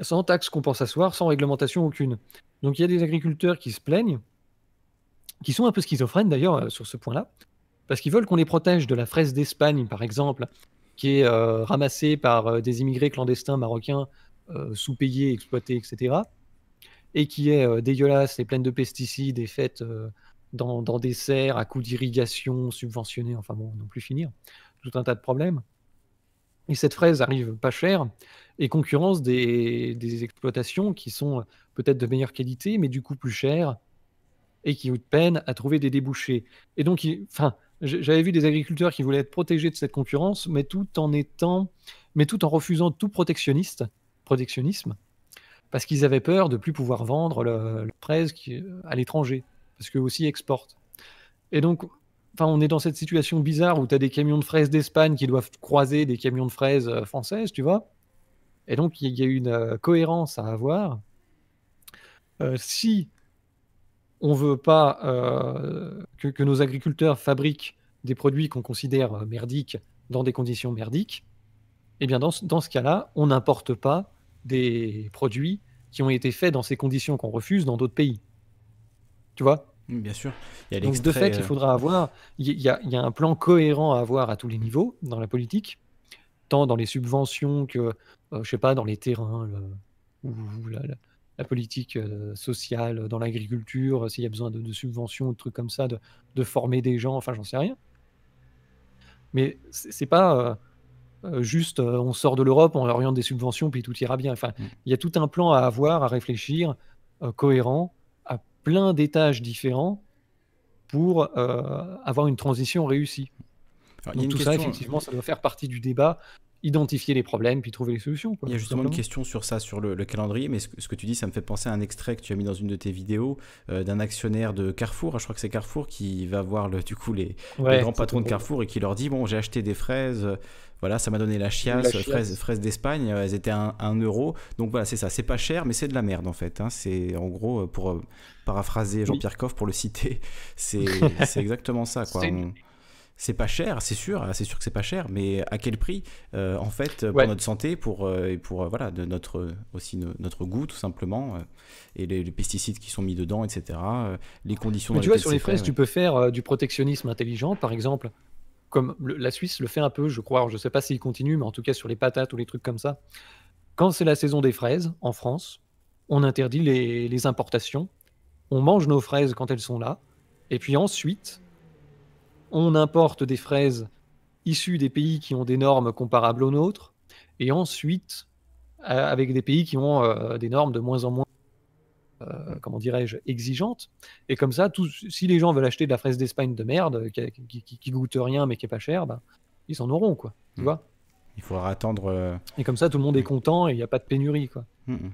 sans taxe sans réglementation aucune. Donc il y a des agriculteurs qui se plaignent qui sont un peu schizophrènes d'ailleurs euh, sur ce point-là, parce qu'ils veulent qu'on les protège de la fraise d'Espagne, par exemple, qui est euh, ramassée par euh, des immigrés clandestins marocains sous-payés, exploités, etc., et qui est dégueulasse et pleine de pesticides et faite dans, des serres à coups d'irrigation subventionnée, enfin bon, non plus finir, tout un tas de problèmes. Et cette fraise arrive pas chère et concurrence des, des exploitations qui sont peut-être de meilleure qualité, mais du coup plus chères, et qui ont peine à trouver des débouchés. Et donc, enfin, j'avais vu des agriculteurs qui voulaient être protégés de cette concurrence, mais tout en étant, mais tout en refusant tout protectionniste, protectionnisme, parce qu'ils avaient peur de plus pouvoir vendre le, fraise à l'étranger, parce qu'eux aussi exportent. Et donc, enfin, on est dans cette situation bizarre où tu as des camions de fraises d'Espagne qui doivent croiser des camions de fraises euh, françaises, tu vois. Et donc, il y a une euh, cohérence à avoir. Euh, si on veut pas euh, que, nos agriculteurs fabriquent des produits qu'on considère euh, merdiques dans des conditions merdiques, eh bien dans, dans ce cas-là, on n'importe pas des produits qui ont été faits dans ces conditions qu'on refuse dans d'autres pays. Tu vois Bien sûr. Donc de fait, il euh, faudra avoir, il y, y, a un plan cohérent à avoir à tous les niveaux dans la politique, tant dans les subventions que, je sais pas, dans les terrains, ou, la politique euh, sociale dans l'agriculture, euh, s'il y a besoin de, subventions, de trucs comme ça, de, former des gens, enfin j'en sais rien. Mais c'est pas euh, juste on sort de l'Europe, on oriente des subventions, puis tout ira bien. Enfin, mm. il y a tout un plan à avoir, à réfléchir, cohérent, à plein d'étages différents pour avoir une transition réussie. Donc, tout ça, effectivement, ça doit faire partie du débat identifier les problèmes puis trouver les solutions. Il y a justement une question sur ça, sur le, calendrier, mais ce, que tu dis, ça me fait penser à un extrait que tu as mis dans une de tes vidéos euh, d'un actionnaire de Carrefour, ah, je crois que c'est Carrefour qui va voir le, du coup les, les grands patrons de Carrefour et qui leur dit, bon, j'ai acheté des fraises, euh, voilà, ça m'a donné la chiasse, fraises, fraises d'Espagne, euh, elles étaient à 1 euro, donc voilà, c'est ça, c'est pas cher, mais c'est de la merde en fait, hein. c'est en gros, pour paraphraser Jean-Pierre Coff, pour le citer, c'est exactement ça. quoi c'est pas cher, c'est sûr, c'est sûr que c'est pas cher, mais à quel prix euh, en fait pour notre santé, pour euh, et pour euh, voilà de notre aussi notre goût tout simplement et les, pesticides qui sont mis dedans, etc. les conditions. Mais tu vois sur les fraises, tu peux faire du protectionnisme intelligent, par exemple. Comme la Suisse le fait un peu, je crois. je sais pas s'il continue, mais en tout cas sur les patates ou les trucs comme ça. Quand c'est la saison des fraises en France, on interdit les, les importations. On mange nos fraises quand elles sont là, et puis ensuite on importe des fraises issues des pays qui ont des normes comparables aux nôtres, et ensuite avec des pays qui ont euh, des normes de moins en moins, euh, comment dirais-je, exigeantes. Et comme ça, si les gens veulent acheter de la fraise d'Espagne de merde, qui, goûte rien mais qui est pas chère, ben ils en auront, quoi. Tu mm. vois Il faudra attendre. Euh, et comme ça, tout le monde est mm. content et il n'y a pas de pénurie, quoi. Mm,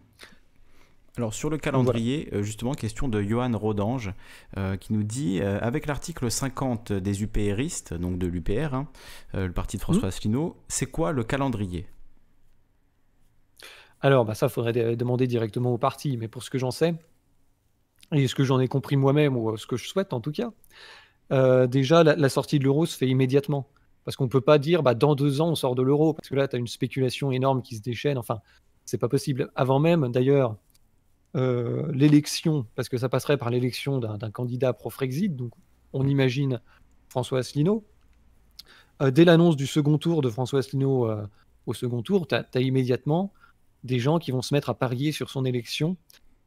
alors sur le calendrier, euh, justement, question de Johan Rodange euh, qui nous dit euh, avec l'article 50 des UPRistes, donc de l'UPR, hein, le parti de mmh. François Asselineau, c'est quoi le calendrier Alors bah ça, faudrait demander directement au parti, mais pour ce que j'en sais et ce que j'en ai compris moi-même ou ce que je souhaite en tout cas, déjà la, sortie de l'euro se fait immédiatement parce qu'on ne peut pas dire bah, dans deux ans on sort de l'euro parce que là tu as une spéculation énorme qui se déchaîne. Enfin, c'est pas possible. Avant même, d'ailleurs euh, l'élection, parce que ça passerait par l'élection d'un candidat pro-Frexit, donc on imagine François Asselineau. Euh, dès l'annonce du second tour de François Asselineau euh, au second tour, tu as, immédiatement des gens qui vont se mettre à parier sur son élection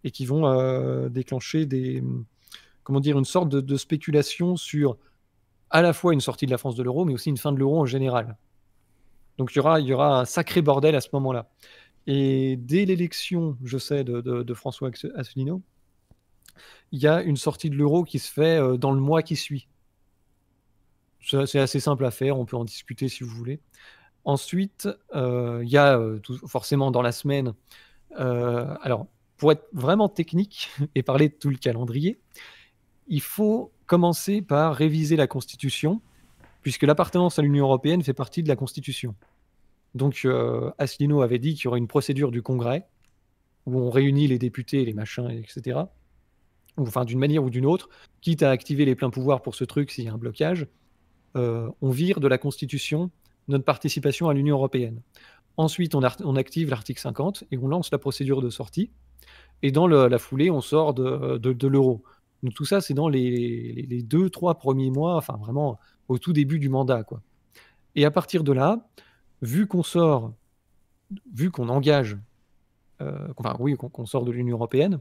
et qui vont déclencher des, comment dire, une sorte de, spéculation sur à la fois une sortie de la France de l'euro, mais aussi une fin de l'euro en général. Donc il y aura, il y aura un sacré bordel à ce moment-là. Et dès l'élection, je sais, de, François Asselineau, il y a une sortie de l'euro qui se fait euh, dans le mois qui suit. C'est assez simple à faire, on peut en discuter si vous voulez. Ensuite, euh, il y a euh, forcément dans la semaine, alors pour être vraiment technique et parler de tout le calendrier, il faut commencer par réviser la Constitution, puisque l'appartenance à l'Union européenne fait partie de la Constitution. Donc, euh, Aslino avait dit qu'il y aurait une procédure du Congrès où on réunit les députés, les machins, etc. Enfin, d'une manière ou d'une autre, quitte à activer les pleins pouvoirs pour ce truc s'il y a un blocage, euh, on vire de la Constitution notre participation à l'Union européenne. Ensuite, on, active l'article 50 et on lance la procédure de sortie. Et dans la foulée, on sort de, l'euro. Donc tout ça, c'est dans les, deux, trois premiers mois, enfin vraiment au tout début du mandat. Et à partir de là, vu qu'on sort, vu qu'on engage, euh, enfin oui, qu'on sort de l'Union européenne,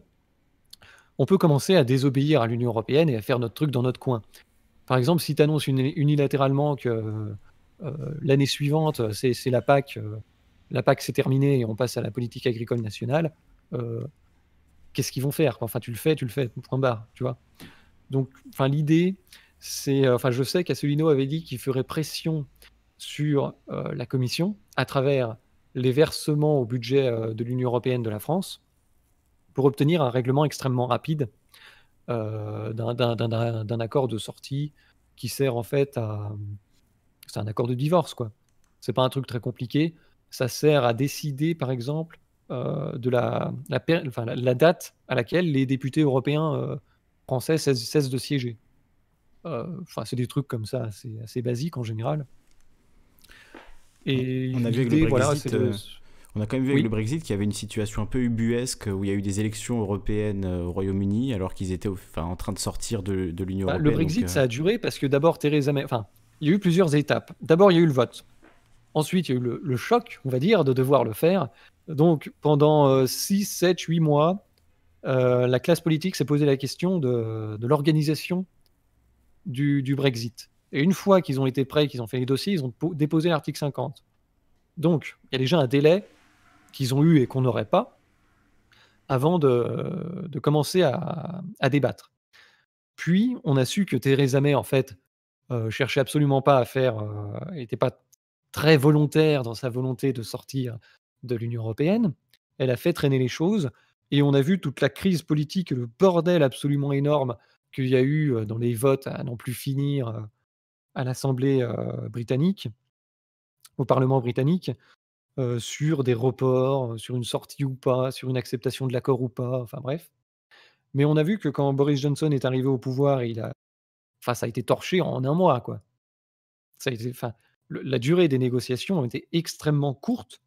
on peut commencer à désobéir à l'Union européenne et à faire notre truc dans notre coin. Par exemple, si tu annonces unilatéralement que euh, l'année suivante, c'est la PAC, euh, la PAC c'est terminée et on passe à la politique agricole nationale, qu'est-ce qu'ils vont faire Enfin, tu le fais, tu le fais, point barre, tu vois. Donc, enfin, l'idée, c'est, enfin, je sais qu'Asselineau avait dit qu'il ferait pression sur euh, la Commission à travers les versements au budget euh, de l'Union européenne de la France pour obtenir un règlement extrêmement rapide euh, d'un accord de sortie qui sert en fait à. C'est un accord de divorce, quoi. C'est pas un truc très compliqué. Ça sert à décider, par exemple, de la, date à laquelle les députés européens français cessent, de siéger. Enfin, c'est des trucs comme ça, c'est assez basique en général. Et on a le Brexit, euh, on a quand même vu avec le Brexit qu'il y avait une situation un peu ubuesque où il y a eu des élections européennes euh, au Royaume-Uni alors qu'ils étaient en train de sortir de, l'Union bah, européenne. Le Brexit, ça a euh, duré parce que d'abord, Theresa May... enfin, il y a eu plusieurs étapes. D'abord, il y a eu le vote. Ensuite, il y a eu le, choc, on va dire, de devoir le faire. Donc, pendant 6, 7, 8 mois, la classe politique s'est posée la question de, l'organisation du, Brexit. Et une fois qu'ils ont été prêts, qu'ils ont fait les dossiers, ils ont déposé l'article 50. Donc, il y a déjà un délai qu'ils ont eu et qu'on n'aurait pas avant de, commencer à, débattre. Puis, on a su que Theresa May, en fait, euh, cherchait absolument pas à faire, n'était euh, pas très volontaire dans sa volonté de sortir de l'Union européenne. Elle a fait traîner les choses et on a vu toute la crise politique, le bordel absolument énorme qu'il y a eu euh, dans les votes à n'en plus finir euh, à l'Assemblée euh, britannique, au Parlement britannique, euh, sur des reports, euh, sur une sortie ou pas, sur une acceptation de l'accord ou pas, enfin bref. Mais on a vu que quand Boris Johnson est arrivé au pouvoir, il a, enfin, ça a été torché en un mois, quoi. Ça a été, enfin, la durée des négociations a été extrêmement courte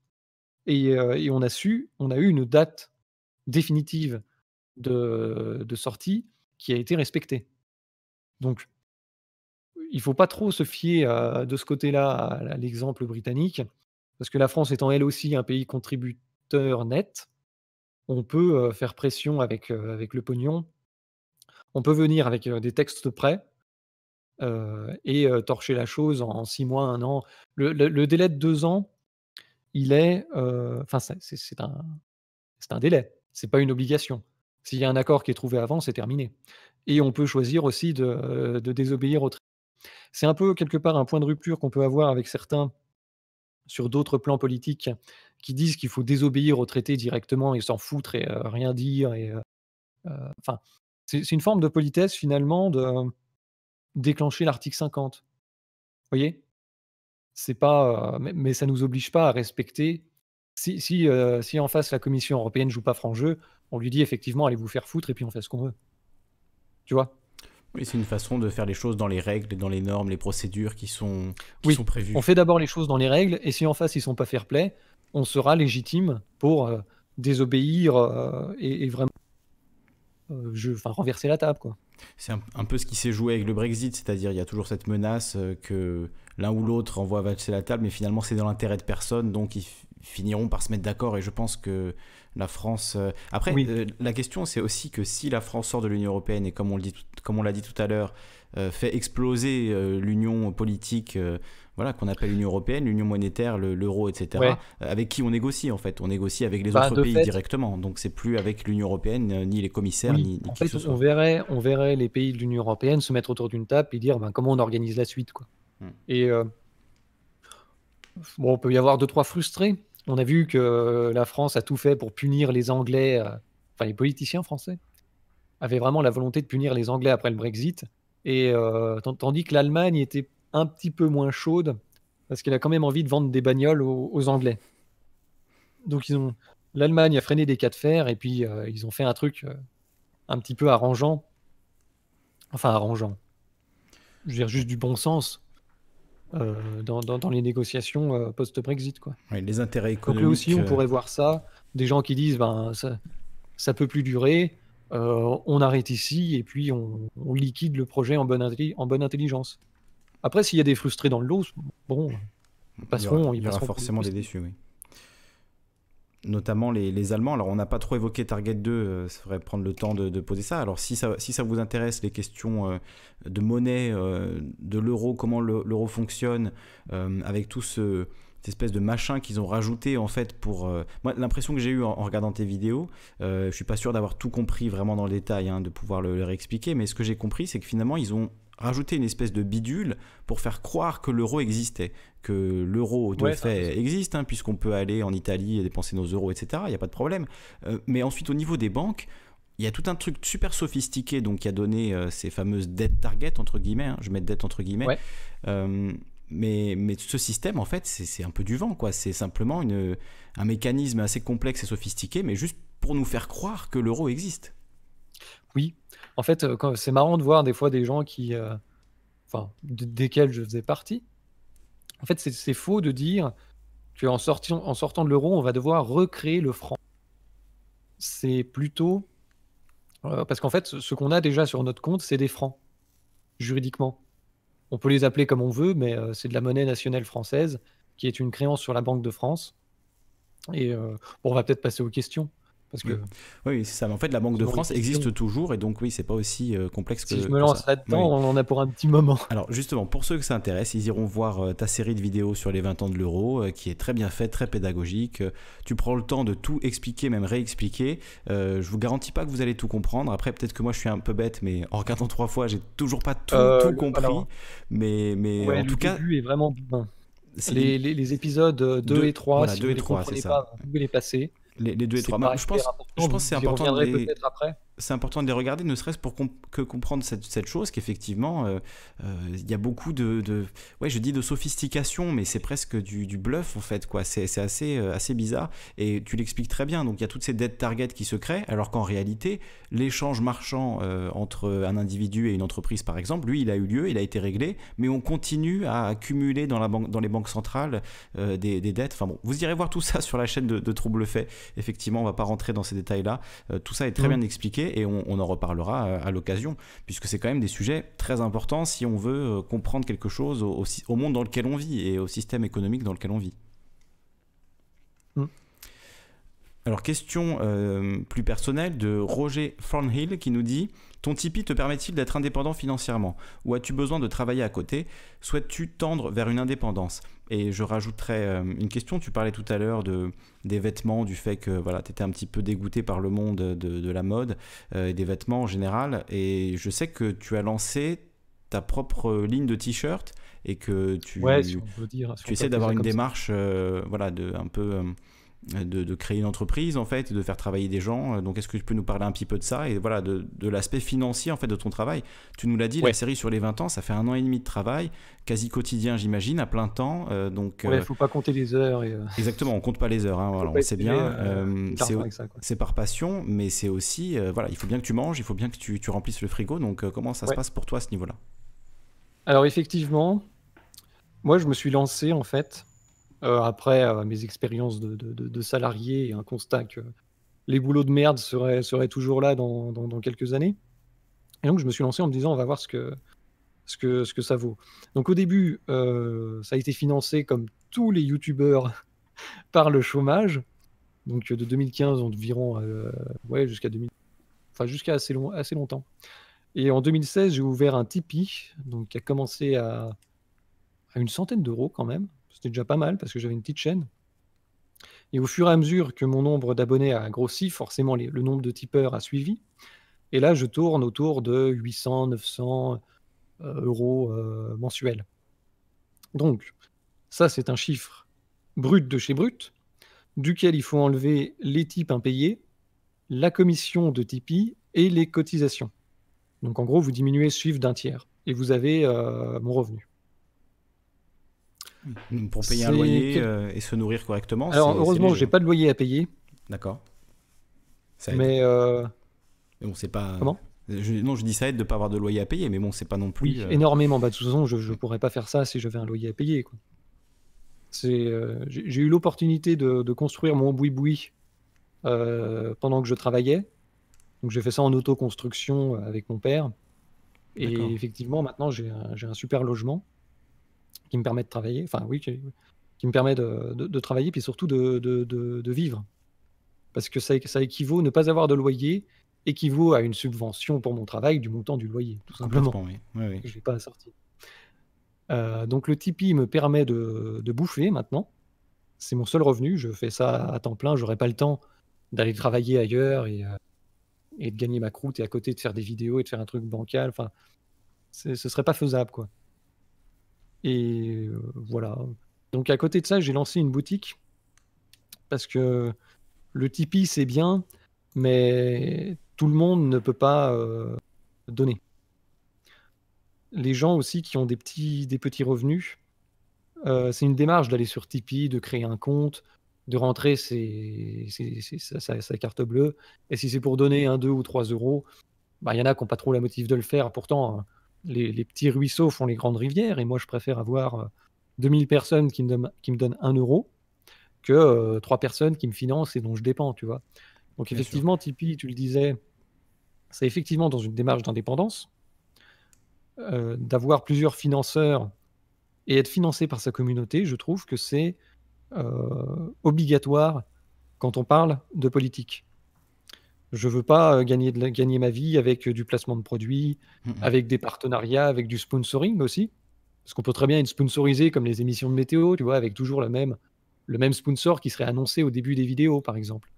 et, et, on a su, on a eu une date définitive de, de sortie qui a été respectée. Donc, il faut pas trop se fier de ce côté-là à, l'exemple britannique, parce que la France étant elle aussi un pays contributeur net, on peut euh, faire pression avec, euh, avec le pognon, on peut venir avec euh, des textes prêts et torcher la chose en, six mois, un an. Le, délai de deux ans, il est, enfin c'est un, un délai, c'est pas une obligation. S'il y a un accord qui est trouvé avant, c'est terminé. Et on peut choisir aussi de, de désobéir au c'est un peu quelque part un point de rupture qu'on peut avoir avec certains sur d'autres plans politiques qui disent qu'il faut désobéir au traité directement et s'en foutre et euh, rien dire. Et, euh, euh, enfin, c'est une forme de politesse finalement de déclencher l'article 50. Vous voyez C'est pas, mais, ça ne nous oblige pas à respecter. Si, si, si en face la Commission européenne joue pas franc jeu, on lui dit effectivement allez vous faire foutre et puis on fait ce qu'on veut. Tu vois oui, c'est une façon de faire les choses dans les règles, dans les normes, les procédures qui sont, prévues. On fait d'abord les choses dans les règles, et si en face ils sont pas fair play, on sera légitime pour euh, désobéir euh, et, vraiment euh, renverser la table. C'est un, peu ce qui s'est joué avec le Brexit, c'est-à-dire il y a toujours cette menace que l'un ou l'autre envoie vacher la table, mais finalement c'est dans l'intérêt de personne, donc il, finiront par se mettre d'accord et je pense que la France. Euh, après, euh, la question c'est aussi que si la France sort de l'Union européenne et comme on le dit, comme on l'a dit tout à l'heure, euh, fait exploser l'union politique, voilà qu'on appelle l'Union européenne, l'union monétaire, l'euro, etc. avec qui on négocie en fait On négocie avec les bah, autres pays directement. Donc c'est plus avec l'Union européenne ni les commissaires ni, en fait, on verrait, on verrait les pays de l'Union européenne se mettre autour d'une table et dire ben, comment on organise la suite quoi. Hmm. Et bon, on peut y avoir deux trois frustrés on a vu que la France a tout fait pour punir les Anglais, euh, enfin les politiciens français avaient vraiment la volonté de punir les Anglais après le Brexit, et euh, tandis que l'Allemagne était un petit peu moins chaude parce qu'elle a quand même envie de vendre des bagnoles aux, Anglais. Donc ils ont l'Allemagne a freiné des cas de fer et puis euh, ils ont fait un truc un petit peu arrangeant, enfin arrangeant. Je veux dire juste du bon sens euh, dans, les négociations euh, post-Brexit. Quoi. les intérêts économiques. Donc là aussi, on pourrait euh, voir ça, des gens qui disent ben, ça, ça peut plus durer, on arrête ici et puis on, liquide le projet en bonne, en bonne intelligence. Après, s'il y a des frustrés dans le lot, bon, passeront. Il y il y aura forcément des déçus, oui notamment les, Allemands. Alors, on n'a pas trop évoqué Target 2, euh, ça devrait prendre le temps de, poser ça. Alors, si ça, si ça, vous intéresse, les questions euh, de monnaie, euh, de l'euro, comment l'euro fonctionne, avec tout ce espèce de machin qu'ils ont rajouté en fait pour moi l'impression que j'ai eu en, regardant tes vidéos je je suis pas sûr d'avoir tout compris vraiment dans le détail hein, de pouvoir leur expliquer, mais ce que j'ai compris c'est que finalement ils ont rajouter une espèce de bidule pour faire croire que l'euro existait, que l'euro de fait existe, hein, puisqu'on peut aller en Italie et dépenser nos euros, etc. Il n'y a pas de problème. Euh, mais ensuite, au niveau des banques, il y a tout un truc super sophistiqué donc, qui a donné euh, ces fameuses dettes target, entre guillemets. Hein. je mets dette entre guillemets. Euh, mais, mais, ce système, en fait, c'est un peu du vent. quoi. C'est simplement une, un mécanisme assez complexe et sophistiqué, mais juste pour nous faire croire que l'euro existe. Oui, en fait, euh, c'est marrant de voir des fois des gens qui, euh, enfin, desquels je faisais partie. En fait, c'est faux de dire qu'en sortant, en sortant de l'euro, on va devoir recréer le franc. C'est plutôt euh, parce qu'en fait, ce qu'on a déjà sur notre compte, c'est des francs juridiquement. On peut les appeler comme on veut, mais c'est de la monnaie nationale française qui est une créance sur la Banque de France. Et on va peut-être passer aux questions. Oui, c'est ça. En fait, la Banque de France existe toujours et donc, oui, c'est pas aussi euh, complexe que. Si je me lance dedans on en a pour un petit moment. Alors, justement, pour ceux que ça intéresse, ils iront voir euh, ta série de vidéos sur les 20 ans de l'euro euh, qui est très bien faite, très pédagogique. Tu prends le temps de tout expliquer, même réexpliquer. je vous garantis pas que vous allez tout comprendre. Après, peut-être que moi, je suis un peu bête, mais en regardant trois fois, j'ai toujours pas tout, compris. Mais, en tout cas. Le début est vraiment Les, épisodes 2 et 3, si vous ne les comprenez pas, vous pouvez les passer les, les deux et trois matchs. Je pense, je pense c'est important. Je reviendrai les... peut-être après c'est important de les regarder, ne serait-ce pour que comprendre cette, chose qu'effectivement, euh, euh, il y a beaucoup de, de, Ouais, je dis de sophistication, mais c'est presque du, bluff, en fait, quoi. C'est assez, euh, assez bizarre, et tu l'expliques très bien. Donc, il y a toutes ces dettes target qui se créent, alors qu'en réalité, l'échange marchand entre un individu et une entreprise, par exemple, lui, il a eu lieu, il a été réglé, mais on continue à accumuler dans, la banque, dans les banques centrales des, dettes. Enfin bon, vous irez voir tout ça sur la chaîne de, Trouble Fait. Effectivement, on va pas rentrer dans ces détails-là. tout ça est très mmh. bien expliqué et on, en reparlera euh, à, l'occasion, puisque c'est quand même des sujets très importants si on veut euh, comprendre quelque chose au, au, monde dans lequel on vit et au système économique dans lequel on vit. Mm. Alors, question euh, plus personnelle de Roger Thornhill qui nous dit Ton Tipeee te permet-il d'être indépendant financièrement Ou as-tu besoin de travailler à côté Souhaites-tu tendre vers une indépendance Et je rajouterais euh, une question tu parlais tout à l'heure de, des vêtements, du fait que voilà, tu étais un petit peu dégoûté par le monde de, la mode euh, et des vêtements en général. Et je sais que tu as lancé ta propre ligne de t-shirt et que tu, tu essaies d'avoir une démarche voilà, de, un peu de, créer une entreprise en fait et de faire travailler des gens. Donc est-ce que tu peux nous parler un petit peu de ça et voilà de, l'aspect financier en fait de ton travail Tu nous l'as dit, la série sur les 20 ans, ça fait un an et demi de travail, quasi quotidien j'imagine, à plein temps. Euh, donc euh, il ne faut pas compter les heures. Euh, Exactement, on compte pas les heures. C'est sait bien. c'est par passion, mais c'est aussi voilà, il faut bien que tu manges, il faut bien que tu, tu remplisses le frigo. Donc comment ça se passe pour toi à ce niveau-là Alors effectivement, moi je me suis lancé en fait euh, après euh, mes expériences de, de, salarié et un constat que les boulots de merde seraient, seraient toujours là dans, dans, quelques années. Et donc je me suis lancé en me disant on va voir ce que, ce que, ce que ça vaut. Donc au début, euh, ça a été financé comme tous les youtubeurs par le chômage. Donc de 2015 environ, ouais, jusqu'à 2000, enfin jusqu'à assez, long, assez longtemps. Et en 2016, j'ai ouvert un Tipeee, donc qui a commencé à, à une centaine d'euros quand même. C'était déjà pas mal parce que j'avais une petite chaîne. Et au fur et à mesure que mon nombre d'abonnés a grossi, forcément le nombre de tipeurs a suivi. Et là, je tourne autour de 800, 900 euh, euros euh, mensuels. Donc, ça, c'est un chiffre brut de chez brut, duquel il faut enlever les types impayés, la commission de Tipeee et les cotisations. Donc, en gros, vous diminuez ce chiffre d'un tiers et vous avez euh, mon revenu pour payer un loyer euh, et se nourrir correctement. Alors heureusement, j'ai pas de loyer à payer. D'accord. Mais euh... bon, c'est pas. Comment non, je dis ça aide de ne pas avoir de loyer à payer, mais bon, c'est pas non plus. Euh, énormément. Bah, de toute façon, je ne pourrais pas faire ça si j'avais un loyer à payer. Euh, j'ai eu l'opportunité de, construire mon boui-boui pendant que je travaillais. Donc, j'ai fait ça en auto avec mon père. Et effectivement, maintenant, j'ai un super logement qui me permet de travailler, enfin oui, qui, me permet de, travailler, puis surtout de, vivre. Parce que ça, ça, équivaut, ne pas avoir de loyer équivaut à une subvention pour mon travail du montant du loyer, tout simplement. Je n'ai pas assorti. Euh, donc le Tipeee me permet de, bouffer maintenant. C'est mon seul revenu. Je fais ça à temps plein. J'aurais pas le temps d'aller travailler ailleurs euh, et, de gagner ma croûte et à côté de faire des vidéos et de faire un truc bancal. Enfin, ce serait pas faisable quoi. Et euh, voilà. Donc à côté de ça, j'ai lancé une boutique parce que le Tipeee, c'est bien, mais tout le monde ne peut pas euh, donner. Les gens aussi qui ont des petits, des petits revenus, euh, c'est une démarche d'aller sur Tipeee, de créer un compte, de rentrer sa, carte bleue. Et si c'est pour donner un, 2 ou 3 euros, bah, il y en a qui n'ont pas trop la motive de le faire. Pourtant, les, petits ruisseaux font les grandes rivières, et moi je préfère avoir 2000 euh, personnes qui me, donnent, qui me donnent 1 euro que euh, trois 3 personnes qui me financent et dont je dépends, tu vois. Donc effectivement, Tipeee, tu le disais, c'est effectivement dans une démarche d'indépendance, euh, d'avoir plusieurs financeurs et être financé par sa communauté, je trouve que c'est obligatoire quand on parle de politique. Je veux pas euh, gagner, ma vie avec euh, du placement de produits, avec des partenariats, avec du sponsoring aussi. Parce qu'on peut très bien être sponsorisé comme les émissions de météo, tu vois, avec toujours le même, le même sponsor qui serait annoncé au début des vidéos, par exemple.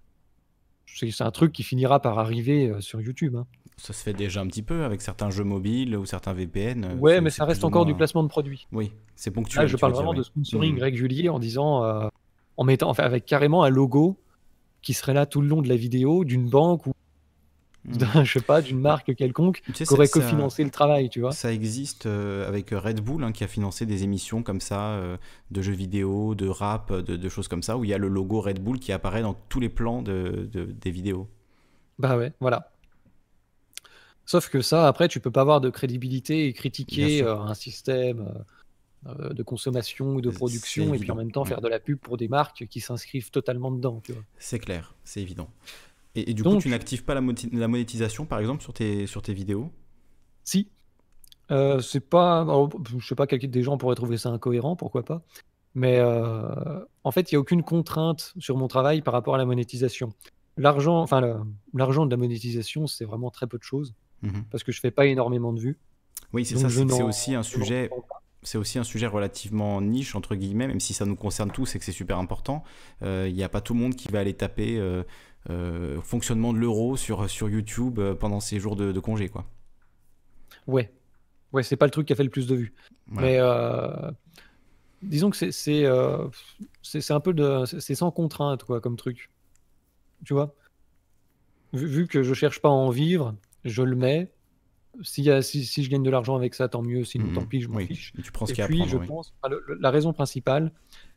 C'est un truc qui finira par arriver euh, sur YouTube. Hein. Ça se fait déjà un petit peu avec certains jeux mobiles ou certains VPN. Ouais, mais ça reste encore du hein. placement de produits. Oui, c'est ponctuel. je parle vraiment de sponsoring mm. régulier en disant, en mettant, enfin, avec carrément un logo qui serait là tout le long de la vidéo, d'une banque ou hmm. d'un, je sais pas, d'une bah, marque quelconque qui aurait cofinancé le travail, tu vois. Ça existe euh, avec Red Bull hein, qui a financé des émissions comme ça euh, de jeux vidéo, de rap, de, choses comme ça où il y a le logo Red Bull qui apparaît dans tous les plans de, des vidéos. Bah ouais, voilà. Sauf que ça, après, tu peux pas avoir de crédibilité et critiquer euh, un système euh, de consommation ou de production, et puis en même temps faire de la pub pour des marques qui s'inscrivent totalement dedans. C'est clair, c'est évident. Et, du coup, tu n'actives pas la, monétisation, par exemple, sur tes, sur tes vidéos Si. Euh, c'est pas. je sais pas, quelques des gens pourraient trouver ça incohérent, pourquoi pas. Mais euh, en fait, il n'y a aucune contrainte sur mon travail par rapport à la monétisation. L'argent, enfin, l'argent de la monétisation, c'est vraiment très peu de choses, mmh parce que je fais pas énormément de vues. Oui, c'est ça, c'est aussi un sujet c'est aussi un sujet relativement niche, entre guillemets, même si ça nous concerne tous et que c'est super important. Euh, il n'y a pas tout le monde qui va aller taper euh, euh, fonctionnement de l'euro sur, sur YouTube pendant ses jours de, congé. Quoi. Ouais. Ouais, c'est pas le truc qui a fait le plus de vues. Mais disons que c'est, un peu de. C'est sans contrainte, quoi, comme truc. Tu vois vu, vu que je cherche pas à en vivre, je le mets si, je gagne de l'argent avec ça, tant mieux. Sinon, tant mhm. pis, je m'en fiche. Et tu puis, je pense, la raison principale,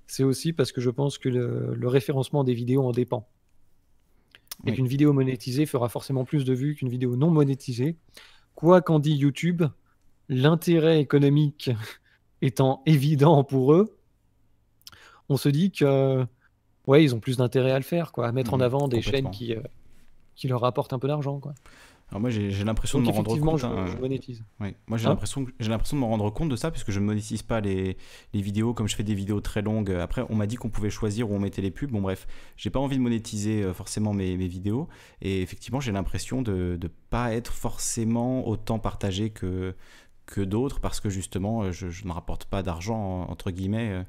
c'est aussi parce que je pense que le, référencement des vidéos en dépend. Et qu'une vidéo monétisée fera forcément plus de vues qu'une vidéo non monétisée. Quoi qu'en dit YouTube, l'intérêt économique étant évident pour eux, on se dit que ouais, ils ont plus d'intérêt à le faire, quoi, à mettre en mhm. avant des chaînes euh, qui, leur apportent un peu d'argent. quoi moi j'ai l'impression de me rendre compte. j'ai l'impression de me rendre compte de ça puisque je ne monétise pas les, vidéos comme je fais des vidéos très longues. Après on m'a dit qu'on pouvait choisir où on mettait les pubs. Bon bref, j'ai pas envie de monétiser euh, forcément mes, vidéos et effectivement j'ai l'impression de ne pas être forcément autant partagé que que d'autres parce que justement euh, je ne rapporte pas d'argent entre guillemets euh,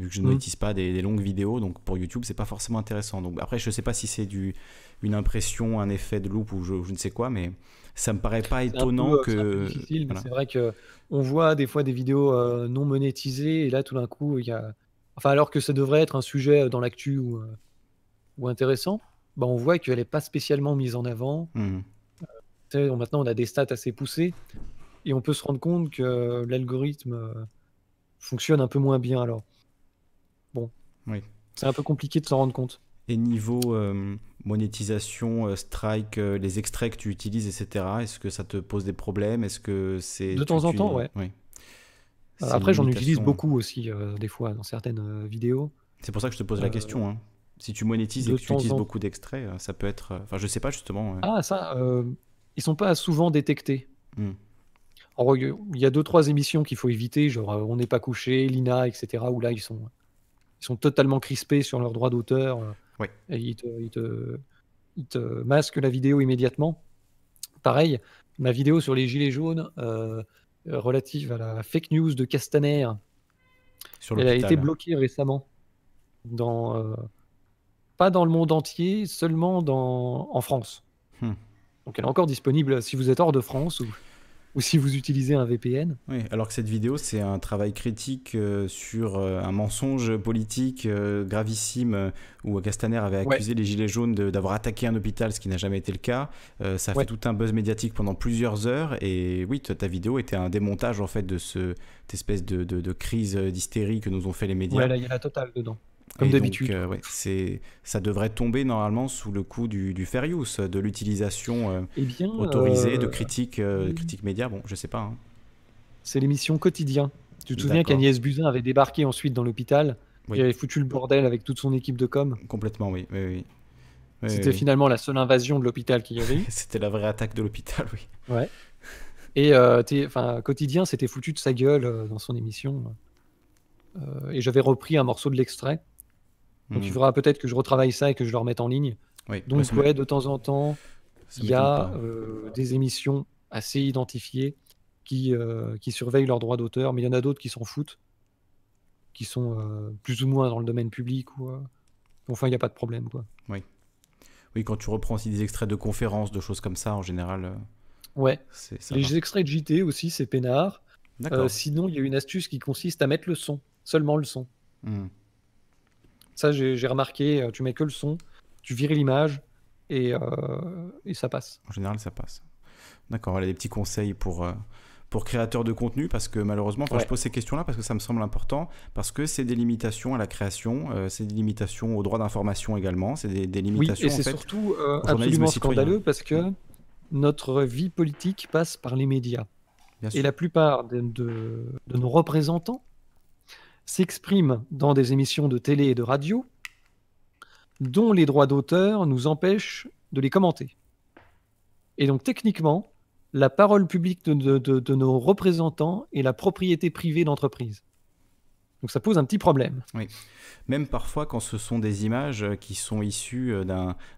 vu que je mm. ne monétise pas des, longues vidéos, donc pour YouTube, c'est pas forcément intéressant. Donc après, je sais pas si c'est du une impression, un effet de loupe ou je, ne sais quoi, mais ça me paraît pas étonnant que. C'est vrai que on voit des fois des vidéos euh, non monétisées et là tout d'un coup il y a, enfin alors que ça devrait être un sujet dans l'actu ou, euh, intéressant, bah, on voit qu'elle n'est pas spécialement mise en avant. Mmh. maintenant on a des stats assez poussées et on peut se rendre compte que l'algorithme euh, fonctionne un peu moins bien alors. C'est un peu compliqué de s'en rendre compte. Et niveau euh, monétisation, euh, strike, euh, les extraits que tu utilises, etc., est-ce que ça te pose des problèmes Est-ce que c'est. De temps en temps, Oui. Après, j'en utilise beaucoup aussi, des fois, dans certaines vidéos. C'est pour ça que je te pose la question. Hein. Si tu monétises et que tu utilises beaucoup d'extraits, ça peut être. Enfin, je sais pas justement. Ah, ça, ils sont pas souvent détectés. Hmm. il y a deux, trois émissions qu'il faut éviter, genre On n'est pas couché, Lina, etc., où là, ils sont ils sont totalement crispés sur leurs droits d'auteur. Oui. Et ils te, ils, te, ils te, masquent la vidéo immédiatement. Pareil, ma vidéo sur les gilets jaunes euh, relative à la fake news de Castaner, sur elle a été bloquée récemment. Dans, euh, pas dans le monde entier, seulement dans, en France. Hmm. Donc elle est encore disponible si vous êtes hors de France ou ou si vous utilisez un VPN. Oui, alors que cette vidéo, c'est un travail critique euh, sur euh, un mensonge politique euh, gravissime où Castaner avait accusé les Gilets jaunes d'avoir attaqué un hôpital, ce qui n'a jamais été le cas. ça a fait tout un buzz médiatique pendant plusieurs heures. Et oui, ta, vidéo était un démontage en fait de ce, cette espèce de, crise d'hystérie que nous ont fait les médias. Oui, il y a la totale dedans. Comme d'habitude. Euh, c'est ça devrait tomber normalement sous le coup du, du de l'utilisation euh, eh autorisée, de euh, critiques, critique médias. Bon, je sais pas. Hein. C'est l'émission quotidien. Tu te souviens qu'Agnès Buzyn avait débarqué ensuite dans l'hôpital oui. Il avait foutu le bordel avec toute son équipe de com. Complètement, oui. C'était finalement la seule invasion de l'hôpital qu'il y avait C'était la vraie attaque de l'hôpital, oui. Ouais. Et enfin, quotidien, s'était foutu de sa gueule dans son émission. et j'avais repris un morceau de l'extrait donc il hmm. faudra peut-être que je retravaille ça et que je le remette en ligne. Donc bah, ouais, de temps en temps, il y a euh, des émissions assez identifiées euh, qui, surveillent leurs droits d'auteur, mais il y en a d'autres qui s'en foutent, qui sont euh, plus ou moins dans le domaine public. Ou, enfin, il n'y a pas de problème. Oui. oui, quand tu reprends aussi des extraits de conférences, de choses comme ça, en général. Ouais. Les extraits de JT aussi, c'est peinard. sinon, il y a une astuce qui consiste à mettre le son, seulement le son. Hmm. Ça, j'ai remarqué, euh, tu mets que le son, tu vires l'image et, euh, et, ça passe. En général, ça passe. D'accord, a des petits conseils pour, euh, pour créateurs de contenu, parce que malheureusement, quand je pose ces questions-là parce que ça me semble important, parce que c'est des limitations à la création, c'est des limitations au droit d'information également, c'est des, des, limitations. Oui, et c'est surtout absolument scandaleux parce que notre vie politique passe par les médias. et la plupart de, de nos représentants s'expriment dans des émissions de télé et de radio, dont les droits d'auteur nous empêchent de les commenter. Et donc techniquement, la parole publique de, nos représentants est la propriété privée d'entreprise. Donc ça pose un petit problème. Oui. Même parfois quand ce sont des images euh, qui sont issues euh,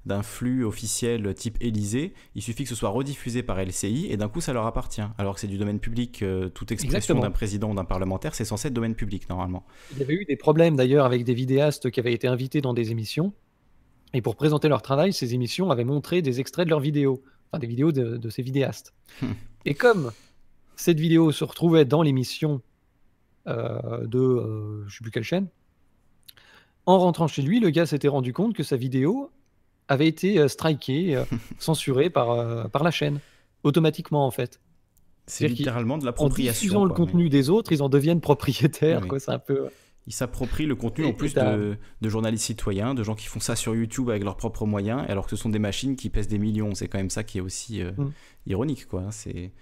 d'un flux officiel type Élysée, il suffit que ce soit rediffusé par LCI et d'un coup ça leur appartient. Alors que c'est du domaine public, euh, toute expression d'un président ou d'un parlementaire, c'est censé être domaine public normalement. Il y avait eu des problèmes d'ailleurs avec des vidéastes qui avaient été invités dans des émissions. Et pour présenter leur travail, ces émissions avaient montré des extraits de leurs vidéos, enfin des vidéos de, de ces vidéastes. Hum. et comme cette vidéo se retrouvait dans l'émission euh, de euh, je sais plus quelle chaîne. En rentrant chez lui, le gars s'était rendu compte que sa vidéo avait été euh, strikée, censurée par, par la chaîne, automatiquement en fait. C'est littéralement de l'appropriation. En diffusant le contenu des autres, ils en deviennent propriétaires. Quoi, un peu... Ils s'approprient le contenu en plus de, de, journalistes citoyens, de gens qui font ça sur YouTube avec leurs propres moyens, alors que ce sont des machines qui pèsent des millions. C'est quand même ça qui est aussi mm. ironique. quoi. Hein, c'est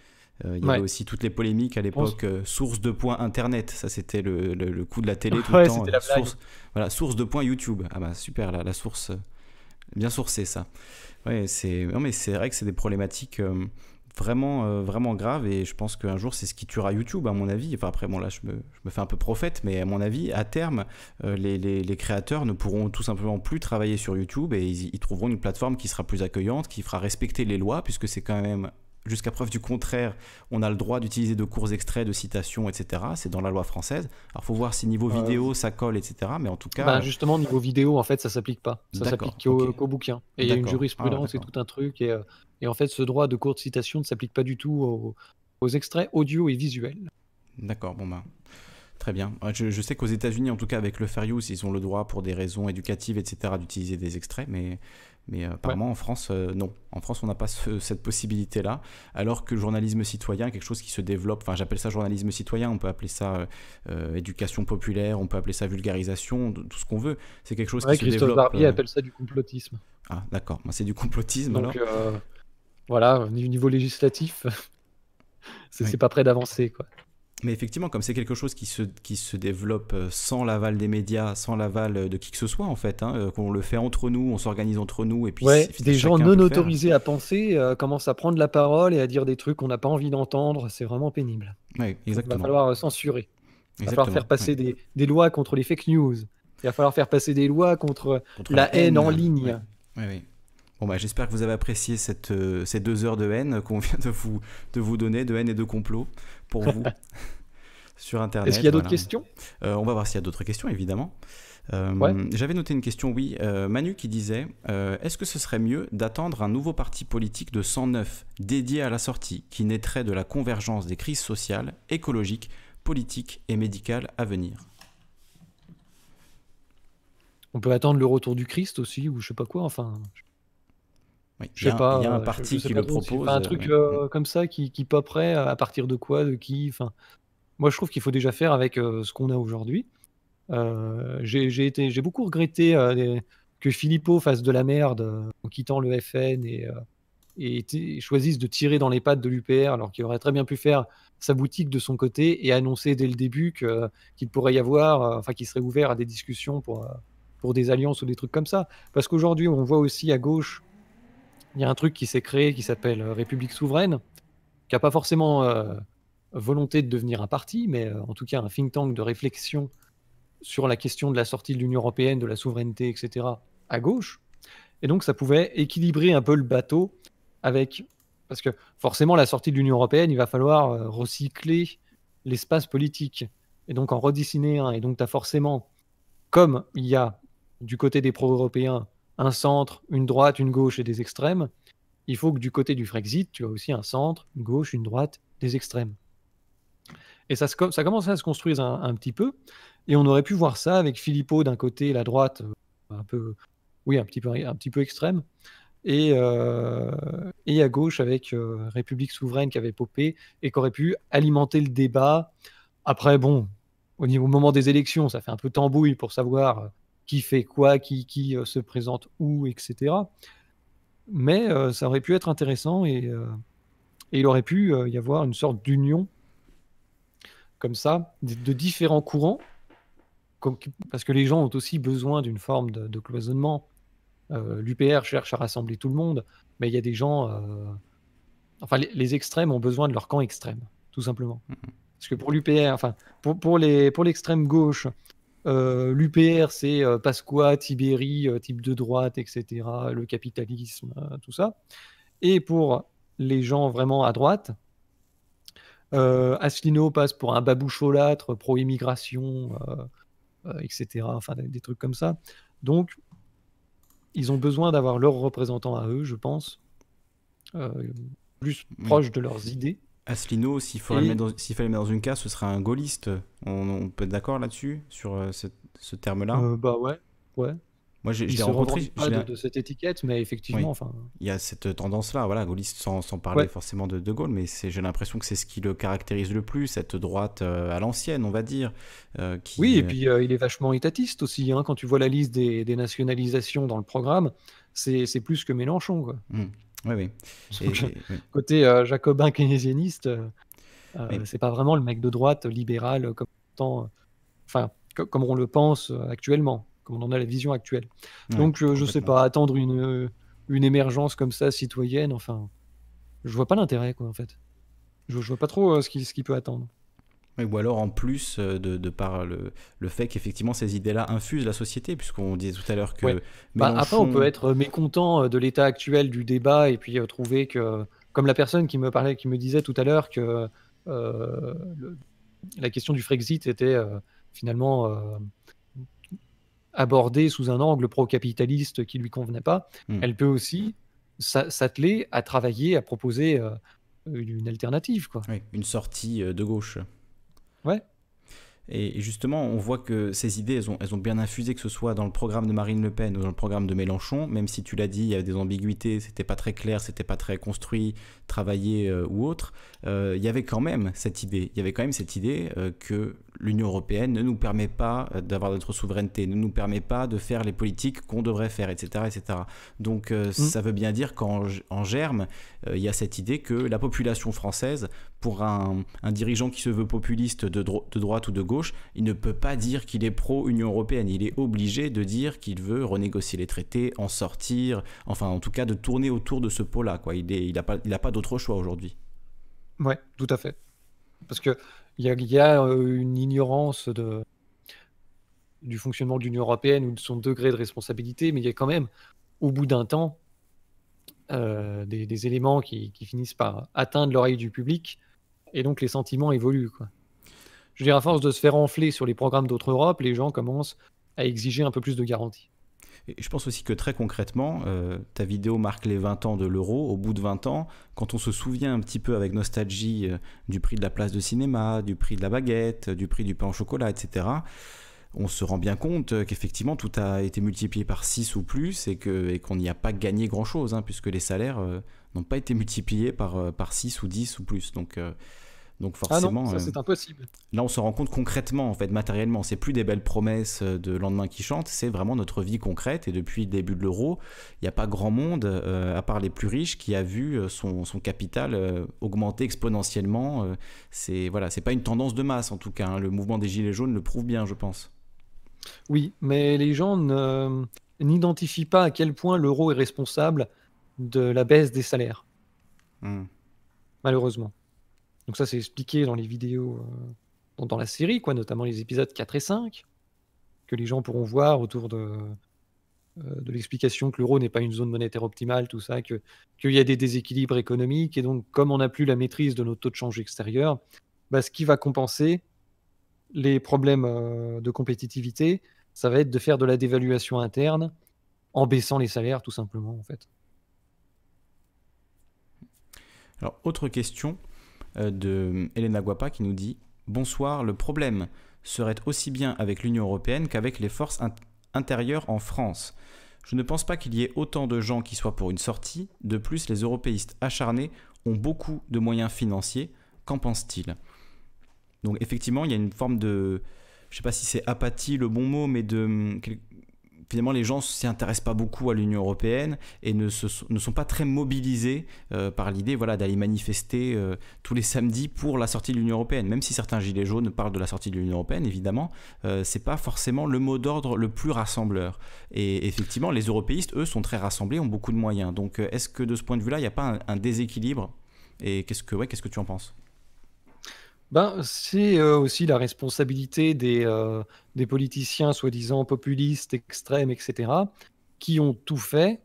euh, il y avait aussi toutes les polémiques à l'époque, euh, source de points Internet, ça c'était le, le, coup de la télé tout le temps. source, voilà, source de points YouTube. Ah bah super, la, source, euh, bien sourcée ça. Ouais, c'est, non mais c'est vrai que c'est des problématiques vraiment, vraiment graves et je pense qu'un jour c'est ce qui tuera YouTube à mon avis. Enfin après, bon là je me, je me fais un peu prophète, mais à mon avis, à terme, les, les, créateurs ne pourront tout simplement plus travailler sur YouTube et ils trouveront une plateforme qui sera plus accueillante, qui fera respecter les lois puisque c'est quand même jusqu'à preuve du contraire, on a le droit d'utiliser de courts extraits, de citations, etc. C'est dans la loi française. Alors, faut voir si niveau vidéo, ça colle, etc. Mais en tout cas, bah, euh, justement, niveau vidéo, en fait, ça s'applique pas. Ça s'applique qu'au bouquin. Et il y a une jurisprudence ah, et tout un truc. Euh, et, en fait, ce droit de courte citation ne s'applique pas du tout aux, extraits audio et visuels. D'accord. Bon ben. Très bien. Je, je sais qu'aux États-Unis, en tout cas avec le fair use, ils ont le droit pour des raisons éducatives, etc., d'utiliser des extraits, mais mais euh, apparemment, en France, euh, non. En France, on n'a pas cette possibilité-là. Alors que le journalisme citoyen, quelque chose qui se développe, enfin, j'appelle ça journalisme citoyen, on peut appeler ça euh, éducation populaire, on peut appeler ça vulgarisation, tout ce qu'on veut. C'est quelque chose qui se développe. Barbier appelle ça du complotisme. Ah, d'accord. c'est du complotisme alors. Donc voilà, au niveau législatif, c'est pas prêt d'avancer, quoi mais effectivement, comme c'est quelque chose qui se, qui se développe euh, sans l'aval des médias, sans l'aval euh, de qui que ce soit, en fait, hein, euh, qu'on le fait entre nous, on s'organise entre nous, et puis. Ouais, des gens non autorisés à penser commencent à prendre la parole et à dire des trucs qu'on n'a pas envie d'entendre, c'est vraiment pénible. Oui, exactement. il va falloir censurer. Il va falloir faire passer des, des, lois contre les fake news. Il va falloir faire passer des lois contre, la, haine, en ligne. Oui, oui. Bah, j'espère que vous avez apprécié cette, euh, ces deux heures de haine qu'on vient de vous, de vous donner, de haine et de complot pour vous sur Internet. Est-ce qu'il y a d'autres questions euh, On va voir s'il y a d'autres questions évidemment. Euh, j'avais noté une question, oui. Manu qui disait Est-ce que ce serait mieux d'attendre un nouveau parti politique de 109 dédié à la sortie qui naîtrait de la convergence des crises sociales, écologiques, politiques et médicales à venir On peut attendre le retour du Christ aussi, ou je sais pas quoi, enfin. Je sais pas. Il y a un euh, parti qui le propose. un truc euh, comme ça qui, qui pas à partir de quoi, de qui. Enfin, moi je trouve qu'il faut déjà faire avec euh, ce qu'on a aujourd'hui. j'ai beaucoup regretté que Philippot fasse de la merde en quittant le FN et, et choisisse de tirer dans les pattes de l'UPR alors qu'il aurait très bien pu faire sa boutique de son côté et annoncer dès le début qu'il pourrait y avoir, enfin qu'il serait ouvert à des discussions pour, pour des alliances ou des trucs comme ça. Parce qu'aujourd'hui, on voit aussi à gauche il y a un truc qui s'est créé qui s'appelle euh, République souveraine, qui n'a pas forcément euh, volonté de devenir un parti, mais euh, en tout cas un think tank de réflexion sur la question de la sortie de l'Union européenne, de la souveraineté, etc., à gauche. Et donc ça pouvait équilibrer un peu le bateau avec... Parce que forcément, la sortie de l'Union européenne, il va falloir recycler l'espace politique, et donc en redessiner un. Et donc tu as forcément, comme il y a du côté des pro-européens un centre, une droite, une gauche et des extrêmes, il faut que du côté du Frexit, tu as aussi un centre, une gauche, une droite, des extrêmes. Et ça, commence à se construire un, petit peu. Et on aurait pu voir ça avec Philippot d'un côté, la droite euh, un peu, oui, un petit peu, un petit peu extrême, et, euh, et à gauche avec euh, République souveraine qui avait popé et qui aurait pu alimenter le débat. Après, bon, au, niveau, au moment des élections, ça fait un peu tambouille pour savoir qui fait quoi, qui, qui euh, se présente où, etc. Mais euh, ça aurait pu être intéressant et, euh, il aurait pu y avoir une sorte d'union comme ça, de, différents courants, parce que les gens ont aussi besoin d'une forme de, cloisonnement. L'UPR cherche à rassembler tout le monde, mais il y a des gens. enfin, les, extrêmes ont besoin de leur camp extrême, tout simplement. Mmh. Parce que pour l'UPR, enfin, pour, pour l'extrême pour gauche, euh, L'UPR, c'est euh, Pasqua, Tibéri, euh, type de droite, etc., le capitalisme, tout ça. Et pour les gens vraiment à droite, Asselineau passe pour un baboucholâtre, pro-immigration, etc., enfin des, trucs comme ça. Donc, ils ont besoin d'avoir leurs représentants à eux, je pense, plus proche de leurs idées. Asselineau, s'il fallait, le mettre dans une case, ce serait un gaulliste. On, peut être d'accord là-dessus, sur euh, ce, terme-là euh, Bah ouais, ouais. Moi, je, rencontré. Pas de, cette étiquette, mais effectivement, enfin. Il y a cette tendance-là, voilà, gaulliste, sans, sans parler forcément de De Gaulle, mais j'ai l'impression que c'est ce qui le caractérise le plus, cette droite euh, à l'ancienne, on va dire. qui... Oui, et puis il est vachement étatiste aussi. Hein, quand tu vois la liste des, nationalisations dans le programme, c'est plus que Mélenchon. Quoi. Mmh. Oui, oui. côté euh, jacobin keynésianiste, euh, euh, c'est pas vraiment le mec de droite libéral euh, comme, tant, enfin, comme on le pense actuellement, comme on en a la vision actuelle. Donc, je sais pas, attendre une, une émergence comme ça, citoyenne, enfin, je vois pas l'intérêt, quoi, en fait. Je, je vois pas trop ce qu'il qui peut attendre. Ou alors en plus euh, de, par le, fait qu'effectivement ces idées-là infusent la société, puisqu'on disait tout à l'heure que... Bah, après, on peut être mécontent euh, de l'état actuel du débat et puis euh, trouver que, comme la personne qui me, parlait, qui me disait tout à l'heure que la question du Frexit était finalement abordée sous un angle pro-capitaliste qui lui convenait pas, hmm. elle peut aussi s'atteler à travailler, à proposer... une alternative. Quoi. une sortie de gauche. Ouais. Et justement, on voit que ces idées, elles ont, elles ont, bien infusé, que ce soit dans le programme de Marine Le Pen ou dans le programme de Mélenchon, même si tu l'as dit, il y avait des ambiguïtés, c'était pas très clair, c'était pas très construit, travaillé euh, ou autre, euh, il y avait quand même cette idée, il y avait quand même cette idée euh, que l'Union européenne ne nous permet pas euh, d'avoir notre souveraineté, ne nous permet pas de faire les politiques qu'on devrait faire, etc. etc. Donc euh, mm. ça veut bien dire qu'en germe, euh, il y a cette idée que la population française, pour un, dirigeant qui se veut populiste de, droite ou de gauche, il ne peut pas dire qu'il est pro-Union européenne. Il est obligé de dire qu'il veut renégocier les traités, en sortir, enfin en tout cas de tourner autour de ce pot-là. Il n'a il pas, pas d'autre choix aujourd'hui. Oui, tout à fait. Parce que il y a, euh, une ignorance du fonctionnement de l'Union européenne ou de son degré de responsabilité, mais il y a quand même, au bout d'un temps, euh, des, éléments qui, finissent par atteindre l'oreille du public, et donc les sentiments évoluent. Je veux dire, à force de se faire enfler sur les programmes d'autres Europe, les gens commencent à exiger un peu plus de garanties je pense aussi que très concrètement, euh, ta vidéo marque les 20 ans de l'euro. Au bout de 20 ans, quand on se souvient un petit peu avec nostalgie euh, du prix de la place de cinéma, du prix de la baguette, du prix du pain au chocolat, etc., on se rend bien compte euh, qu'effectivement tout a été multiplié par 6 ou plus et qu'on et n'y a pas gagné grand-chose, hein, puisque les salaires n'ont pas été multipliés par, par 6 ou 10 ou plus. Donc donc ah forcément, ça euh, c'est impossible. Là, on se rend compte concrètement, en fait, matériellement, c'est plus des belles promesses euh, de lendemain qui chantent, c'est vraiment notre vie concrète. Et depuis le début de l'euro, il n'y a pas grand monde, euh, à part les plus riches, qui a vu son, capital augmenter exponentiellement. Ce c'est voilà, c'est pas une tendance de masse en tout cas. Hein. Le mouvement des gilets jaunes le prouve bien, je pense. Oui, mais les gens n'identifient pas à quel point l'euro est responsable de la baisse des salaires. Hmm. Malheureusement. Donc ça, c'est expliqué dans les vidéos, euh, dans, la série, quoi, notamment les épisodes 4 et 5, que les gens pourront voir autour euh, de, l'explication que l'euro n'est pas une zone monétaire optimale, tout ça, qu'il y a des déséquilibres économiques, et donc comme on n'a plus la maîtrise de nos taux de change extérieur, bah, ce qui va compenser les problèmes euh, de compétitivité, ça va être de faire de la dévaluation interne en baissant les salaires, tout simplement, en fait. Alors, autre question, euh, de Elena Guapa qui nous dit Bonsoir, le problème serait aussi bien avec l'Union européenne qu'avec les forces intérieures en France. Je ne pense pas qu'il y ait autant de gens qui soient pour une sortie. De plus, les européistes acharnés ont beaucoup de moyens financiers. Qu'en pense-t-il Donc effectivement, il y a une forme de, je ne sais pas si c'est apathie le bon mot, mais de hum, finalement les gens ne s'y intéressent pas beaucoup à l'Union européenne et ne, sont pas très mobilisés euh, par l'idée voilà, d'aller manifester euh, tous les samedis pour la sortie de l'Union européenne. Même si certains gilets jaunes parlent de la sortie de l'Union européenne, évidemment, ce euh, c'est pas forcément le mot d'ordre le plus rassembleur. Et effectivement, les européistes, eux, sont très rassemblés, ont beaucoup de moyens. Donc est-ce que de ce point de vue-là, il n'y a pas un, déséquilibre Et qu'est-ce qu'est-ce que tu en penses ben, C'est euh, aussi la responsabilité euh, des, politiciens soi-disant populistes, extrêmes, etc., qui ont tout fait,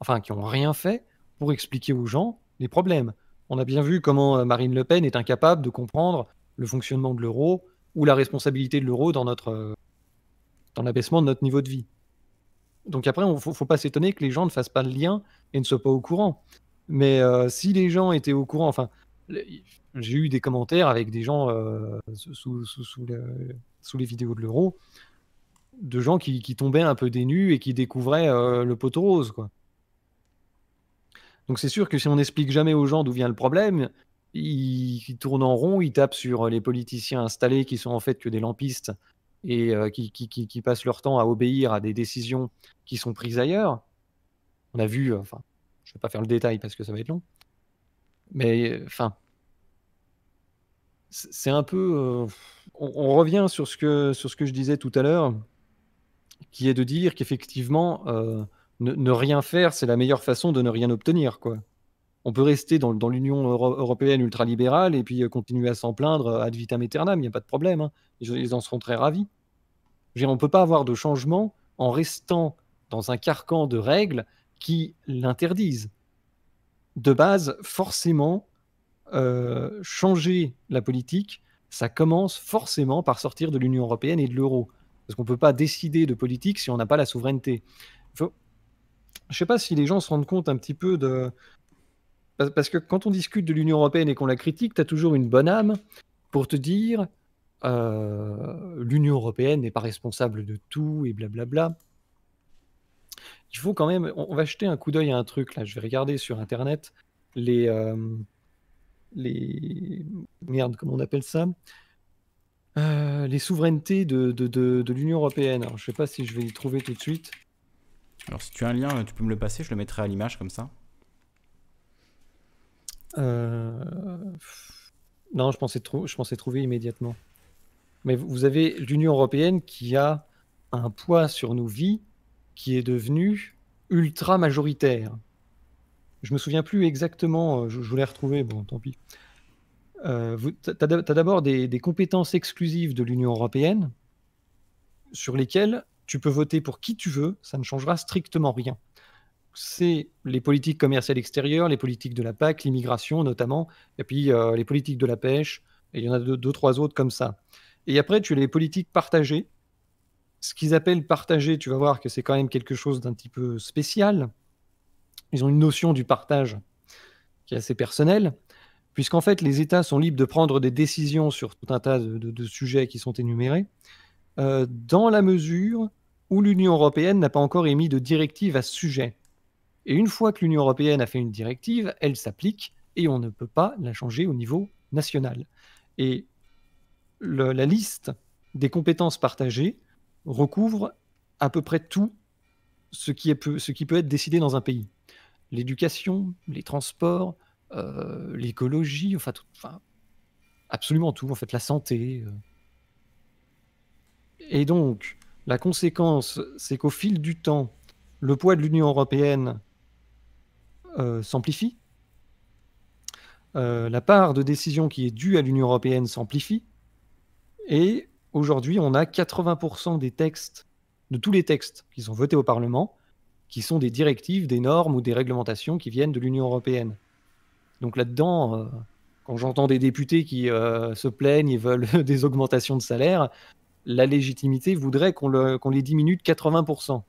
enfin qui n'ont rien fait, pour expliquer aux gens les problèmes. On a bien vu comment euh, Marine Le Pen est incapable de comprendre le fonctionnement de l'euro ou la responsabilité de l'euro dans, notre, dans l'abaissement de notre niveau de vie. Donc après, il ne faut, pas s'étonner que les gens ne fassent pas le lien et ne soient pas au courant. Mais si les gens étaient au courant, enfin, j'ai eu des commentaires avec des gens euh, sous, les vidéos de l'euro, de gens qui, tombaient un peu dénus et qui découvraient euh, le poteau rose. Donc c'est sûr que si on n'explique jamais aux gens d'où vient le problème, ils, tournent en rond, ils tapent sur les politiciens installés qui sont en fait que des lampistes et euh, qui, qui, passent leur temps à obéir à des décisions qui sont prises ailleurs. On a vu, enfin, je ne vais pas faire le détail parce que ça va être long, mais enfin, c'est un peu. Euh, on, revient sur ce, que, sur ce que je disais tout à l'heure, qui est de dire qu'effectivement, euh, ne, rien faire, c'est la meilleure façon de ne rien obtenir. Quoi. On peut rester dans, l'Union européenne ultralibérale et puis euh, continuer à s'en plaindre ad vitam aeternam, il n'y a pas de problème. Hein. Ils, en seront très ravis. on ne peut pas avoir de changement en restant dans un carcan de règles qui l'interdisent. De base, forcément, euh, changer la politique, ça commence forcément par sortir de l'Union européenne et de l'euro. Parce qu'on ne peut pas décider de politique si on n'a pas la souveraineté. Je ne sais pas si les gens se rendent compte un petit peu de... Parce que quand on discute de l'Union européenne et qu'on la critique, tu as toujours une bonne âme pour te dire euh, l'Union européenne n'est pas responsable de tout et blablabla. Il faut quand même... On va jeter un coup d'œil à un truc là. Je vais regarder sur Internet les... Euh, les merde, comment on appelle ça euh, les souverainetés de, l'Union européenne. Alors, je sais pas si je vais y trouver tout de suite. Alors, si tu as un lien, tu peux me le passer, je le mettrai à l'image comme ça. Euh, non, je pensais, je pensais trouver immédiatement. Mais vous avez l'Union européenne qui a un poids sur nos vies qui est devenu ultra majoritaire je me souviens plus exactement, euh, je, voulais retrouver, bon, tant pis. Euh, tu as, d'abord des, compétences exclusives de l'Union européenne sur lesquelles tu peux voter pour qui tu veux, ça ne changera strictement rien. C'est les politiques commerciales extérieures, les politiques de la PAC, l'immigration notamment, et puis euh, les politiques de la pêche, et il y en a deux, deux, trois autres comme ça. Et après, tu as les politiques partagées. Ce qu'ils appellent partagées, tu vas voir que c'est quand même quelque chose d'un petit peu spécial ils ont une notion du partage qui est assez personnelle, puisqu'en fait, les États sont libres de prendre des décisions sur tout un tas de, sujets qui sont énumérés, euh, dans la mesure où l'Union européenne n'a pas encore émis de directive à ce sujet. Et une fois que l'Union européenne a fait une directive, elle s'applique et on ne peut pas la changer au niveau national. Et la liste des compétences partagées recouvre à peu près tout ce qui peut être décidé dans un pays l'éducation, les transports, euh, l'écologie, enfin, tout, absolument tout, en fait, la santé. Euh. Et donc, la conséquence, c'est qu'au fil du temps, le poids de l'Union européenne euh, s'amplifie, la part de décision qui est due à l'Union européenne s'amplifie, et aujourd'hui, on a 80% des textes, de tous les textes qui sont votés au Parlement, qui sont des directives, des normes ou des réglementations qui viennent de l'Union européenne. Donc là-dedans, euh, quand j'entends des députés qui euh, se plaignent et veulent des augmentations de salaire, la légitimité voudrait qu'on, les diminue de 80%,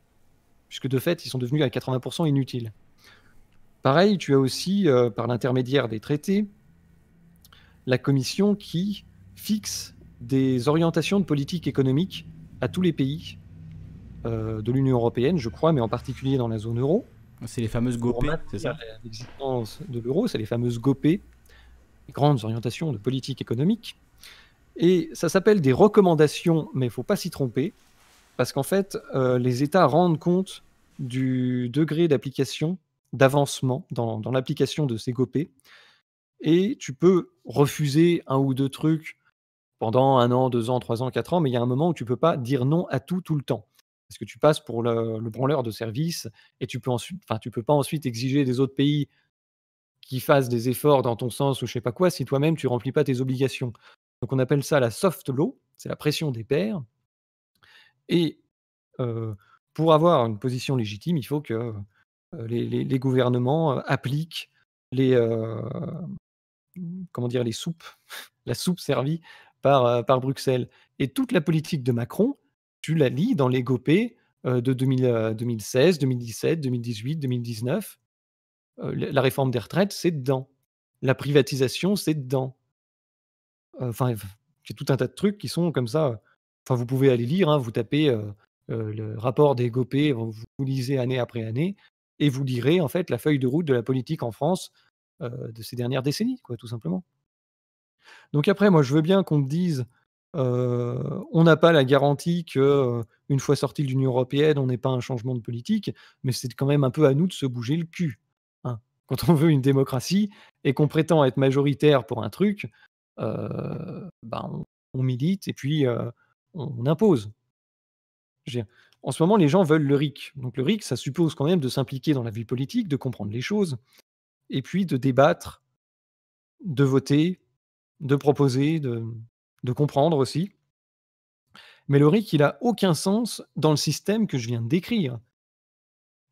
puisque de fait, ils sont devenus à 80% inutiles. Pareil, tu as aussi, euh, par l'intermédiaire des traités, la commission qui fixe des orientations de politique économique à tous les pays euh, de l'Union européenne, je crois, mais en particulier dans la zone euro. C'est les fameuses GOP, c'est ça L'existence de l'euro, c'est les fameuses GOP, les grandes orientations de politique économique. Et ça s'appelle des recommandations, mais il ne faut pas s'y tromper, parce qu'en fait, euh, les États rendent compte du degré d'application, d'avancement dans, dans l'application de ces GOP. Et tu peux refuser un ou deux trucs pendant un an, deux ans, trois ans, quatre ans, mais il y a un moment où tu ne peux pas dire non à tout tout le temps parce que tu passes pour le, branleur de service et tu peux ensuite, enfin, tu peux pas ensuite exiger des autres pays qui fassent des efforts dans ton sens ou je sais pas quoi si toi-même tu remplis pas tes obligations. Donc on appelle ça la soft law, c'est la pression des pairs. Et pour avoir une position légitime, il faut que les, gouvernements appliquent les comment dire les soupes, la soupe servie par, par Bruxelles. Et toute la politique de Macron, tu la lis dans les GOPÉ euh, de 2016, 2017, 2018, 2019. la réforme des retraites, c'est dedans. La privatisation, c'est dedans. Enfin, il y a tout un tas de trucs qui sont comme ça. Euh, enfin, vous pouvez aller lire, hein, vous tapez euh, le rapport des GOPÉ, vous, lisez année après année, et vous lirez en fait la feuille de route de la politique en France de ces dernières décennies, tout simplement. Donc après, moi, je veux bien qu'on me dise on n'a pas la garantie que une fois sorti de l'Union européenne, on n'ait pas un changement de politique, mais c'est quand même un peu à nous de se bouger le cul. Hein. Quand on veut une démocratie et qu'on prétend être majoritaire pour un truc, ben, on, milite et puis on, on, impose. En ce moment, les gens veulent le RIC. Donc le RIC, ça suppose quand même de s'impliquer dans la vie politique, de comprendre les choses, et puis de débattre, de voter, de proposer, de, de comprendre aussi. Mais le RIC, il n'a aucun sens dans le système que je viens de décrire.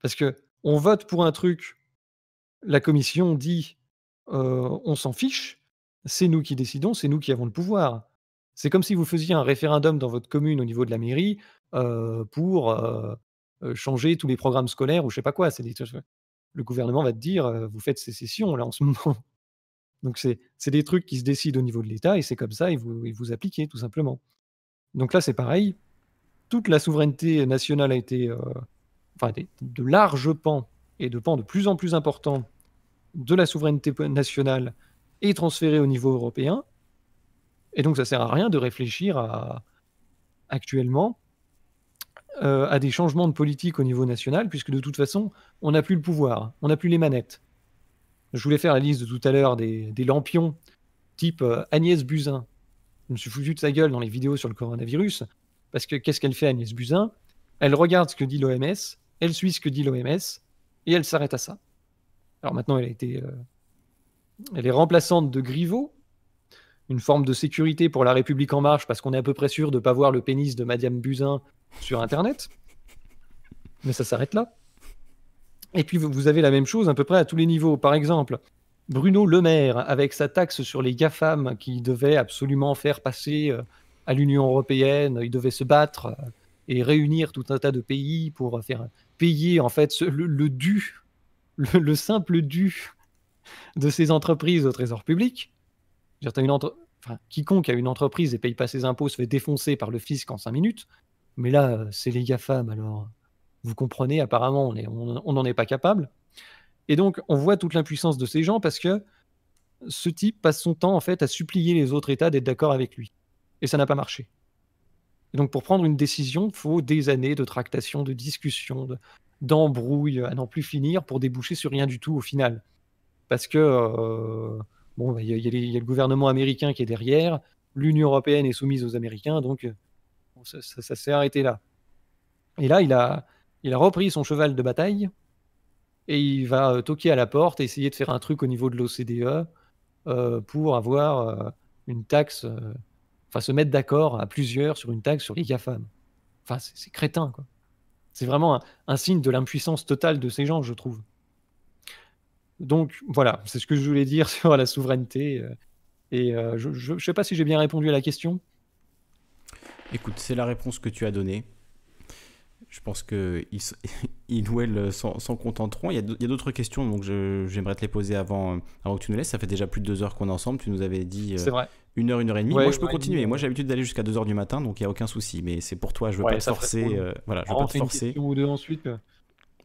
Parce que on vote pour un truc, la commission dit euh, on s'en fiche, c'est nous qui décidons, c'est nous qui avons le pouvoir. C'est comme si vous faisiez un référendum dans votre commune au niveau de la mairie euh, pour euh, changer tous les programmes scolaires ou je sais pas quoi. Le gouvernement va te dire vous faites sécession là en ce moment. Donc c'est des trucs qui se décident au niveau de l'État et c'est comme ça, et vous, et vous appliquez tout simplement. Donc là c'est pareil, toute la souveraineté nationale a été, euh, enfin de larges pans et de pans de plus en plus importants de la souveraineté nationale est transférée au niveau européen. Et donc ça sert à rien de réfléchir actuellement euh, à des changements de politique au niveau national, puisque de toute façon, on n'a plus le pouvoir, on n'a plus les manettes. Je voulais faire la liste de tout à l'heure des, lampions type euh, Agnès Buzyn. Je me suis foutu de sa gueule dans les vidéos sur le coronavirus, parce que qu'est-ce qu'elle fait Agnès Buzyn Elle regarde ce que dit l'OMS, elle suit ce que dit l'OMS, et elle s'arrête à ça. Alors maintenant, elle a été, euh, elle est remplaçante de Griveaux, une forme de sécurité pour la République en marche, parce qu'on est à peu près sûr de ne pas voir le pénis de Madame Buzyn sur Internet. Mais ça s'arrête là. Et puis vous avez la même chose à peu près à tous les niveaux. Par exemple, Bruno Le Maire, avec sa taxe sur les GAFAM qui devait absolument faire passer euh, à l'Union européenne, il devait se battre euh, et réunir tout un tas de pays pour faire payer en fait le, dû, le, simple dû de ces entreprises au trésor public. quiconque a une entreprise et paye pas ses impôts se fait défoncer par le fisc en cinq minutes. Mais là, euh, c'est les GAFAM alors. Vous comprenez, apparemment, on n'en est pas capable. Et donc, on voit toute l'impuissance de ces gens parce que ce type passe son temps en fait à supplier les autres États d'être d'accord avec lui. Et ça n'a pas marché. donc, pour prendre une décision, il faut des années de tractation, de discussion, d'embrouille à n'en plus finir pour déboucher sur rien du tout au final. Parce que, euh, bon, bah, il y, a le gouvernement américain qui est derrière, l'Union européenne est soumise aux Américains, donc euh, ça s'est arrêté là. Et là, il a, il a repris son cheval de bataille et il va euh, toquer à la porte et essayer de faire un truc au niveau de l'OCDE euh, pour avoir euh, une taxe, enfin se mettre d'accord à plusieurs sur une taxe sur les GAFAM. Enfin, c'est crétin, quoi. C'est vraiment un, signe de l'impuissance totale de ces gens, je trouve. Donc voilà, c'est ce que je voulais dire sur la souveraineté. Et je ne sais pas si j'ai bien répondu à la question. Écoute, c'est la réponse que tu as donnée je pense que ils, ou elles euh, s'en contenteront. Il y a d'autres questions, donc j'aimerais te les poser avant, euh, avant que tu nous laisses. Ça fait déjà plus de deux heures qu'on est ensemble. Tu nous avais dit euh, une heure, une heure et demie. moi, je peux continuer. Moi, j'ai l'habitude d'aller jusqu'à deux heures du matin, donc il n'y a aucun souci. Mais c'est pour toi, je veux pas te forcer. voilà, je veux bah, pas te forcer. Une ou deux ensuite.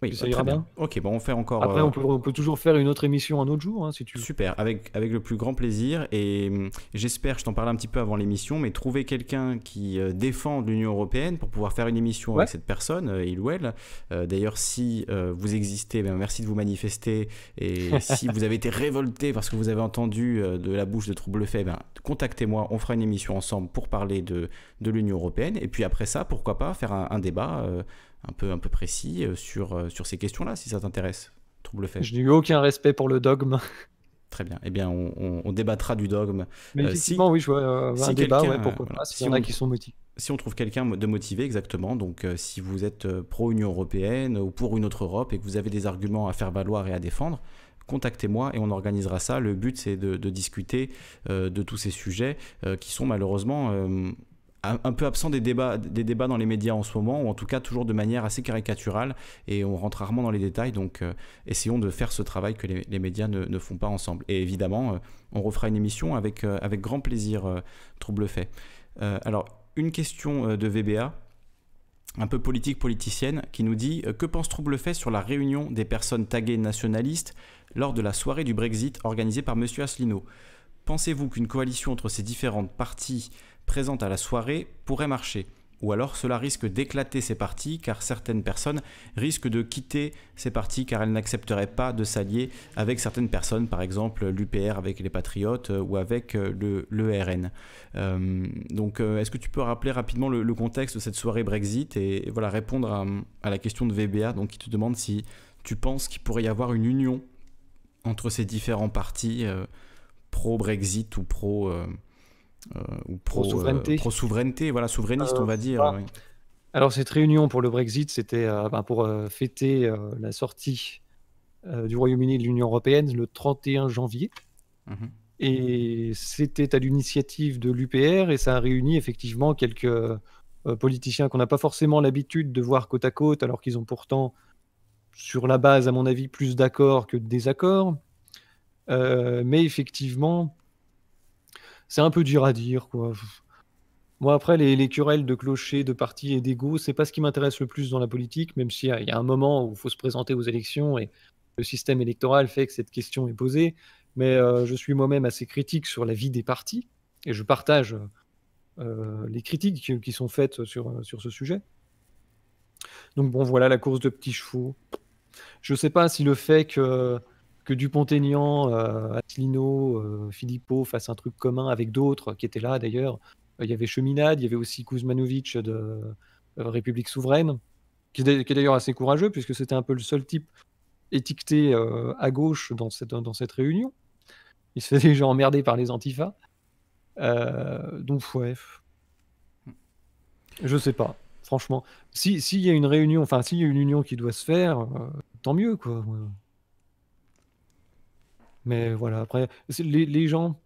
Oui, ça ira bien. Ok, bon, on fait encore. Après, euh, on, peut, toujours faire une autre émission un autre jour, hein, si tu veux. Super, avec, avec le plus grand plaisir. Et euh, j'espère, je t'en parle un petit peu avant l'émission, mais trouver quelqu'un qui euh, défend l'Union européenne pour pouvoir faire une émission avec cette personne, il ou elle. D'ailleurs, si vous existez, ben, merci de vous manifester. Et si vous avez été révolté parce que vous avez entendu de la bouche de trouble ben, contactez-moi. On fera une émission ensemble pour parler de, de l'Union européenne. Et puis après ça, pourquoi pas faire un débat un peu, un peu précis euh, sur, euh, sur ces questions-là, si ça t'intéresse. Trouble fait. Je n'ai aucun respect pour le dogme. Très bien. Eh bien, on, débattra du dogme. Mais euh, effectivement, oui, je vois un débat, pourquoi pas, si, on, a qui sont motivés. Si on trouve quelqu'un de motivé, exactement. Donc, si vous êtes pro-Union européenne ou pour une autre Europe et que vous avez des arguments à faire valoir et à défendre, contactez-moi et on organisera ça. Le but, c'est de discuter de tous ces sujets qui sont malheureusement un peu absent des débats, des débats dans les médias en ce moment, ou en tout cas toujours de manière assez caricaturale, et on rentre rarement dans les détails, donc euh, essayons de faire ce travail que les, médias ne, font pas ensemble. Et évidemment, euh, on refera une émission avec, euh, avec grand plaisir, Trouble fait. alors, une question de VBA, un peu politique politicienne, qui nous dit Que pense Trouble fait sur la réunion des personnes taguées nationalistes lors de la soirée du Brexit organisée par M. Asselineau Pensez-vous qu'une coalition entre ces différentes parties présente à la soirée pourrait marcher. Ou alors cela risque d'éclater ces partis car certaines personnes risquent de quitter ces partis car elles n'accepteraient pas de s'allier avec certaines personnes, par exemple l'UPR avec les Patriotes euh, ou avec euh, le, e RN. Euh, donc est-ce que tu peux rappeler rapidement le, contexte de cette soirée Brexit et, voilà répondre à, la question de VBA donc qui te demande si tu penses qu'il pourrait y avoir une union entre ces différents partis pro-Brexit ou pro... Euh, ou pro-souveraineté. Euh, pro souveraineté voilà, souverainiste, on euh, va dire. Alors, cette réunion pour le Brexit, c'était ben, pour fêter la sortie du Royaume-Uni de l'Union européenne le 31 janvier. Mhm. Et c'était à l'initiative de l'UPR et ça a réuni effectivement quelques politiciens qu'on n'a pas forcément l'habitude de voir côte à côte, alors qu'ils ont pourtant, sur la base, à mon avis, plus d'accords que de désaccords. mais effectivement, c'est un peu dur à dire, quoi. Moi, après, les, querelles de clochers, de partis et ce c'est pas ce qui m'intéresse le plus dans la politique, même s'il y, y, a un moment où il faut se présenter aux élections et le système électoral fait que cette question est posée. Mais euh, je suis moi-même assez critique sur la vie des partis et je partage euh, les critiques qui, sont faites sur, sur ce sujet. Donc, bon, voilà la course de petits chevaux. Je sais pas si le fait que que Dupont-Aignan, euh, Asselineau, Philippot euh, fassent un truc commun avec d'autres qui étaient là d'ailleurs. Euh, il y avait Cheminade, il y avait aussi Kuzmanovic de République souveraine, qui, est d'ailleurs assez courageux puisque c'était un peu le seul type étiqueté à gauche dans cette, dans cette réunion. Il se fait déjà emmerder par les antifas. donc, ouais. Je sais pas franchement. S'il y a une réunion, enfin, s'il y a une union qui doit se faire, tant mieux, quoi. Mais voilà, après, les, les gens,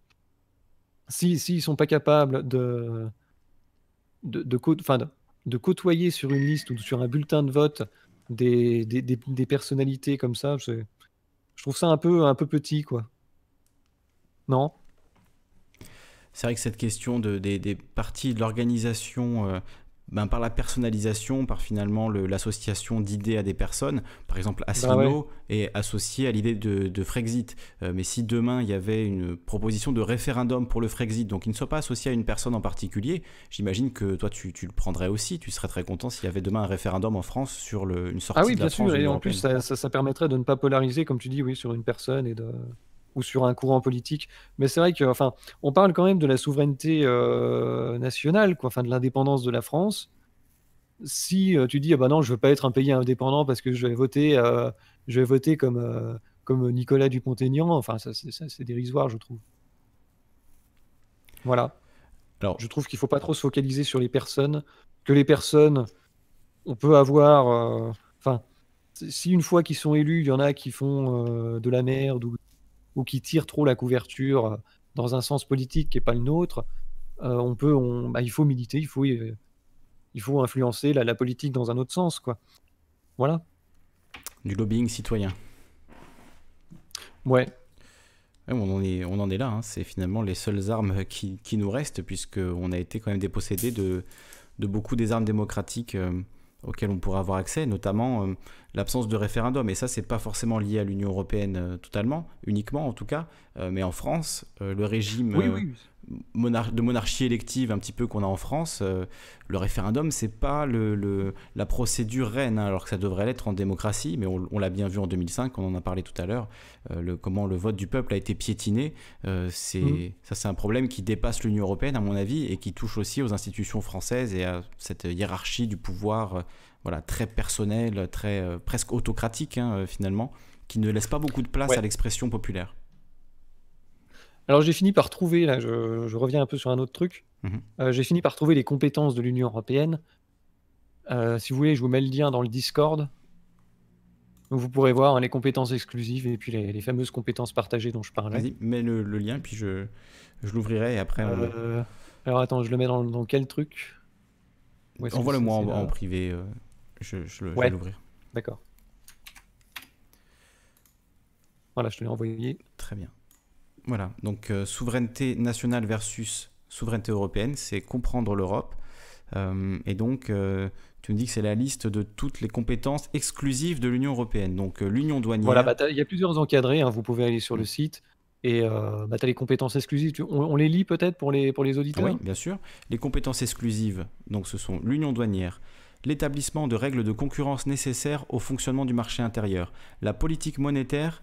s'ils si, ne sont pas capables de, de, de, côtoyer sur une liste ou sur un bulletin de vote des, des, des, personnalités comme ça, je, trouve ça un peu, un peu petit, quoi. Non c'est vrai que cette question de, des, des parties de l'organisation euh, ben, par la personnalisation, par finalement l'association d'idées à des personnes. Par exemple, ah Asselineau est associé à l'idée de, de, Frexit. Euh, mais si demain il y avait une proposition de référendum pour le Frexit, donc il ne soit pas associé à une personne en particulier, j'imagine que toi tu, le prendrais aussi. Tu serais très content s'il y avait demain un référendum en France sur le, une sortie ah oui, bien sûr. Et en plus, ça, permettrait de ne pas polariser, comme tu dis, oui, sur une personne et de ou sur un courant politique. Mais c'est vrai que, enfin, on parle quand même de la souveraineté euh, nationale, quoi, enfin, de l'indépendance de la France. Si euh, tu dis, ah ben non, je veux pas être un pays indépendant parce que je vais voter, euh, je vais voter comme, comme Nicolas Dupont-Aignan, enfin, ça, c'est dérisoire, je trouve. Voilà. Alors, je trouve qu'il faut pas trop se focaliser sur les personnes, que les personnes, on peut avoir, enfin si une fois qu'ils sont élus, il y en a qui font de la merde ou ou qui tirent trop la couverture euh, dans un sens politique qui n'est pas le nôtre, euh, on peut, on, bah, il faut militer, il faut, euh, il faut influencer la, politique dans un autre sens, quoi. Voilà. Du lobbying citoyen. Ouais. on, en est, on en est là. Hein. C'est finalement les seules armes qui, nous restent, puisqu'on a été quand même dépossédé de, de beaucoup des armes démocratiques auxquelles on pourrait avoir accès, notamment euh, l'absence de référendum. Et ça, c'est pas forcément lié à l'Union européenne euh, totalement, uniquement en tout cas, euh, mais en France, le régime de monarchie élective un petit peu qu'on a en France, euh, le référendum, c'est pas le, la procédure reine, hein, alors que ça devrait l'être en démocratie, mais on, l'a bien vu en 2005, on en a parlé tout à l'heure, euh, comment le vote du peuple a été piétiné. Euh, c'est mmh. Ça, c'est un problème qui dépasse l'Union européenne, à mon avis, et qui touche aussi aux institutions françaises et à cette hiérarchie du pouvoir voilà, très personnel, très, presque autocratique, hein, finalement, qui ne laisse pas beaucoup de place à l'expression populaire. Alors j'ai fini par trouver, là je, reviens un peu sur un autre truc, mhm. euh, j'ai fini par trouver les compétences de l'Union Européenne. Euh, si vous voulez, je vous mets le lien dans le Discord. vous pourrez voir hein, les compétences exclusives et puis les, fameuses compétences partagées dont je parlais. Vas-y, mets le, lien, puis je, je l'ouvrirai et après... Euh, alors attends, je le mets dans, quel truc Envoie-le-moi en, privé, je, je vais l'ouvrir. D'accord. Voilà, je te l'ai envoyé. Très bien. Voilà, donc euh, souveraineté nationale versus souveraineté européenne, c'est comprendre l'Europe. Euh, et donc, euh, tu me dis que c'est la liste de toutes les compétences exclusives de l'Union européenne. Donc, l'Union douanière. Voilà, bah, il y a plusieurs encadrés, hein, vous pouvez aller sur mm. le site. Et bah, tu as les compétences exclusives. on, les lit peut-être pour les, pour les auditeurs Oui, bien sûr. Les compétences exclusives, donc ce sont l'Union douanière, l'établissement de règles de concurrence nécessaires au fonctionnement du marché intérieur, la politique monétaire,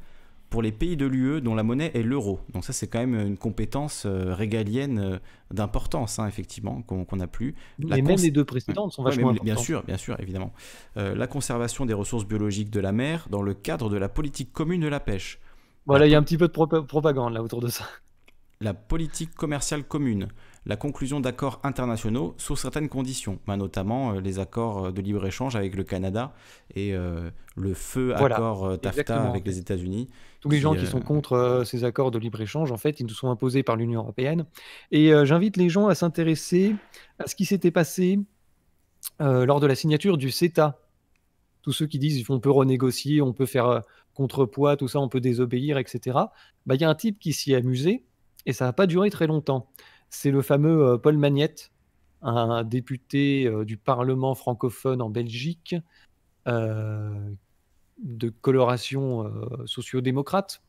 pour les pays de l'UE dont la monnaie est l'euro. Donc ça, c'est quand même une compétence euh, régalienne euh, d'importance, hein, effectivement, qu'on n'a plus. Mais même les deux précédentes sont vachement Bien sûr, bien sûr, évidemment. Euh, la conservation des ressources biologiques de la mer dans le cadre de la politique commune de la pêche. Voilà, il y a un petit peu de propagande là autour de ça. La politique commerciale commune la conclusion d'accords internationaux sous certaines conditions, bah, notamment euh, les accords euh, de libre-échange avec le Canada et euh, le feu accord TAFTA avec les États-Unis. Tous les gens qui sont contre ces accords de libre-échange, en fait, ils nous sont imposés par l'Union européenne. Et j'invite les gens à s'intéresser à ce qui s'était passé lors de la signature du CETA. Tous ceux qui disent qu'on peut renégocier, on peut faire contrepoids, tout ça, on peut désobéir, etc. Bah, il y a un type qui s'y est amusé et ça n'a pas duré très longtemps. C'est le fameux euh, Paul Magnette, un député euh, du Parlement francophone en Belgique, euh, de coloration sociodémocrate.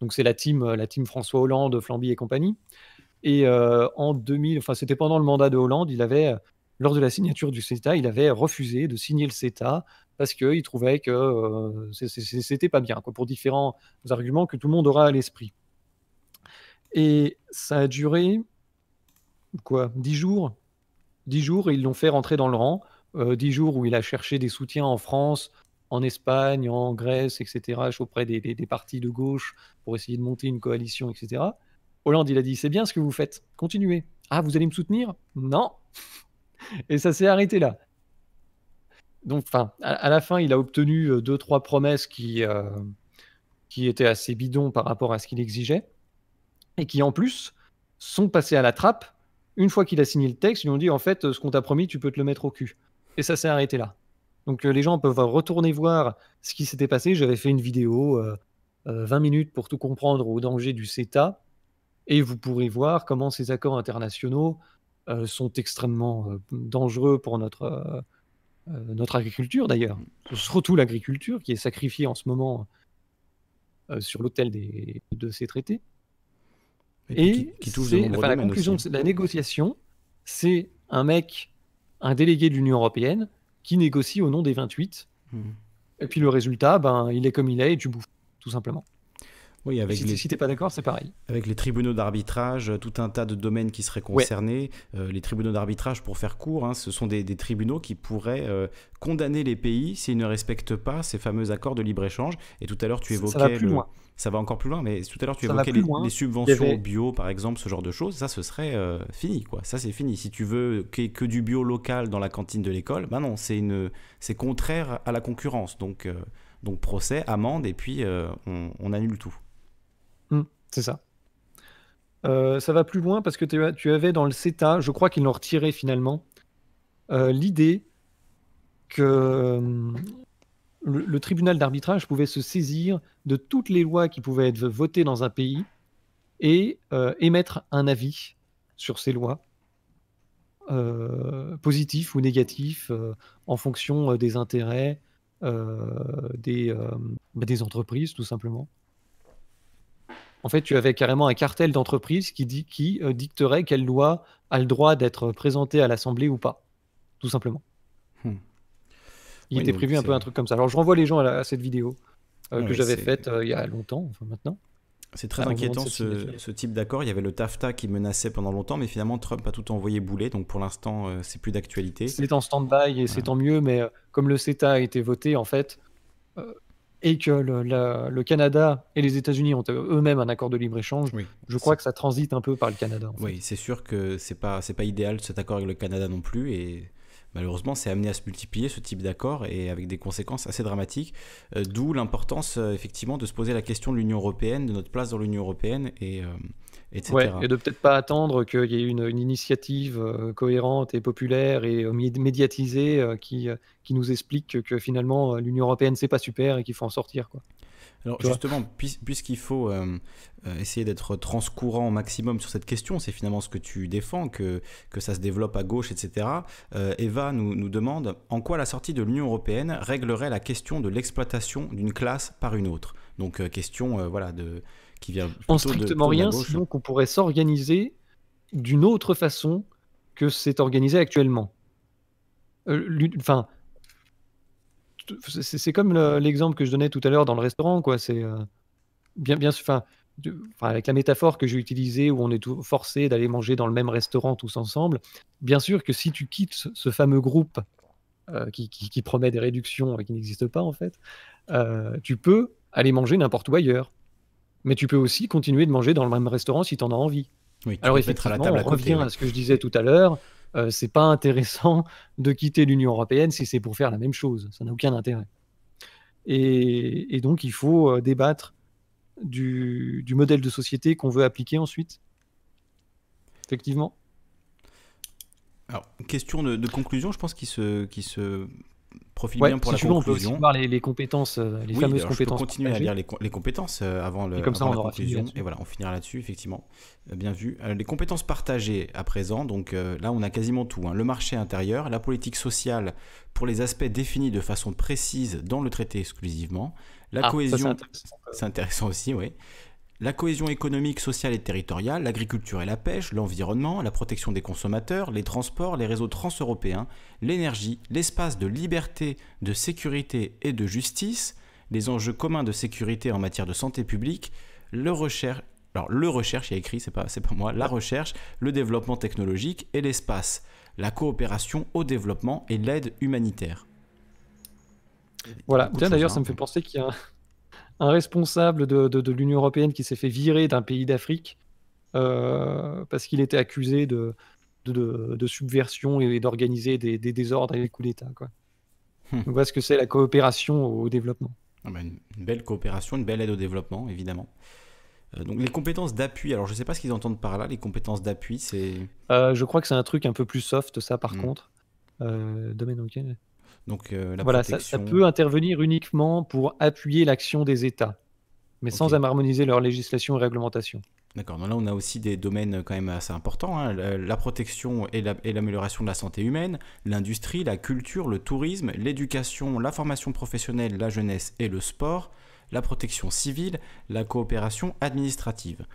Donc c'est la team, la team François Hollande, Flamby et compagnie. Et en 2000, enfin c'était pendant le mandat de Hollande, il avait, lors de la signature du CETA, il avait refusé de signer le CETA parce qu'il trouvait que ce c'était pas bien, quoi, pour différents arguments que tout le monde aura à l'esprit. Et ça a duré quoi, dix jours dix jours, ils l'ont fait rentrer dans le rang. Euh, dix jours où il a cherché des soutiens en France, en Espagne, en Grèce, etc., auprès des, partis de gauche pour essayer de monter une coalition, etc. Hollande, il a dit, c'est bien ce que vous faites, continuez. Ah, vous allez me soutenir Non. Et ça s'est arrêté là. Donc, enfin, à, la fin, il a obtenu euh, deux, trois promesses qui, euh, qui étaient assez bidons par rapport à ce qu'il exigeait, et qui en plus sont passées à la trappe une fois qu'il a signé le texte, ils lui ont dit en fait, ce qu'on t'a promis, tu peux te le mettre au cul. Et ça s'est arrêté là. Donc euh, les gens peuvent retourner voir ce qui s'était passé. J'avais fait une vidéo 20 euh, euh, minutes pour tout comprendre au danger du CETA. Et vous pourrez voir comment ces accords internationaux sont extrêmement dangereux pour notre, notre agriculture d'ailleurs. Surtout l'agriculture qui est sacrifiée en ce moment sur l'autel de ces traités. Et, qui, la conclusion de la négociation, c'est un mec, un délégué de l'Union européenne, qui négocie au nom des 28. Hmm. Et puis le résultat, ben, il est comme il est et tu bouffes, tout simplement. Oui, avec si, les... si pas d'accord, c'est pareil. Avec les tribunaux d'arbitrage, euh, tout un tas de domaines qui seraient concernés. Euh, les tribunaux d'arbitrage, pour faire court, hein, ce sont des, tribunaux qui pourraient euh, condamner les pays s'ils ne respectent pas ces fameux accords de libre-échange. Et tout à l'heure, tu évoquais... Ça, va plus loin. Ça va encore plus loin, mais tout à l'heure, tu évoquais les, subventions bio, par exemple, ce genre de choses. Ça, ce serait fini, quoi. Ça, c'est fini. Si tu veux que, que, du bio local dans la cantine de l'école, ben non, c'est une... contraire à la concurrence. Donc... Donc procès, amende, et puis on annule tout. Mm. c'est ça. Euh, ça va plus loin parce que tu, avais dans le CETA, je crois qu'ils l'ont retiré finalement, euh, l'idée que euh, le, tribunal d'arbitrage pouvait se saisir de toutes les lois qui pouvaient être votées dans un pays et émettre un avis sur ces lois, positif ou négatif, en fonction des intérêts bah, des entreprises, tout simplement. En fait, tu avais carrément un cartel d'entreprise qui, dit, qui euh, dicterait quelle loi a le droit d'être présentée à l'Assemblée ou pas, tout simplement. Hmm. Il était prévu un peu un truc comme ça. Alors je renvoie les gens à, cette vidéo euh, que j'avais faite euh, il y a longtemps, enfin maintenant. C'est très inquiétant ce, type d'accord. Il y avait le TAFTA qui menaçait pendant longtemps, mais finalement Trump a tout envoyé bouler, donc pour l'instant c'est plus d'actualité. C'est en stand-by et c'est tant mieux, mais comme le CETA a été voté, en fait, et que le, Canada et les États-Unis ont eux-mêmes un accord de libre-échange, je crois que ça transite un peu par le Canada. Oui, c'est sûr que c'est pas, pas idéal cet accord avec le Canada non plus. Et malheureusement, c'est amené à se multiplier ce type d'accord et avec des conséquences assez dramatiques. Euh, d'où l'importance, euh, effectivement, de se poser la question de l'Union européenne, de notre place dans l'Union européenne et. Euh, Ouais, et de peut-être pas attendre qu'il y ait une, une initiative euh, cohérente et populaire et euh, médiatisée euh, qui, qui nous explique que finalement l'Union européenne c'est pas super et qu'il faut en sortir. Quoi. Alors justement, puisqu'il faut essayer d'être transcourant au maximum sur cette question, c'est finalement ce que tu défends, que, que ça se développe à gauche, etc. Eva nous, nous demande en quoi la sortie de l'Union européenne réglerait la question de l'exploitation d'une classe par une autre. Donc question voilà de en strictement rien, sinon qu'on pourrait s'organiser d'une autre façon que c'est organisé actuellement. Euh, enfin, c'est comme l'exemple que je donnais tout à l'heure dans le restaurant, quoi. C'est euh, bien, bien, enfin, avec la métaphore que j'ai utilisée où on est tout forcé d'aller manger dans le même restaurant tous ensemble. Bien sûr que si tu quittes ce fameux groupe euh, qui, promet des réductions et qui n'existe pas en fait, tu peux aller manger n'importe où ailleurs mais tu peux aussi continuer de manger dans le même restaurant si tu en as envie. Alors effectivement, à la table à on revient à ce que je disais tout à l'heure, Ce euh, c'est pas intéressant de quitter l'Union européenne si c'est pour faire la même chose, ça n'a aucun intérêt. Et, donc il faut euh, débattre du, modèle de société qu'on veut appliquer ensuite. Effectivement. Alors, question de, conclusion, je pense, qu'il se, qui se profite bien pour la conclusion. on peut voir les, les compétences, euh, les fameuses compétences. continuer à lire les, compétences euh, avant, le, et comme ça, la conclusion. Et voilà, on finira là-dessus, effectivement. Euh, bien vu. Les compétences partagées à présent, donc là, on a quasiment tout. Hein. Le marché intérieur, la politique sociale pour les aspects définis de façon précise dans le traité exclusivement. La ah, cohésion, c'est intéressant aussi, oui la cohésion économique, sociale et territoriale, l'agriculture et la pêche, l'environnement, la protection des consommateurs, les transports, les réseaux transeuropéens, l'énergie, l'espace de liberté, de sécurité et de justice, les enjeux communs de sécurité en matière de santé publique, le recherche, alors le recherche, il a écrit, c'est pas, c'est pas moi, la recherche, le développement technologique et l'espace, la coopération au développement et l'aide humanitaire. Voilà, d'ailleurs, hein. ça me fait penser qu'il y a un un responsable de, l'Union européenne qui s'est fait virer d'un pays d'Afrique euh, parce qu'il était accusé de, de subversion et d'organiser des, désordres et des coups d'État. Hmm. On voit ce que c'est la coopération au développement. Ah bah, une, belle coopération, une belle aide au développement, évidemment. Euh, donc les compétences d'appui, alors je ne sais pas ce qu'ils entendent par là, les compétences d'appui, c'est... Euh, je crois que c'est un truc un peu plus soft, ça par hmm. contre. domaine auquel... Donc, euh, voilà, ça, peut intervenir uniquement pour appuyer l'action des États, mais sans harmoniser leur législation et réglementation. D'accord, là on a aussi des domaines euh, quand même assez importants, hein. la, protection et l'amélioration de la santé humaine, l'industrie, la culture, le tourisme, l'éducation, la formation professionnelle, la jeunesse et le sport, la protection civile, la coopération administrative.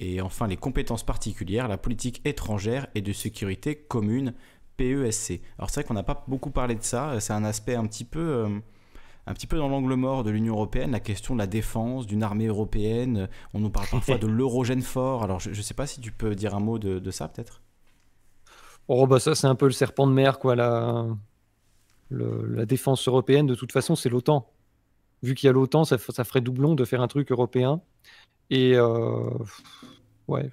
Et enfin les compétences particulières, la politique étrangère et de sécurité commune, PESC. Alors c'est vrai qu'on n'a pas beaucoup parlé de ça, c'est un aspect un petit peu... Euh, un petit peu dans l'angle mort de l'Union européenne, la question de la défense, d'une armée européenne. On nous parle parfois de l'eurogène fort. Alors, je ne sais pas si tu peux dire un mot de, ça, peut-être Oh, bah ça, c'est un peu le serpent de mer, quoi. La, la défense européenne, de toute façon, c'est l'OTAN. Vu qu'il y a l'OTAN, ça, ferait doublon de faire un truc européen. Et. Euh, ouais.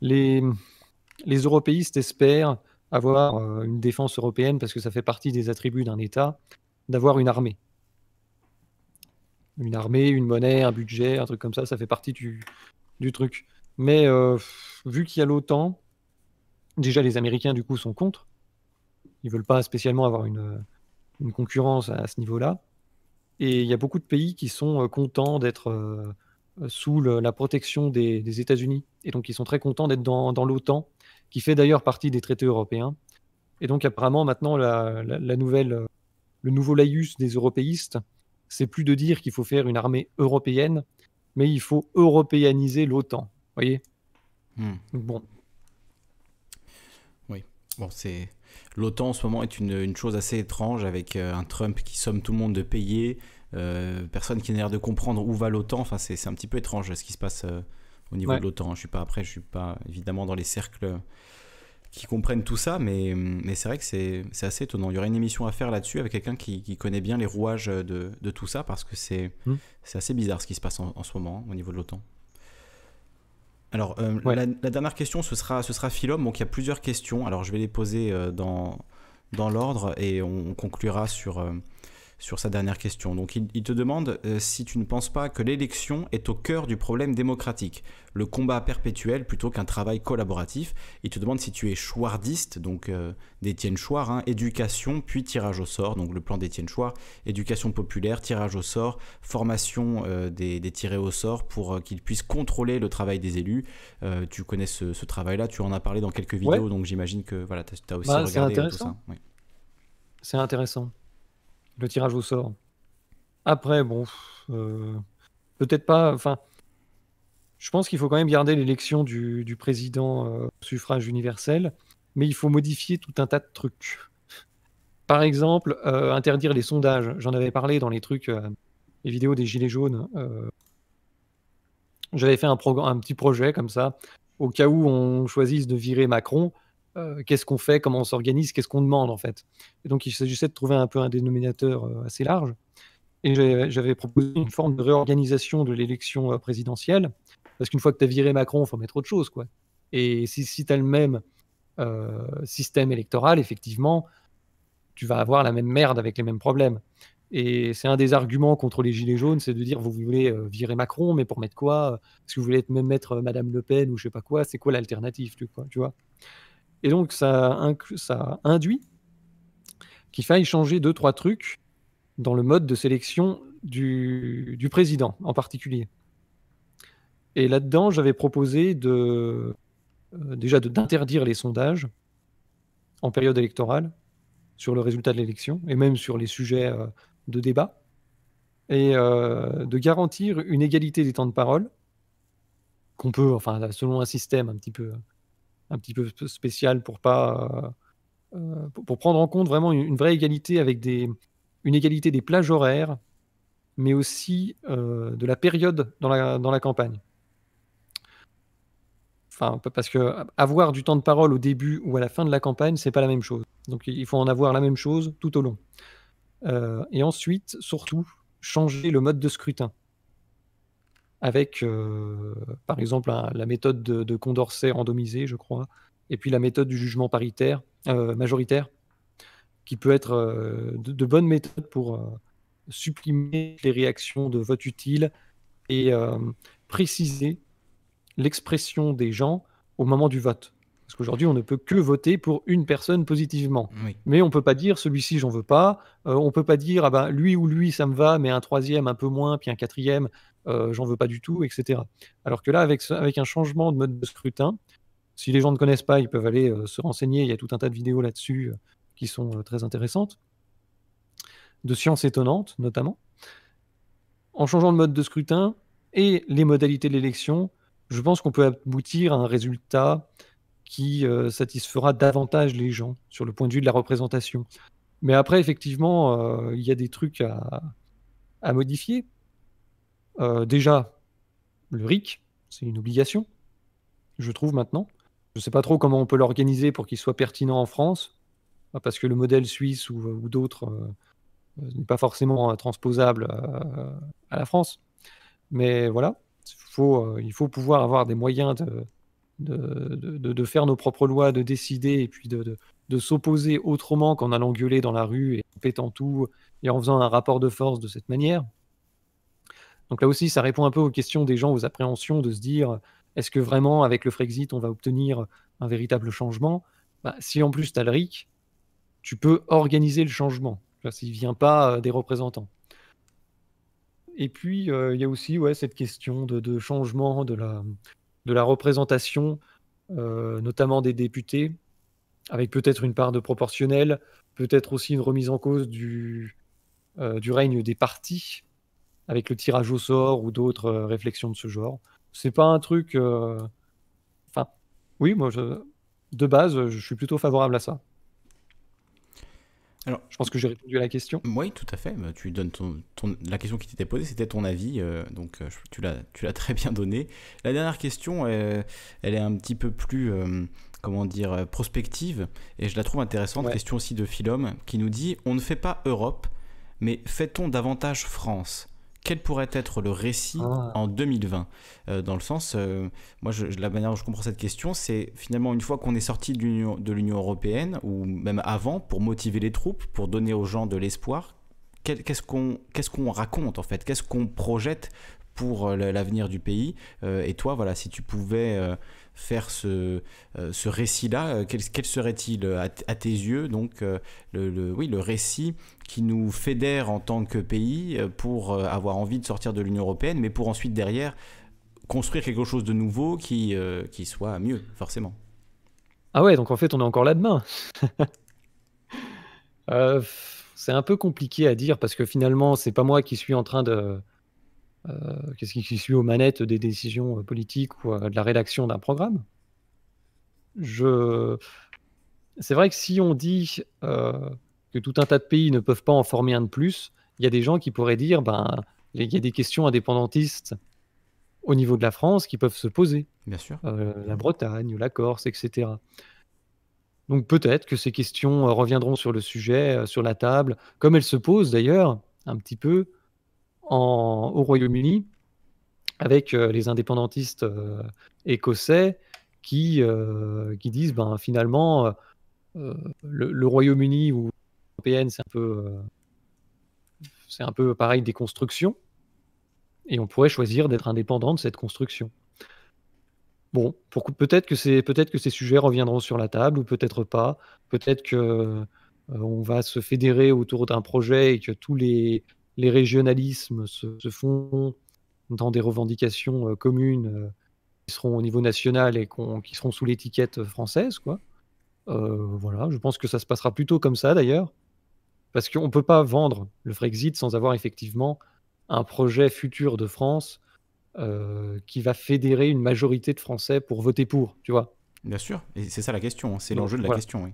Les, les européistes espèrent avoir euh, une défense européenne, parce que ça fait partie des attributs d'un État, d'avoir une armée. Une armée, une monnaie, un budget, un truc comme ça, ça fait partie du, truc. Mais euh, vu qu'il y a l'OTAN, déjà les Américains du coup sont contre. Ils veulent pas spécialement avoir une, euh, concurrence à, ce niveau-là. Et il y a beaucoup de pays qui sont contents d'être sous la protection des, États-Unis. Et donc ils sont très contents d'être dans l'OTAN qui fait d'ailleurs partie des traités européens. Et donc apparemment maintenant, la, nouvelle, euh, le nouveau laïus des européistes, c'est plus de dire qu'il faut faire une armée européenne, mais il faut européaniser l'OTAN. Voyez. Hmm. Bon. Oui. Bon, c'est l'OTAN en ce moment est une, une chose assez étrange avec euh, un Trump qui somme tout le monde de payer, euh, personne qui n'a l'air de comprendre où va l'OTAN. Enfin, c'est un petit peu étrange ce qui se passe au niveau de l'OTAN. Je suis pas après, je suis pas évidemment dans les cercles qui comprennent tout ça, mais, mais c'est vrai que c'est assez étonnant. Il y aurait une émission à faire là-dessus avec quelqu'un qui, connaît bien les rouages de, de tout ça, parce que c'est hmm. c'est assez bizarre ce qui se passe en, ce moment au niveau de l'OTAN. Alors, euh, la, dernière question, ce sera, ce sera Philom. Donc, il y a plusieurs questions. Alors, je vais les poser euh, dans, dans l'ordre et on, conclura sur, euh, sur sa dernière question. Donc il, te demande euh, si tu ne penses pas que l'élection est au cœur du problème démocratique, le combat perpétuel plutôt qu'un travail collaboratif. Il te demande si tu es chouardiste, donc euh, d'Étienne Chouard, hein, éducation puis tirage au sort, donc le plan d'Étienne Chouard, éducation populaire, tirage au sort, formation euh, des, tirés au sort pour qu'ils puissent contrôler le travail des élus. tu connais ce, travail-là, tu en as parlé dans quelques vidéos, donc j'imagine que voilà, tu as, aussi bah, regardé tout ça. C'est intéressant le tirage au sort. Après, bon, euh, peut-être pas. Enfin, je pense qu'il faut quand même garder l'élection du, président euh, suffrage universel, mais il faut modifier tout un tas de trucs. Par exemple, euh, interdire les sondages. J'en avais parlé dans les trucs, les vidéos des Gilets jaunes. J'avais fait un, un petit projet comme ça, au cas où on choisisse de virer Macron, euh, qu'est-ce qu'on fait, comment on s'organise, qu'est-ce qu'on demande en fait. donc il s'agissait de trouver un peu un dénominateur euh, assez large. Et j'avais proposé une forme de réorganisation de l'élection euh, présidentielle, parce qu'une fois que tu as viré Macron, il faut mettre autre chose. quoi. Et si, si tu as le même système électoral, effectivement, tu vas avoir la même merde avec les mêmes problèmes. Et c'est un des arguments contre les Gilets jaunes, c'est de dire vous voulez virer Macron, mais pour mettre quoi Est-ce que vous voulez même mettre Madame Le Pen ou je sais pas quoi C'est quoi l'alternative, tu vois et donc, ça, induit qu'il faille changer deux, trois trucs dans le mode de sélection du, président en particulier. Et là-dedans, j'avais proposé euh, déjà d'interdire les sondages en période électorale sur le résultat de l'élection et même sur les sujets euh, de débat et euh, de garantir une égalité des temps de parole qu'on peut, enfin selon un système un petit peu un petit peu spécial pour pas euh, pour, prendre en compte vraiment une, vraie égalité avec des une égalité des plages horaires, mais aussi euh, de la période dans la, dans la campagne. Enfin, parce que avoir du temps de parole au début ou à la fin de la campagne, c'est pas la même chose. Donc il faut en avoir la même chose tout au long. Euh, et ensuite, surtout, changer le mode de scrutin avec, euh, par exemple, la méthode de, Condorcet randomisée, je crois, et puis la méthode du jugement paritaire, euh, majoritaire, qui peut être euh, de, bonne bonnes méthodes pour supprimer les réactions de vote utile et préciser l'expression des gens au moment du vote. Parce qu'aujourd'hui, on ne peut que voter pour une personne positivement. Mais on ne peut pas dire celui-ci, j'en veux pas. on ne peut pas dire ah ben, lui ou lui, ça me va, mais un troisième un peu moins, puis un quatrième. Euh, j'en veux pas du tout, etc. Alors que là, avec, avec un changement de mode de scrutin, si les gens ne connaissent pas, ils peuvent aller euh, se renseigner. Il y a tout un tas de vidéos là-dessus euh, qui sont très intéressantes, de sciences étonnantes notamment. En changeant le mode de scrutin et les modalités de l'élection, je pense qu'on peut aboutir à un résultat qui satisfera davantage les gens sur le point de vue de la représentation. Mais après, effectivement, il y a des trucs à, à modifier euh, déjà, le RIC, c'est une obligation, je trouve maintenant. Je ne sais pas trop comment on peut l'organiser pour qu'il soit pertinent en France, parce que le modèle suisse ou, d'autres euh, euh, n'est pas forcément transposable à, la France. Mais voilà, il faut pouvoir avoir des moyens de, faire nos propres lois, de décider et puis de, de s'opposer autrement qu'en allant gueuler dans la rue et en pétant tout et en faisant un rapport de force de cette manière. Donc là aussi, ça répond un peu aux questions des gens, aux appréhensions de se dire est-ce que vraiment, avec le Frexit, on va obtenir un véritable changement bah, Si en plus tu as le RIC, tu peux organiser le changement, s'il ne vient pas euh, des représentants. Et puis, euh, il y a aussi ouais, cette question de, changement de la, représentation, euh, notamment des députés, avec peut-être une part de proportionnel, peut-être aussi une remise en cause du règne des partis, avec le tirage au sort ou d'autres euh, réflexions de ce genre. C'est pas un truc. Euh, enfin, oui, moi, de base, je suis plutôt favorable à ça. Alors, je pense que j'ai répondu à la question. Oui, tout à fait. Bah, tu donnes la question qui t'était posée, c'était ton avis, euh, donc tu l'as, très bien donné. La dernière question, elle est un petit peu plus, comment dire, prospective, et je la trouve intéressante. Question aussi de Philom qui nous dit on ne fait pas Europe, mais fait-on davantage France quel pourrait être le récit ah. en 2020 euh, Dans le sens, euh, moi, je, la manière dont je comprends cette question, c'est finalement une fois qu'on est sorti de l'Union européenne, ou même avant, pour motiver les troupes, pour donner aux gens de l'espoir, qu'est-ce qu'on raconte en fait Qu'est-ce qu'on projette pour euh, l'avenir du pays Et toi, voilà, si tu pouvais faire ce, euh, ce récit-là euh, quel, serait-il à, tes yeux donc euh, le, oui, le récit qui nous fédère en tant que pays pour avoir envie de sortir de l'Union européenne, mais pour ensuite derrière construire quelque chose de nouveau qui, qui soit mieux, forcément. Ah ouais, donc en fait, on est encore là demain. c'est un peu compliqué à dire parce que finalement, c'est pas moi qui suis en train de, euh, qu'est-ce qui suit aux manettes des décisions euh, politiques ou euh, de la rédaction d'un programme Je... C'est vrai que si on dit que tout un tas de pays ne peuvent pas en former un de plus, il y a des gens qui pourraient dire ben il y a des questions indépendantistes au niveau de la France qui peuvent se poser. Bien sûr. la Bretagne, la Corse, etc. Donc peut-être que ces questions reviendront sur le sujet, sur la table, comme elles se posent d'ailleurs un petit peu au Royaume-Uni avec euh, les indépendantistes euh, écossais qui, euh, qui disent ben, finalement le, Royaume-Uni ou européenne c'est un peu c'est un peu pareil des constructions et on pourrait choisir d'être indépendant de cette construction. Bon, peut-être que ces peut-être que ces sujets reviendront sur la table ou peut-être pas. Peut-être que on va se fédérer autour d'un projet et que tous les les régionalismes se, font dans des revendications euh, communes euh, qui seront au niveau national et qui seront sous l'étiquette française, quoi. Euh, voilà, je pense que ça se passera plutôt comme ça d'ailleurs, parce qu'on ne peut pas vendre le Frexit sans avoir effectivement un projet futur de France qui va fédérer une majorité de Français pour voter pour, tu vois. Bien sûr, et c'est ça la question, hein, c'est l'enjeu de la question,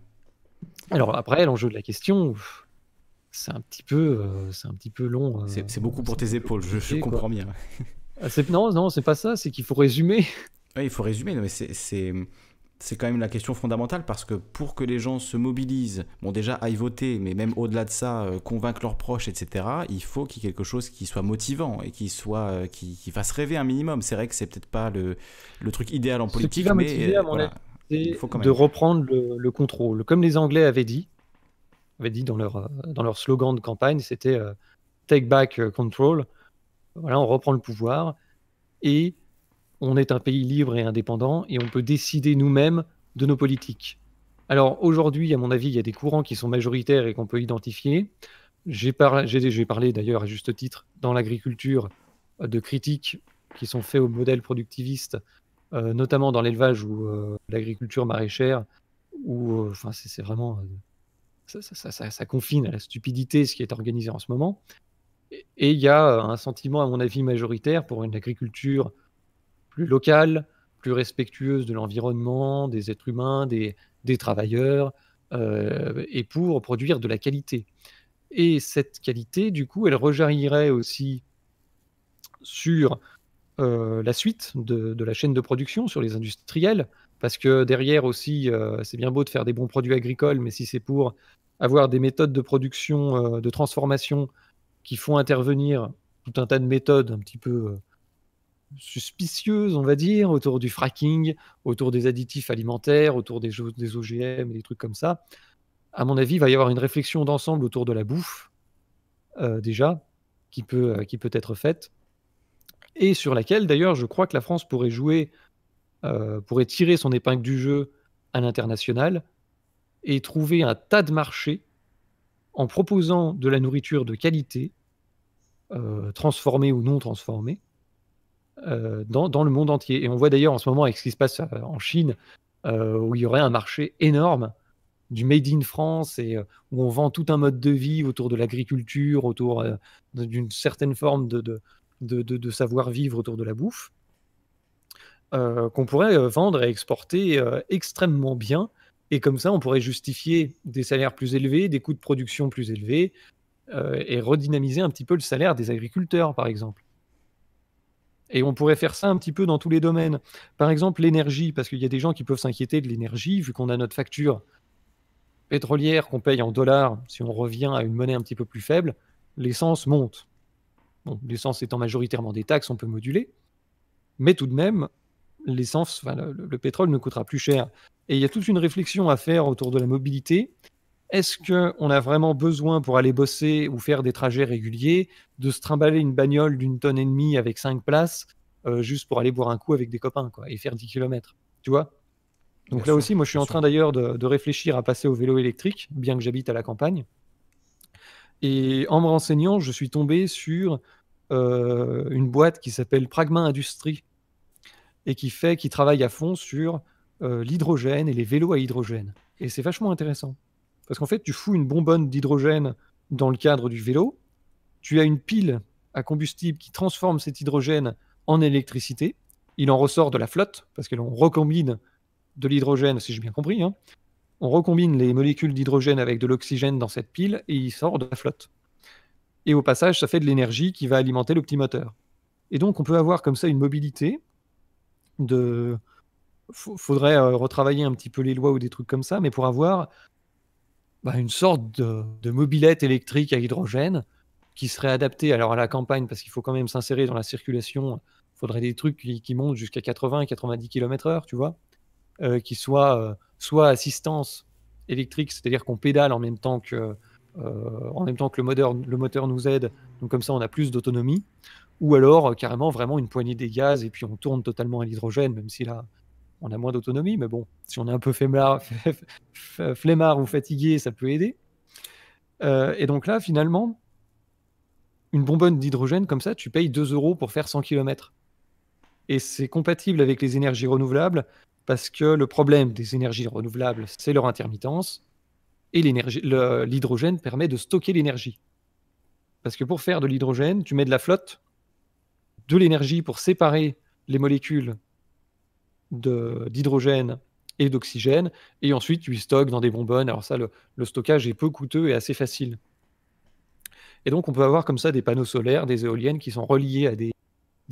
Alors après, l'enjeu de la question, c'est un petit peu, euh, c'est un petit peu long. Euh, c'est beaucoup pour tes épaules, je, comprends bien. Ah, non, non, c'est pas ça, c'est qu'il faut résumer. Oui, il faut résumer, mais c'est c'est quand même la question fondamentale parce que pour que les gens se mobilisent, bon déjà aillent voter, mais même au-delà de ça, euh, convaincre leurs proches, etc., il faut qu'il y ait quelque chose qui soit motivant et qui, soit, qui, fasse rêver un minimum. C'est vrai que c'est peut-être pas le, le, truc idéal en politique, Ce qui mais motiver, c'est de reprendre le, contrôle. Comme les Anglais avaient dit, avait dit dans leur, euh, dans leur slogan de campagne, c'était euh, Take Back euh, Control. Voilà, on reprend le pouvoir et on est un pays libre et indépendant et on peut décider nous-mêmes de nos politiques. Alors aujourd'hui, à mon avis, il y a des courants qui sont majoritaires et qu'on peut identifier. J'ai parlé d'ailleurs à juste titre dans l'agriculture de critiques qui sont faites au modèle productiviste, notamment dans l'élevage ou l'agriculture maraîchère, où c'est vraiment ça, confine à la stupidité ce qui est organisé en ce moment. Et il y a euh, un sentiment, à mon avis, majoritaire pour une agriculture plus locale, plus respectueuse de l'environnement, des êtres humains, des, travailleurs, euh, et pour produire de la qualité. Et cette qualité, du coup, elle rejaillirait aussi sur euh, la suite de, la chaîne de production, sur les industriels, parce que derrière aussi, euh, c'est bien beau de faire des bons produits agricoles, mais si c'est pour avoir des méthodes de production, euh, de transformation qui font intervenir tout un tas de méthodes un petit peu euh, suspicieuses, on va dire, autour du fracking, autour des additifs alimentaires, autour des, OGM et des trucs comme ça, à mon avis, il va y avoir une réflexion d'ensemble autour de la bouffe, déjà, qui peut, qui peut être faite, et sur laquelle, d'ailleurs, je crois que la France pourrait jouer euh, pourrait tirer son épingle du jeu à l'international et trouver un tas de marchés en proposant de la nourriture de qualité, euh, transformée ou non transformée, euh, dans, le monde entier. Et on voit d'ailleurs en ce moment avec ce qui se passe en Chine, où il y aurait un marché énorme du Made in France et où on vend tout un mode de vie autour de l'agriculture, autour d'une certaine forme de, de savoir-vivre autour de la bouffe. Euh, qu'on pourrait euh, vendre et exporter euh, extrêmement bien. Et comme ça, on pourrait justifier des salaires plus élevés, des coûts de production plus élevés, et redynamiser un petit peu le salaire des agriculteurs, par exemple. Et on pourrait faire ça un petit peu dans tous les domaines. Par exemple, l'énergie, parce qu'il y a des gens qui peuvent s'inquiéter de l'énergie, vu qu'on a notre facture pétrolière qu'on paye en dollars, si on revient à une monnaie un petit peu plus faible, l'essence monte. l'essence étant majoritairement des taxes, on peut moduler. Mais tout de même, l'essence, le, pétrole ne coûtera plus cher. Et il y a toute une réflexion à faire autour de la mobilité. Est-ce qu'on a vraiment besoin pour aller bosser ou faire des trajets réguliers de se trimballer une bagnole d'une tonne et demie avec cinq places euh, juste pour aller boire un coup avec des copains et faire 10 km Tu vois Donc là aussi, moi je suis en train d'ailleurs de, réfléchir à passer au vélo électrique, bien que j'habite à la campagne. Et en me renseignant, je suis tombé sur euh, une boîte qui s'appelle Pragma Industrie et qui fait, qu'il travaille à fond sur euh, l'hydrogène et les vélos à hydrogène. Et c'est vachement intéressant. Parce qu'en fait, tu fous une bonbonne d'hydrogène dans le cadre du vélo, tu as une pile à combustible qui transforme cet hydrogène en électricité, il en ressort de la flotte, parce qu'on recombine de l'hydrogène, si j'ai bien compris, hein. on recombine les molécules d'hydrogène avec de l'oxygène dans cette pile et il sort de la flotte. Et au passage, ça fait de l'énergie qui va alimenter le Et donc on peut avoir comme ça une mobilité de faudrait euh, retravailler un petit peu les lois ou des trucs comme ça, mais pour avoir bah, une sorte de, mobilette électrique à hydrogène qui serait adaptée alors à la campagne, parce qu'il faut quand même s'insérer dans la circulation, il faudrait des trucs qui, montent jusqu'à 80-90 km/h, tu vois, euh, qui soient euh, soit assistance électrique, c'est-à-dire qu'on pédale en même temps que, en même temps que le, moteur, le moteur nous aide, donc comme ça on a plus d'autonomie, ou alors euh, carrément vraiment une poignée des gaz et puis on tourne totalement à l'hydrogène, même si là on a moins d'autonomie, mais bon, si on est un peu flemmard, euh, flemmard ou fatigué, ça peut aider. Euh, et donc là, finalement, une bonbonne d'hydrogène comme ça, tu payes 2 euros pour faire 100 km. Et c'est compatible avec les énergies renouvelables, parce que le problème des énergies renouvelables, c'est leur intermittence, et l'hydrogène permet de stocker l'énergie. Parce que pour faire de l'hydrogène, tu mets de la flotte de l'énergie pour séparer les molécules d'hydrogène et d'oxygène, et ensuite tu stockes dans des bonbonnes. Alors ça, le, stockage est peu coûteux et assez facile. Et donc on peut avoir comme ça des panneaux solaires, des éoliennes qui sont reliés à des,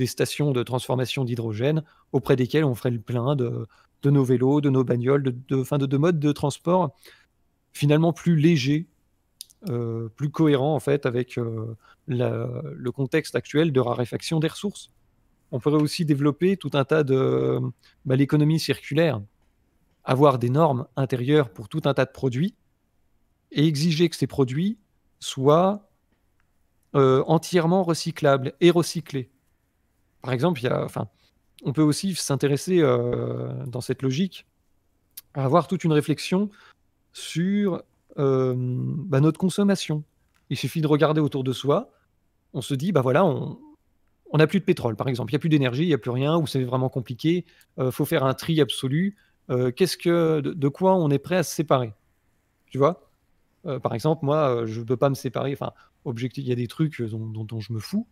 stations de transformation d'hydrogène auprès desquelles on ferait le plein de, nos vélos, de nos bagnoles, de, fin de, de modes de transport finalement plus légers euh, plus cohérent en fait avec euh, le contexte actuel de raréfaction des ressources. On pourrait aussi développer tout un tas de bah, l'économie circulaire, avoir des normes intérieures pour tout un tas de produits et exiger que ces produits soient euh, entièrement recyclables et recyclés. Par exemple, y a, enfin, on peut aussi s'intéresser dans cette logique à avoir toute une réflexion sur euh, bah, notre consommation. Il suffit de regarder autour de soi. On se dit, bah voilà, on n'a plus de pétrole, par exemple. Il n'y a plus d'énergie, il n'y a plus rien, ou c'est vraiment compliqué. Il euh, faut faire un tri absolu. Euh, qu'est-ce que, de, quoi on est prêt à se séparer Tu vois Par exemple, moi, je ne peux pas me séparer. Enfin, il y a des trucs dont, je me fous.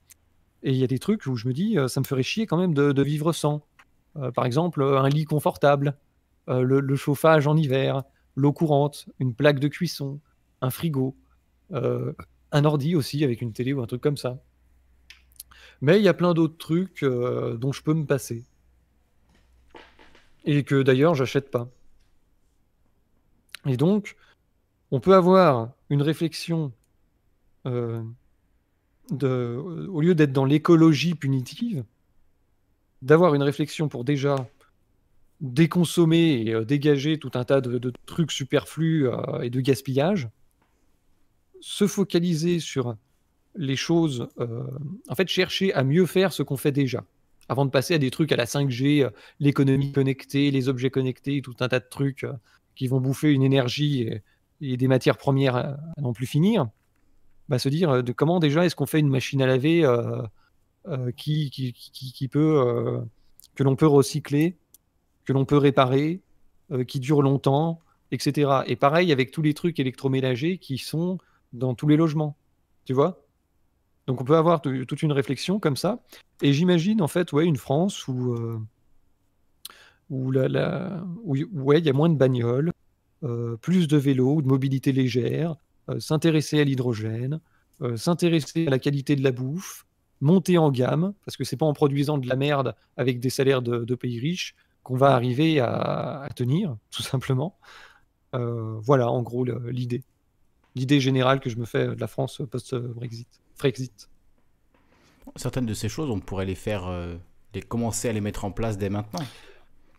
Et il y a des trucs où je me dis, ça me ferait chier quand même de, vivre sans. par exemple, un lit confortable, le, chauffage en hiver, l'eau courante, une plaque de cuisson, un frigo, euh, un ordi aussi avec une télé ou un truc comme ça. Mais il y a plein d'autres trucs euh, dont je peux me passer. Et que d'ailleurs, j'achète pas. Et donc, on peut avoir une réflexion euh, de, au lieu d'être dans l'écologie punitive, d'avoir une réflexion pour déjà déconsommer et euh, dégager tout un tas de, trucs superflus euh, et de gaspillage, se focaliser sur les choses, euh, en fait, chercher à mieux faire ce qu'on fait déjà, avant de passer à des trucs à la 5G, l'économie connectée, les objets connectés, tout un tas de trucs qui vont bouffer une énergie et, des matières premières à, non plus finir. Bah, se dire de comment déjà est-ce qu'on fait une machine à laver qui, qui, peut que l'on peut recycler que l'on peut réparer, euh, qui durent longtemps, etc. Et pareil avec tous les trucs électroménagers qui sont dans tous les logements. Tu vois Donc on peut avoir toute une réflexion comme ça. Et j'imagine en fait ouais, une France où, euh, où, la, où, ouais, il y a moins de bagnoles, euh, plus de vélos, de mobilité légère, s'intéresser à l'hydrogène, s'intéresser à la qualité de la bouffe, monter en gamme, parce que c'est pas en produisant de la merde avec des salaires de pays riches qu'on va arriver à, tenir, tout simplement. Euh, voilà, en gros, l'idée. L'idée générale que je me fais de la France post-Brexit. Frexit. Certaines de ces choses, on pourrait les faire, euh, les commencer à les mettre en place dès maintenant.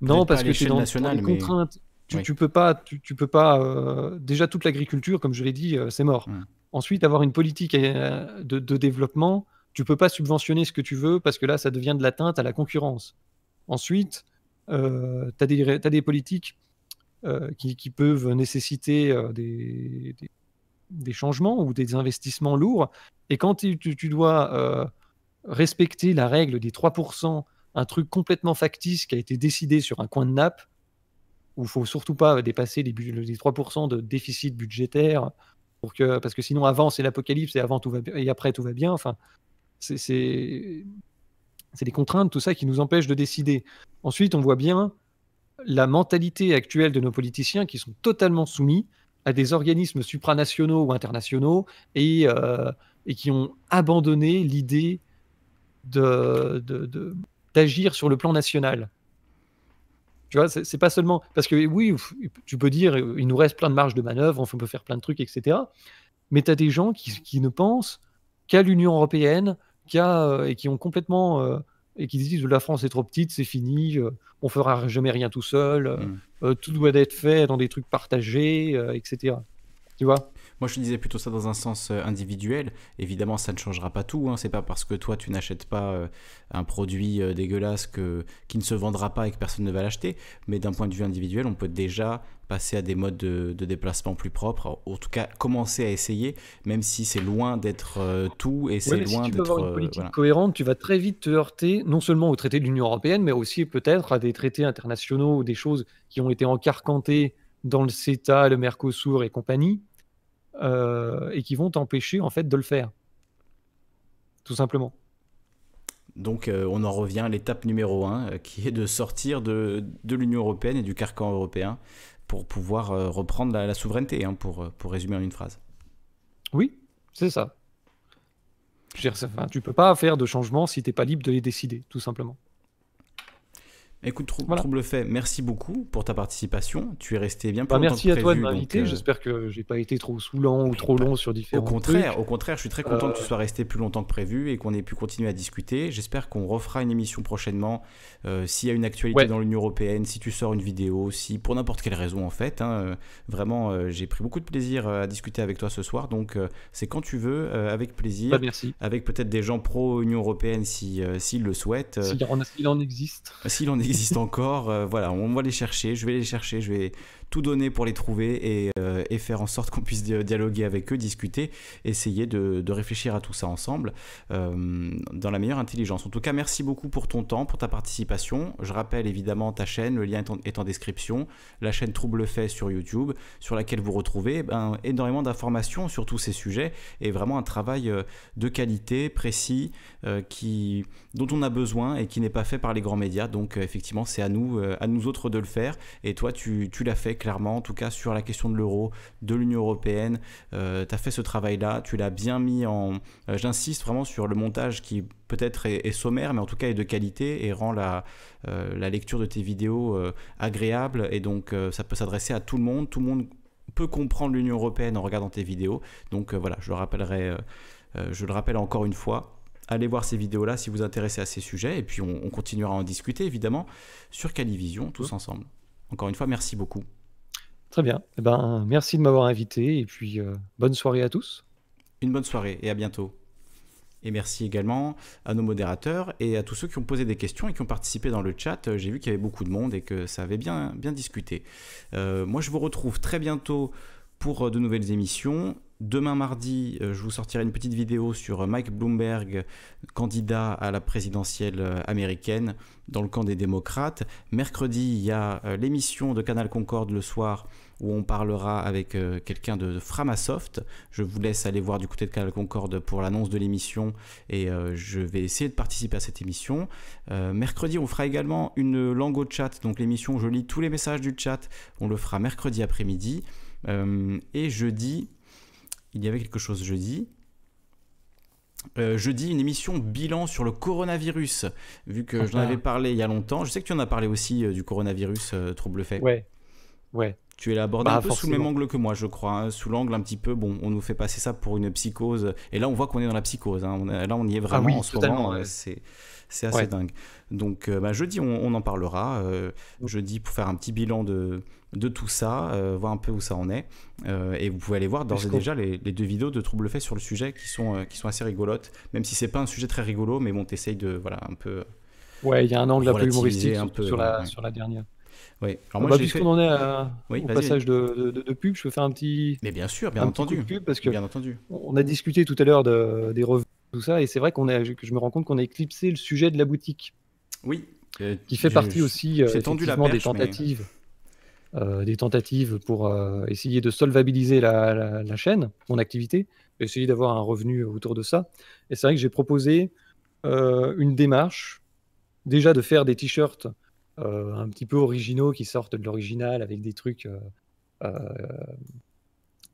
Non, parce que c'est une contrainte. Tu, peux pas, tu, peux pas. Euh, déjà, toute l'agriculture, comme je l'ai dit, c'est mort. Mm. Ensuite, avoir une politique de, développement, tu peux pas subventionner ce que tu veux parce que là, ça devient de l'atteinte à la concurrence. Ensuite, euh, tu as, des politiques euh, qui, peuvent nécessiter euh, des, changements ou des investissements lourds. Et quand tu, dois euh, respecter la règle des 3%, un truc complètement factice qui a été décidé sur un coin de nappe, où il faut surtout pas dépasser les, 3% de déficit budgétaire, pour que, parce que sinon avant c'est l'apocalypse et, et après tout va bien. Enfin, c'est c'est des contraintes, tout ça qui nous empêche de décider. Ensuite, on voit bien la mentalité actuelle de nos politiciens qui sont totalement soumis à des organismes supranationaux ou internationaux et, euh, qui ont abandonné l'idée d'agir de, de, sur le plan national. Tu vois, c'est pas seulement. Parce que oui, tu peux dire, il nous reste plein de marge de manœuvre, on peut faire plein de trucs, etc. Mais tu as des gens qui ne pensent qu'à l'Union européenne, qui euh, et qui ont complètement euh, et qui disent la France est trop petite, c'est fini, euh, on fera jamais rien tout seul, mm. tout doit être fait dans des trucs partagés, etc. Tu vois moi, je disais plutôt ça dans un sens euh, individuel. Évidemment, ça ne changera pas tout. Hein. C'est pas parce que toi, tu n'achètes pas euh, un produit euh, dégueulasse que, qui ne se vendra pas et que personne ne va l'acheter. Mais d'un point de vue individuel, on peut déjà passer à des modes de, déplacement plus propres. En tout cas, commencer à essayer, même si c'est loin d'être tout et c'est ouais, loin avoir une politique cohérente, tu vas très vite te heurter non seulement au traité de l'Union européenne, mais aussi peut-être à des traités internationaux, ou des choses qui ont été encarcantées dans le CETA, le Mercosur et compagnie euh, et qui vont t'empêcher en fait de le faire. Tout simplement. Donc euh, on en revient à l'étape numéro 1 euh, qui est de sortir de, de l'Union européenne et du carcan européen pour pouvoir reprendre la, souveraineté, hein, pour, pour résumer en une phrase. Oui, c'est ça. Je veux tu peux pas faire de changements si tu n'es pas libre de les décider, tout simplement. Écoute, Trouble fait, merci beaucoup pour ta participation. Tu es resté bien bah, plus longtemps que prévu. — Merci à toi de m'inviter. Euh, J'espère que j'ai pas été trop saoulant ou trop bah, long sur différents. Au contraire, au contraire, je suis très content que tu euh, sois resté plus longtemps que prévu et qu'on ait pu continuer à discuter. J'espère qu'on refera une émission prochainement. Euh, s'il y a une actualité dans l'Union européenne, si tu sors une vidéo, si pour n'importe quelle raison en fait, hein, vraiment, j'ai pris beaucoup de plaisir à discuter avec toi ce soir. Donc, c'est quand tu veux, avec plaisir. Bah, merci. Avec peut-être des gens pro Union européenne si s'ils le souhaitent. S'il en, existe. S'il en existe existent encore. Euh, voilà, on va les chercher. Je vais les chercher. Je vais, tout donner pour les trouver et, euh, faire en sorte qu'on puisse dialoguer avec eux, discuter, essayer de, réfléchir à tout ça ensemble euh, dans la meilleure intelligence. En tout cas, merci beaucoup pour ton temps, pour ta participation. Je rappelle évidemment ta chaîne, le lien est en, description, la chaîne Trouble Fait sur YouTube, sur laquelle vous retrouvez eh ben, énormément d'informations sur tous ces sujets et vraiment un travail euh, de qualité, précis, qui, dont on a besoin et qui n'est pas fait par les grands médias. Donc effectivement, c'est à nous, à nous autres de le faire. Et toi, tu l'as fait clairement, en tout cas sur la question de l'euro, de l'Union européenne. Euh, tu as fait ce travail-là, tu l'as bien mis en... Euh, j'insiste vraiment sur le montage qui peut-être est, sommaire, mais en tout cas est de qualité et rend la, euh, la lecture de tes vidéos agréable. Et donc ça peut s'adresser à tout le monde. Tout le monde peut comprendre l'Union européenne en regardant tes vidéos. Donc voilà, je le rappellerai, je le rappelle encore une fois allez voir ces vidéos-là si vous intéressez à ces sujets, et puis on, on continuera à en discuter évidemment sur Calivision tous mmh. ensemble. Encore une fois, merci beaucoup. Très bien. Eh ben, merci de m'avoir invité et puis euh, bonne soirée à tous. Une bonne soirée et à bientôt. Et merci également à nos modérateurs et à tous ceux qui ont posé des questions et qui ont participé dans le chat. Euh, j'ai vu qu'il y avait beaucoup de monde et que ça avait bien, bien discuté. Euh, moi, je vous retrouve très bientôt pour de nouvelles émissions. Demain mardi, je vous sortirai une petite vidéo sur Mike Bloomberg, candidat à la présidentielle américaine dans le camp des démocrates. Mercredi, il y a l'émission de Canal Concorde le soir où on parlera avec euh, quelqu'un de, Framasoft. Je vous laisse aller voir du côté de Canal Concorde pour l'annonce de l'émission et euh, je vais essayer de participer à cette émission. Euh, mercredi, on fera également une langue chat, donc l'émission je lis tous les messages du chat. On le fera mercredi après-midi. et jeudi, il y avait quelque chose jeudi. jeudi, une émission bilan sur le coronavirus, vu que j'en ah. avais parlé il y a longtemps. Je sais que tu en as parlé aussi du coronavirus, trouble fait. Ouais, ouais. Tu es abordé bah, un peu sous le même angle que moi, je crois. Hein, sous l'angle un petit peu, bon, on nous fait passer ça pour une psychose. Et là, on voit qu'on est dans la psychose. Hein, là, on y est ah vraiment en ce moment. Euh, c'est assez dingue. Donc, je euh, bah, jeudi, on, en parlera. Euh, jeudi, pour faire un petit bilan de, de tout ça, voir un peu où ça en est. et vous pouvez aller voir d'ores et déjà les, deux vidéos de Trouble Fait sur le sujet qui sont, qui sont assez rigolotes. Même si c'est pas un sujet très rigolo, mais bon, essayes de, voilà, un peu. Ouais, il y a un angle un peu humoristique un peu, sur la dernière. Oui. Alors ah bah, puisqu'on en est à, au passage de, pub, je peux faire un petit. Mais bien sûr, bien entendu. parce que bien entendu. On a discuté tout à l'heure des revenus, tout ça, et c'est vrai qu'on est que je me rends compte qu'on a éclipsé le sujet de la boutique. Oui. Euh, qui fait partie aussi euh, des tentatives, euh, des tentatives pour essayer de solvabiliser la, la chaîne, mon activité, essayer d'avoir un revenu autour de ça. Et c'est vrai que j'ai proposé une démarche déjà de faire des t-shirts euh, un petit peu originaux qui sortent de l'original avec des trucs. Euh, euh,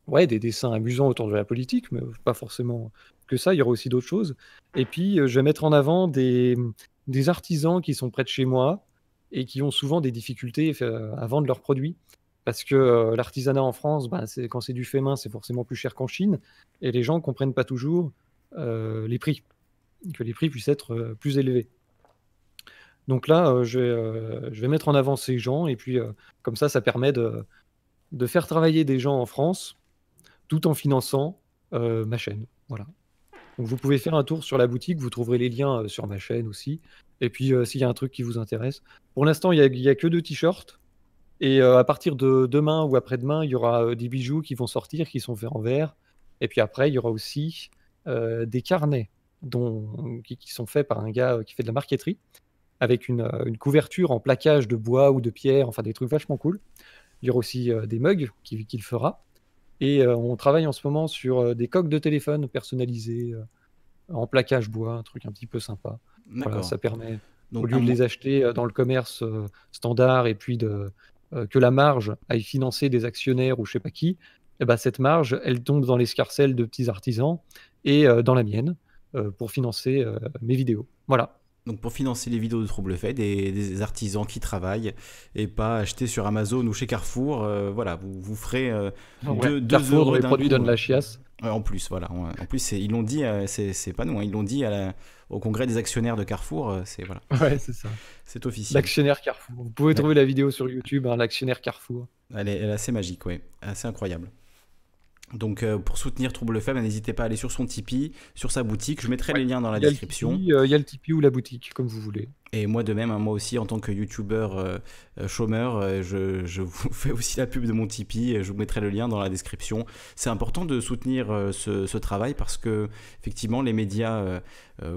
ouais, des dessins amusants autour de la politique, mais pas forcément que ça. Il y aura aussi d'autres choses. Et puis, je vais mettre en avant des, des artisans qui sont près de chez moi et qui ont souvent des difficultés à vendre leurs produits. Parce que l'artisanat en France, ben, quand c'est du fait main, c'est forcément plus cher qu'en Chine. Et les gens ne comprennent pas toujours les prix, que les prix puissent être plus élevés. Donc là, euh, euh, je vais, mettre en avant ces gens et puis euh, comme ça, ça permet de, faire travailler des gens en France tout en finançant ma chaîne. Voilà. Donc vous pouvez faire un tour sur la boutique, vous trouverez les liens sur ma chaîne aussi. Et puis s'il y a un truc qui vous intéresse. Pour l'instant, il n'y a, que deux t-shirts. Et à partir de demain ou après-demain, il y aura des bijoux qui vont sortir, qui sont faits en verre. Et puis après, il y aura aussi des carnets qui, sont faits par un gars qui fait de la marqueterie avec euh, une, couverture en plaquage de bois ou de pierre, enfin des trucs vachement cool. Il y aura aussi euh, des mugs qu'il fera. Et euh, on travaille en ce moment sur des coques de téléphone personnalisées en plaquage bois, un truc un petit peu sympa. ça permet, au lieu de les acheter dans le commerce standard et puis que la marge aille financer des actionnaires ou je sais pas qui, eh ben, cette marge, elle tombe dans l'escarcelle de petits artisans et dans la mienne pour financer mes vidéos. Voilà. Donc pour financer les vidéos de trouble fait des, artisans qui travaillent et pas acheter sur Amazon ou chez Carrefour. Euh, voilà, vous, vous ferez euh, deux, Carrefour, les produits la chiasse. en plus, voilà. En plus, ils l'ont dit, euh, c'est pas nous, hein. ils l'ont dit à au congrès des actionnaires de Carrefour. Euh, c'est voilà. c'est ça. C'est officiel. L'actionnaire Carrefour. Vous pouvez trouver la vidéo sur YouTube, hein, l'actionnaire Carrefour. Elle est, assez magique, oui. Assez incroyable. Donc euh, pour soutenir Trouble Femme, n'hésitez pas à aller sur son Tipeee, sur sa boutique. Je mettrai les liens dans la description. Euh, il y a le Tipeee ou la boutique, comme vous voulez. Et moi de même, hein, moi aussi en tant que youtubeur euh, euh, chômeur, euh, je, vous fais aussi la pub de mon Tipeee, je vous mettrai le lien dans la description. C'est important de soutenir ce, travail parce que effectivement les médias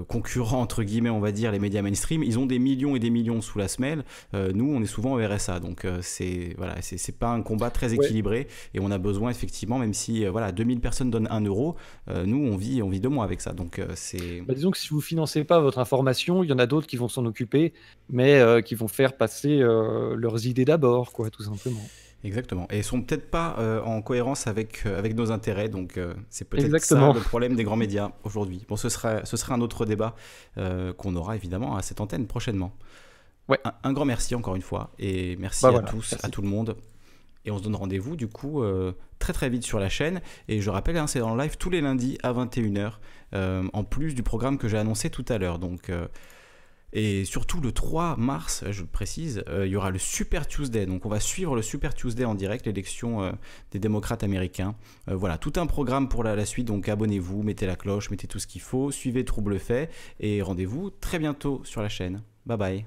concurrents, entre guillemets on va dire, les médias mainstream, ils ont des millions et des millions sous la semelle. nous on est souvent au RSA, donc c'est voilà, c'est pas un combat très équilibré et on a besoin effectivement, même si voilà 2000 personnes donnent 1 euro, nous on vit, on vit deux mois avec ça. Donc c'est... Bah, disons que si vous financez pas votre information, il y en a d'autres qui vont s'en occuper mais euh, qui vont faire passer euh, leurs idées d'abord, quoi, tout simplement. Exactement. Et ils sont peut-être pas euh, en cohérence avec, avec nos intérêts, donc c'est peut-être ça le problème des grands médias aujourd'hui. Bon, ce sera, ce sera un autre débat qu'on aura évidemment à cette antenne prochainement. Ouais. Un, grand merci encore une fois, et merci bah à tous, à tout le monde. Et on se donne rendez-vous du coup très très vite sur la chaîne. Et je rappelle, hein, c'est en live tous les lundis à 21h, en plus du programme que j'ai annoncé tout à l'heure. Donc et surtout le 3 mars, je le précise, euh, il y aura le Super Tuesday. Donc on va suivre le Super Tuesday en direct, l'élection euh, des démocrates américains. Euh, voilà, tout un programme pour la, la suite. Donc abonnez-vous, mettez la cloche, mettez tout ce qu'il faut, suivez Trouble Fait et rendez-vous très bientôt sur la chaîne. Bye bye.